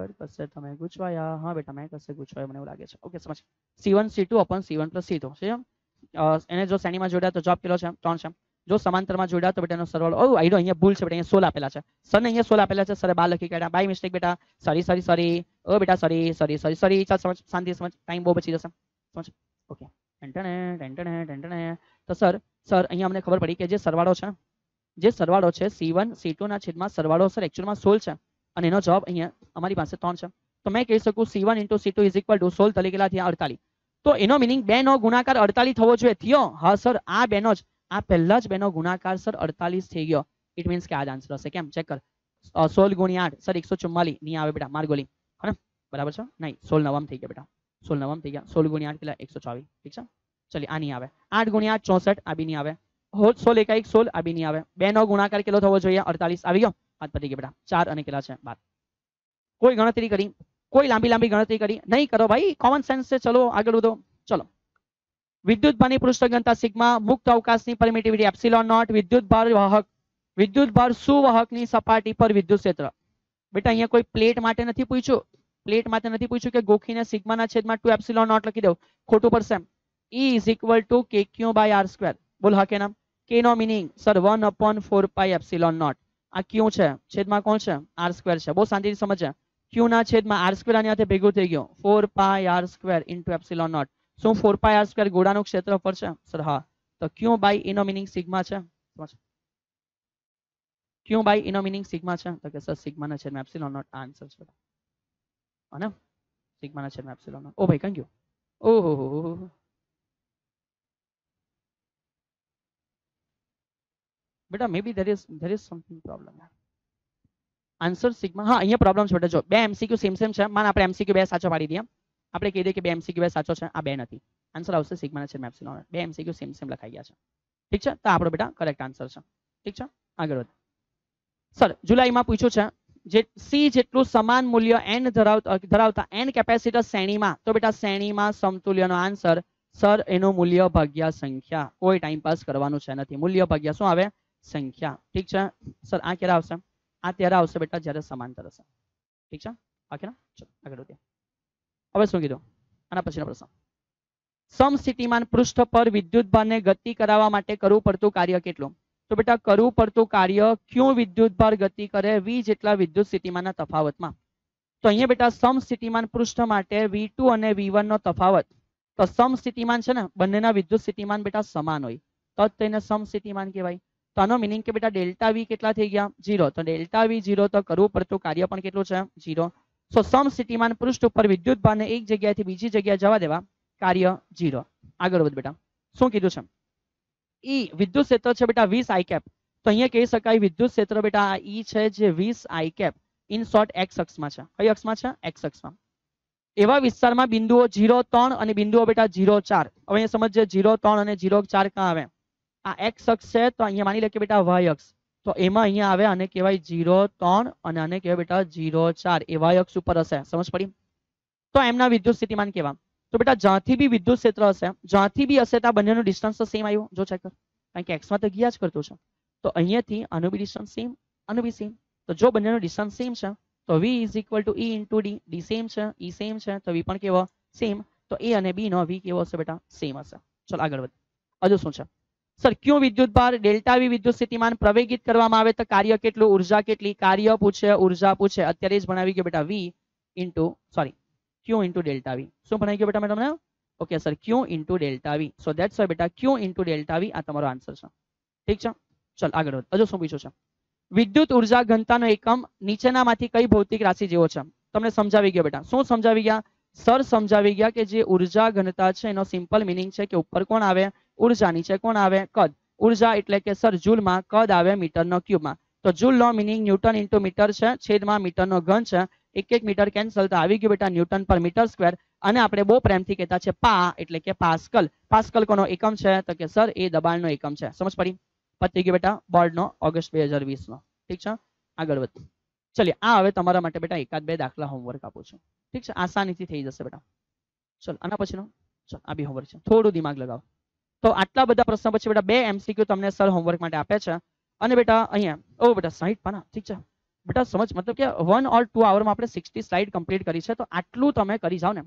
અહી પાસે તમે ઉછવાયા હા બેટા મેં કસે ઉછવાયું મને લાગે છે ઓકે સમજ c1 c2 / c1 + c2 છે એને જો સેનીમાં જોડા તો જો આપ કેલો છે 3 છે જો समांतरમાં જોડા તો બેટાનો સરવાળો આ આ અહીંયા ભૂલ છે બેટા અહીં 16 આપેલા છે સને અહીંયા 16 આપેલા છે સરે 12 લખી કાઢા બાય મિસ્ટેક બેટા સாரி સாரி સરી ઓ બેટા સરી સરી સરી સરી શાંતિથી સમજ ટાઈમ બો પછી થશે સમજ ઓકે તો સર સર અહીંયા અમને ખબર પડી કે જે સરવાળો છે જે સરવાળો છે C1 C2 ના છેદમાં સરવાળો સર એકચ્યુઅલમાં 16 છે અને એનો જવાબ અહીંયા અમારી પાસે ત્રણ છે તો મેં કહી શકું C1 C2 is equal to 16 સોલ તરીકે અડતાલી તો એનો મિનિંગ બે નો ગુણાકાર 48 થવો જોઈએ થયો હા સર આ બેનો જ આ પહેલા જ બેનો ગુણાકાર સર અડતાલીસ થઈ ગયો ઇટ મીન્સ કે આ જ આન્સર હશે કેમ ચેક કર સોલ ગુણ્યા આઠ સર 144 ની આવે બેટા માર્ગોલી હા બરાબર છે નહીં સોલ નવામ થઈ ગયા બેટા सोलह नवम थी गया सोलह गुणिया आठ एक सौ चौबीस ठीक है चलिए आ नहीं आए आठ गुणिया आठ चौसठ अभी नहीं आए सोल एकाएक सोल अभी नहीं आए बे नौ गुणाकार के अड़तालीस आ गया हाथ पति बेटा चार के बाद कोई गणतरी करी कोई लांबी लांबी गणतरी करी नहीं करो भाई कॉमन सेंस से चलो आगे बढ़ो चलो विद्युत बनी पृष्ठगनता सिग्मा मुक्त अवकाश की परमिटिविटी एप्सिलॉन नॉट विद्युत भार वाहक विद्युत भार सुवाहक सपाटी पर विद्युत क्षेत्र बेटा अँ कोई प्लेट मैं पूछू પ્લેટ માટે નથી પૂછ્યું કે ગોખીને સિગ્માના છેદમાં 2 એપ્સિલોન નોટ લખી દો ખોટું પડશે e is equal to kq by r square બોલ હા કે ના k નો meaning sir 1 upon 4 pi epsilon not આ q છે છેદમાં કોણ છે r square છે બહુ શાંતિથી સમજે q ના છેદમાં r square આની સાથે ભેગું થઈ ગયો 4 pi r square into epsilon not શું 4 pi r square ગોળાનું ક્ષેત્રફળ છે સર હા તો q by e નો મીનિંગ સિગ્મા છે q by e નો મીનિંગ સિગ્મા છે તો કે સર સિગ્માના છેદમાં એપ્સિલોન not આન્સર છે હના સિગ્મા છે મેપ્સલો ઓ ભાઈ થેન્ક યુ ઓ હો હો બેટા maybe there is there is some problem answer sigma હા અહીંયા પ્રોબ્લેમસ બેટા જો બે એમસીક્યુ सेम सेम છે માન આપણે એમસીક્યુ બે સાચો પડી ગયા આપણે કહી દે કે બે એમસીક્યુ બે સાચો છે આ બે નથી આન્સર આવશે સિગ્મા છે મેપ્સલો બે એમસીક્યુ सेम सेम લખાઈ ગયા છે ઠીક છે તો આપણો બેટા करेक्ट આન્સર છે ઠીક છે આગળ વધો સલ જુલાઈ માં પૂછું છું જે સી જેટલું સમાન મૂલ્ય એન ધરાવતા ધરાવતા એન કેપેસિટર શ્રેણીમાં તો બેટા શ્રેણીમાં સમતુલ્યનો આન્સર સર એનું મૂલ્ય ભાગ્યા સંખ્યા કોઈ ટાઈમ પાસ કરવાનું છે નથી મૂલ્ય ભાગ્યા શું આવે સંખ્યા ઠીક છે સર આ ક્યારે આવશે આ ત્યારે આવશે બેટા જ્યારે સમાંતર હશે ઠીક છે ઓકે ચલો આગળ વધીએ હવે શું કીધું આના પછીનો પ્રશ્ન સમ સ્થિતિમાન પૃષ્ઠ પર વિદ્યુતભારને ગતિ કરાવવા માટે કરવું પડતું કાર્ય કેટલું તો બેટા કરવું પડતું કાર્ય ક્યુ વિદ્યુત ભાર ગતિ કરે વી જેટલા વિદ્યુત સ્થિતિમાનના તફાવતમાં તો અહીંયા બેટા સમ સ્થિતિમાન પૃષ્ઠ માટે v2 અને v1 નો તફાવત તો સમ સ્થિતિમાન છે ને બંનેના વિદ્યુત સ્થિતિમાન બેટા સમાન હોય તો જ તેને સમ સ્થિતિમાન કહેવાય તો આનો મિનિંગ કે બેટા ડેલ્ટા વી કેટલા થઈ ગયા 0 તો ડેલ્ટા વી 0 તો કરવું પડતું કાર્ય પણ કેટલું છે 0 સો સમ સ્થિતિમાન પૃષ્ઠ ઉપર વિદ્યુત ભારને એક જગ્યાએથી બીજી જગ્યાએ જવા દેવા કાર્ય જીરો આગળ વધ બેટા શું કીધું છે ઈ વિદ્યુત સદિશ છે બેટા 20 i કેપ તો અહીંયા કહી શકાય વિદ્યુત ક્ષેત્ર બેટા e છે જે 20 i cap in short x અક્ષમાં છે કઈ અક્ષમાં છે x અક્ષમાં એવા વિસ્તારમાં બિંદુઓ 0 3 અને બિંદુઓ બેટા 0 4 હવે અહીંયા સમજો 0 3 અને 0 4 ક્યાં આવે આ x અક્ષ છે તો અહીંયા માની લે કે બેટા y અક્ષ તો એમાં અહીંયા આવે અને કહેવાય 0 3 અને અને કહેવાય બેટા 0 4 y અક્ષ ઉપર હશે સમજ પડી તો એમાં વિદ્યુત સ્થિતિમાન કેવા તો બેટા જ્યાંથી ભી વિદ્યુત ક્ષેત્ર હશે જ્યાંથી ભી હશેતા બંનેનો ડિસ્ટન્સ તો સેમ આયો જો ચેક કર કારણ કે x માં તો ગયા જ જ કરતો છું તો અહીંયા થી આનો ડિસ્ટન્સ સેમ આનો ભી સેમ તો જો બંનેનો ડિસ્ટન્સ સેમ છે તો v = e * d d same છે e સેમ છે તો v પણ કેવો સેમ તો a અને b નો v કેવો હશે બેટા સેમ હશે ચાલ આગળ વધ અજો સુન સર ક્યો વિદ્યુત ભાર ડેલ્ટા v વિદ્યુત સ્થિતિમાન પ્રવેગિત કરવામાં આવે તો કાર્ય કેટલું ઊર્જા કેટલી કાર્ય પૂછે ઊર્જા પૂછે અત્યારે જ બનાવી કે બેટા v * sorry q * delta v so बन आई गया बेटा मैं तुमने okay sir q * delta v so that's why बेटा q * डेल्टा v आ तुम्हारा आंसर सो ठीक छ चल आगे बढ़ आज सो पूछो सर विद्युत ऊर्जा घनता નો એકમ નીચેનામાંથી કઈ ભૌતિક રાશિ જેવો છે તમને સમજાવી ગયું બેટા શું સમજાવી ગ્યા સર સમજાવી ગ્યા કે જે ઊર્જા ઘનતા છે એનો સિમ્પલ मीनिंग છે કે ઉપર કોણ આવે ઊર્જાની છે કોણ આવે કદ ઊર્જા એટલે કે સર જૂલ માં કદ આવે મીટર નો ક્યુબ માં તો જૂલ નો मीनिंग ન્યુટન * મીટર છે છેદ માં મીટર નો ઘન છે એક એક મીટર કેન્સલ તો આવી ગયું બેટા ન્યૂટન પર મીટર સ્ક્વેર અને આપણે બહુ પ્રેમથી કહેતા છે પા એટલે કે પાસ્કલ પાસ્કલ કોનો એકમ છે તો કે સર એ દબાણનો એકમ છે સમજ પડી પતી ગયું બેટા બોર્ડનો ઓગસ્ટ બે હજાર ઠીક છે આગળ વધ ચલીએ આ હવે તમારા માટે બેટા એકાદ બે દાખલા હોમવર્ક આપું છું ઠીક છે આસાનીથી થઈ જશે બેટા ચલો આના પછીનો ચલો આ બી હોમવર્ક છે થોડું દિમાગ લગાવો તો આટલા બધા પ્રશ્ન પછી બેટા બે એમસીક્યુ તમને સર હોમવર્ક માટે આપે છે અને બેટા અહીંયા ઓ બેટા સાહીઠ પાના ઠીક છે બેટા સમજો મતલબ કે 1 ઓર 2 અવર માં આપણે 60 સ્લાઇડ કમ્પલીટ કરી છે તો આટલું તમે કરી જાવ ને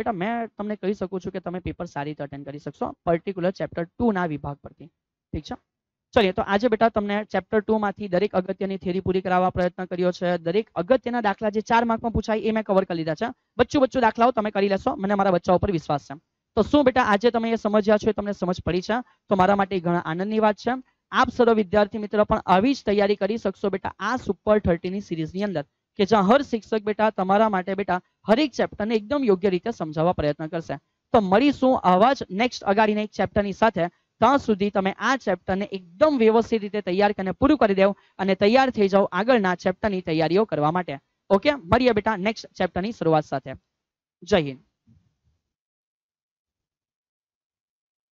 બેટા મેં તમને કહી શકું છું કે તમે પેપર સારી રીતે અટેન્ડ કરી શકશો પર્ટીક્યુલર ચેપ્ટર 2 ના વિભાગ પરથી ઠીક છે ચાલિયા તો આજે બેટા તમને ચેપ્ટર 2 માંથી દરેક અગત્યની થિયરી પૂરી કરાવવાનો પ્રયત્ન કર્યો છે દરેક અગત્યના દાખલા જે 4 માર્ક્સ માં પૂછાય એ મેં કવર કરી દીધા છે બચ્ચુ બચ્ચુ દાખલાઓ તમે કરી લેશો મને મારા બાળકો ઉપર વિશ્વાસ છે તો શું બેટા આજે તમને એ સમજ્યા છો તમને સમજ પડી છે તો મારા માટે ઘણા આનંદની વાત છે આપ સૌ વિદ્યાર્થી મિત્રો પણ આવી જ તૈયારી કરી શકશો બેટા આ સુપર 30 ની સિરીઝ ની અંદર કે જ્યાં દરેક શિક્ષક બેટા તમારા માટે બેટા દરેક ચેપ્ટર ને એકદમ યોગ્ય રીતે સમજાવવાનો પ્રયત્ન કરશે તો મરીશું આવાજ નેક્સ્ટ આગળની ચેપ્ટર ની સાથે ત્યાં સુધી તમે આ ચેપ્ટર ને એકદમ વ્યવસ્થિત રીતે તૈયાર કરીને પૂરું કરી દેવ અને તૈયાર થઈ જાવ આગળના ચેપ્ટર ની તૈયારીઓ કરવા માટે ઓકે મરીયા બેટા નેક્સ્ટ ચેપ્ટર ની શરૂઆત સાથે જય હિન્દ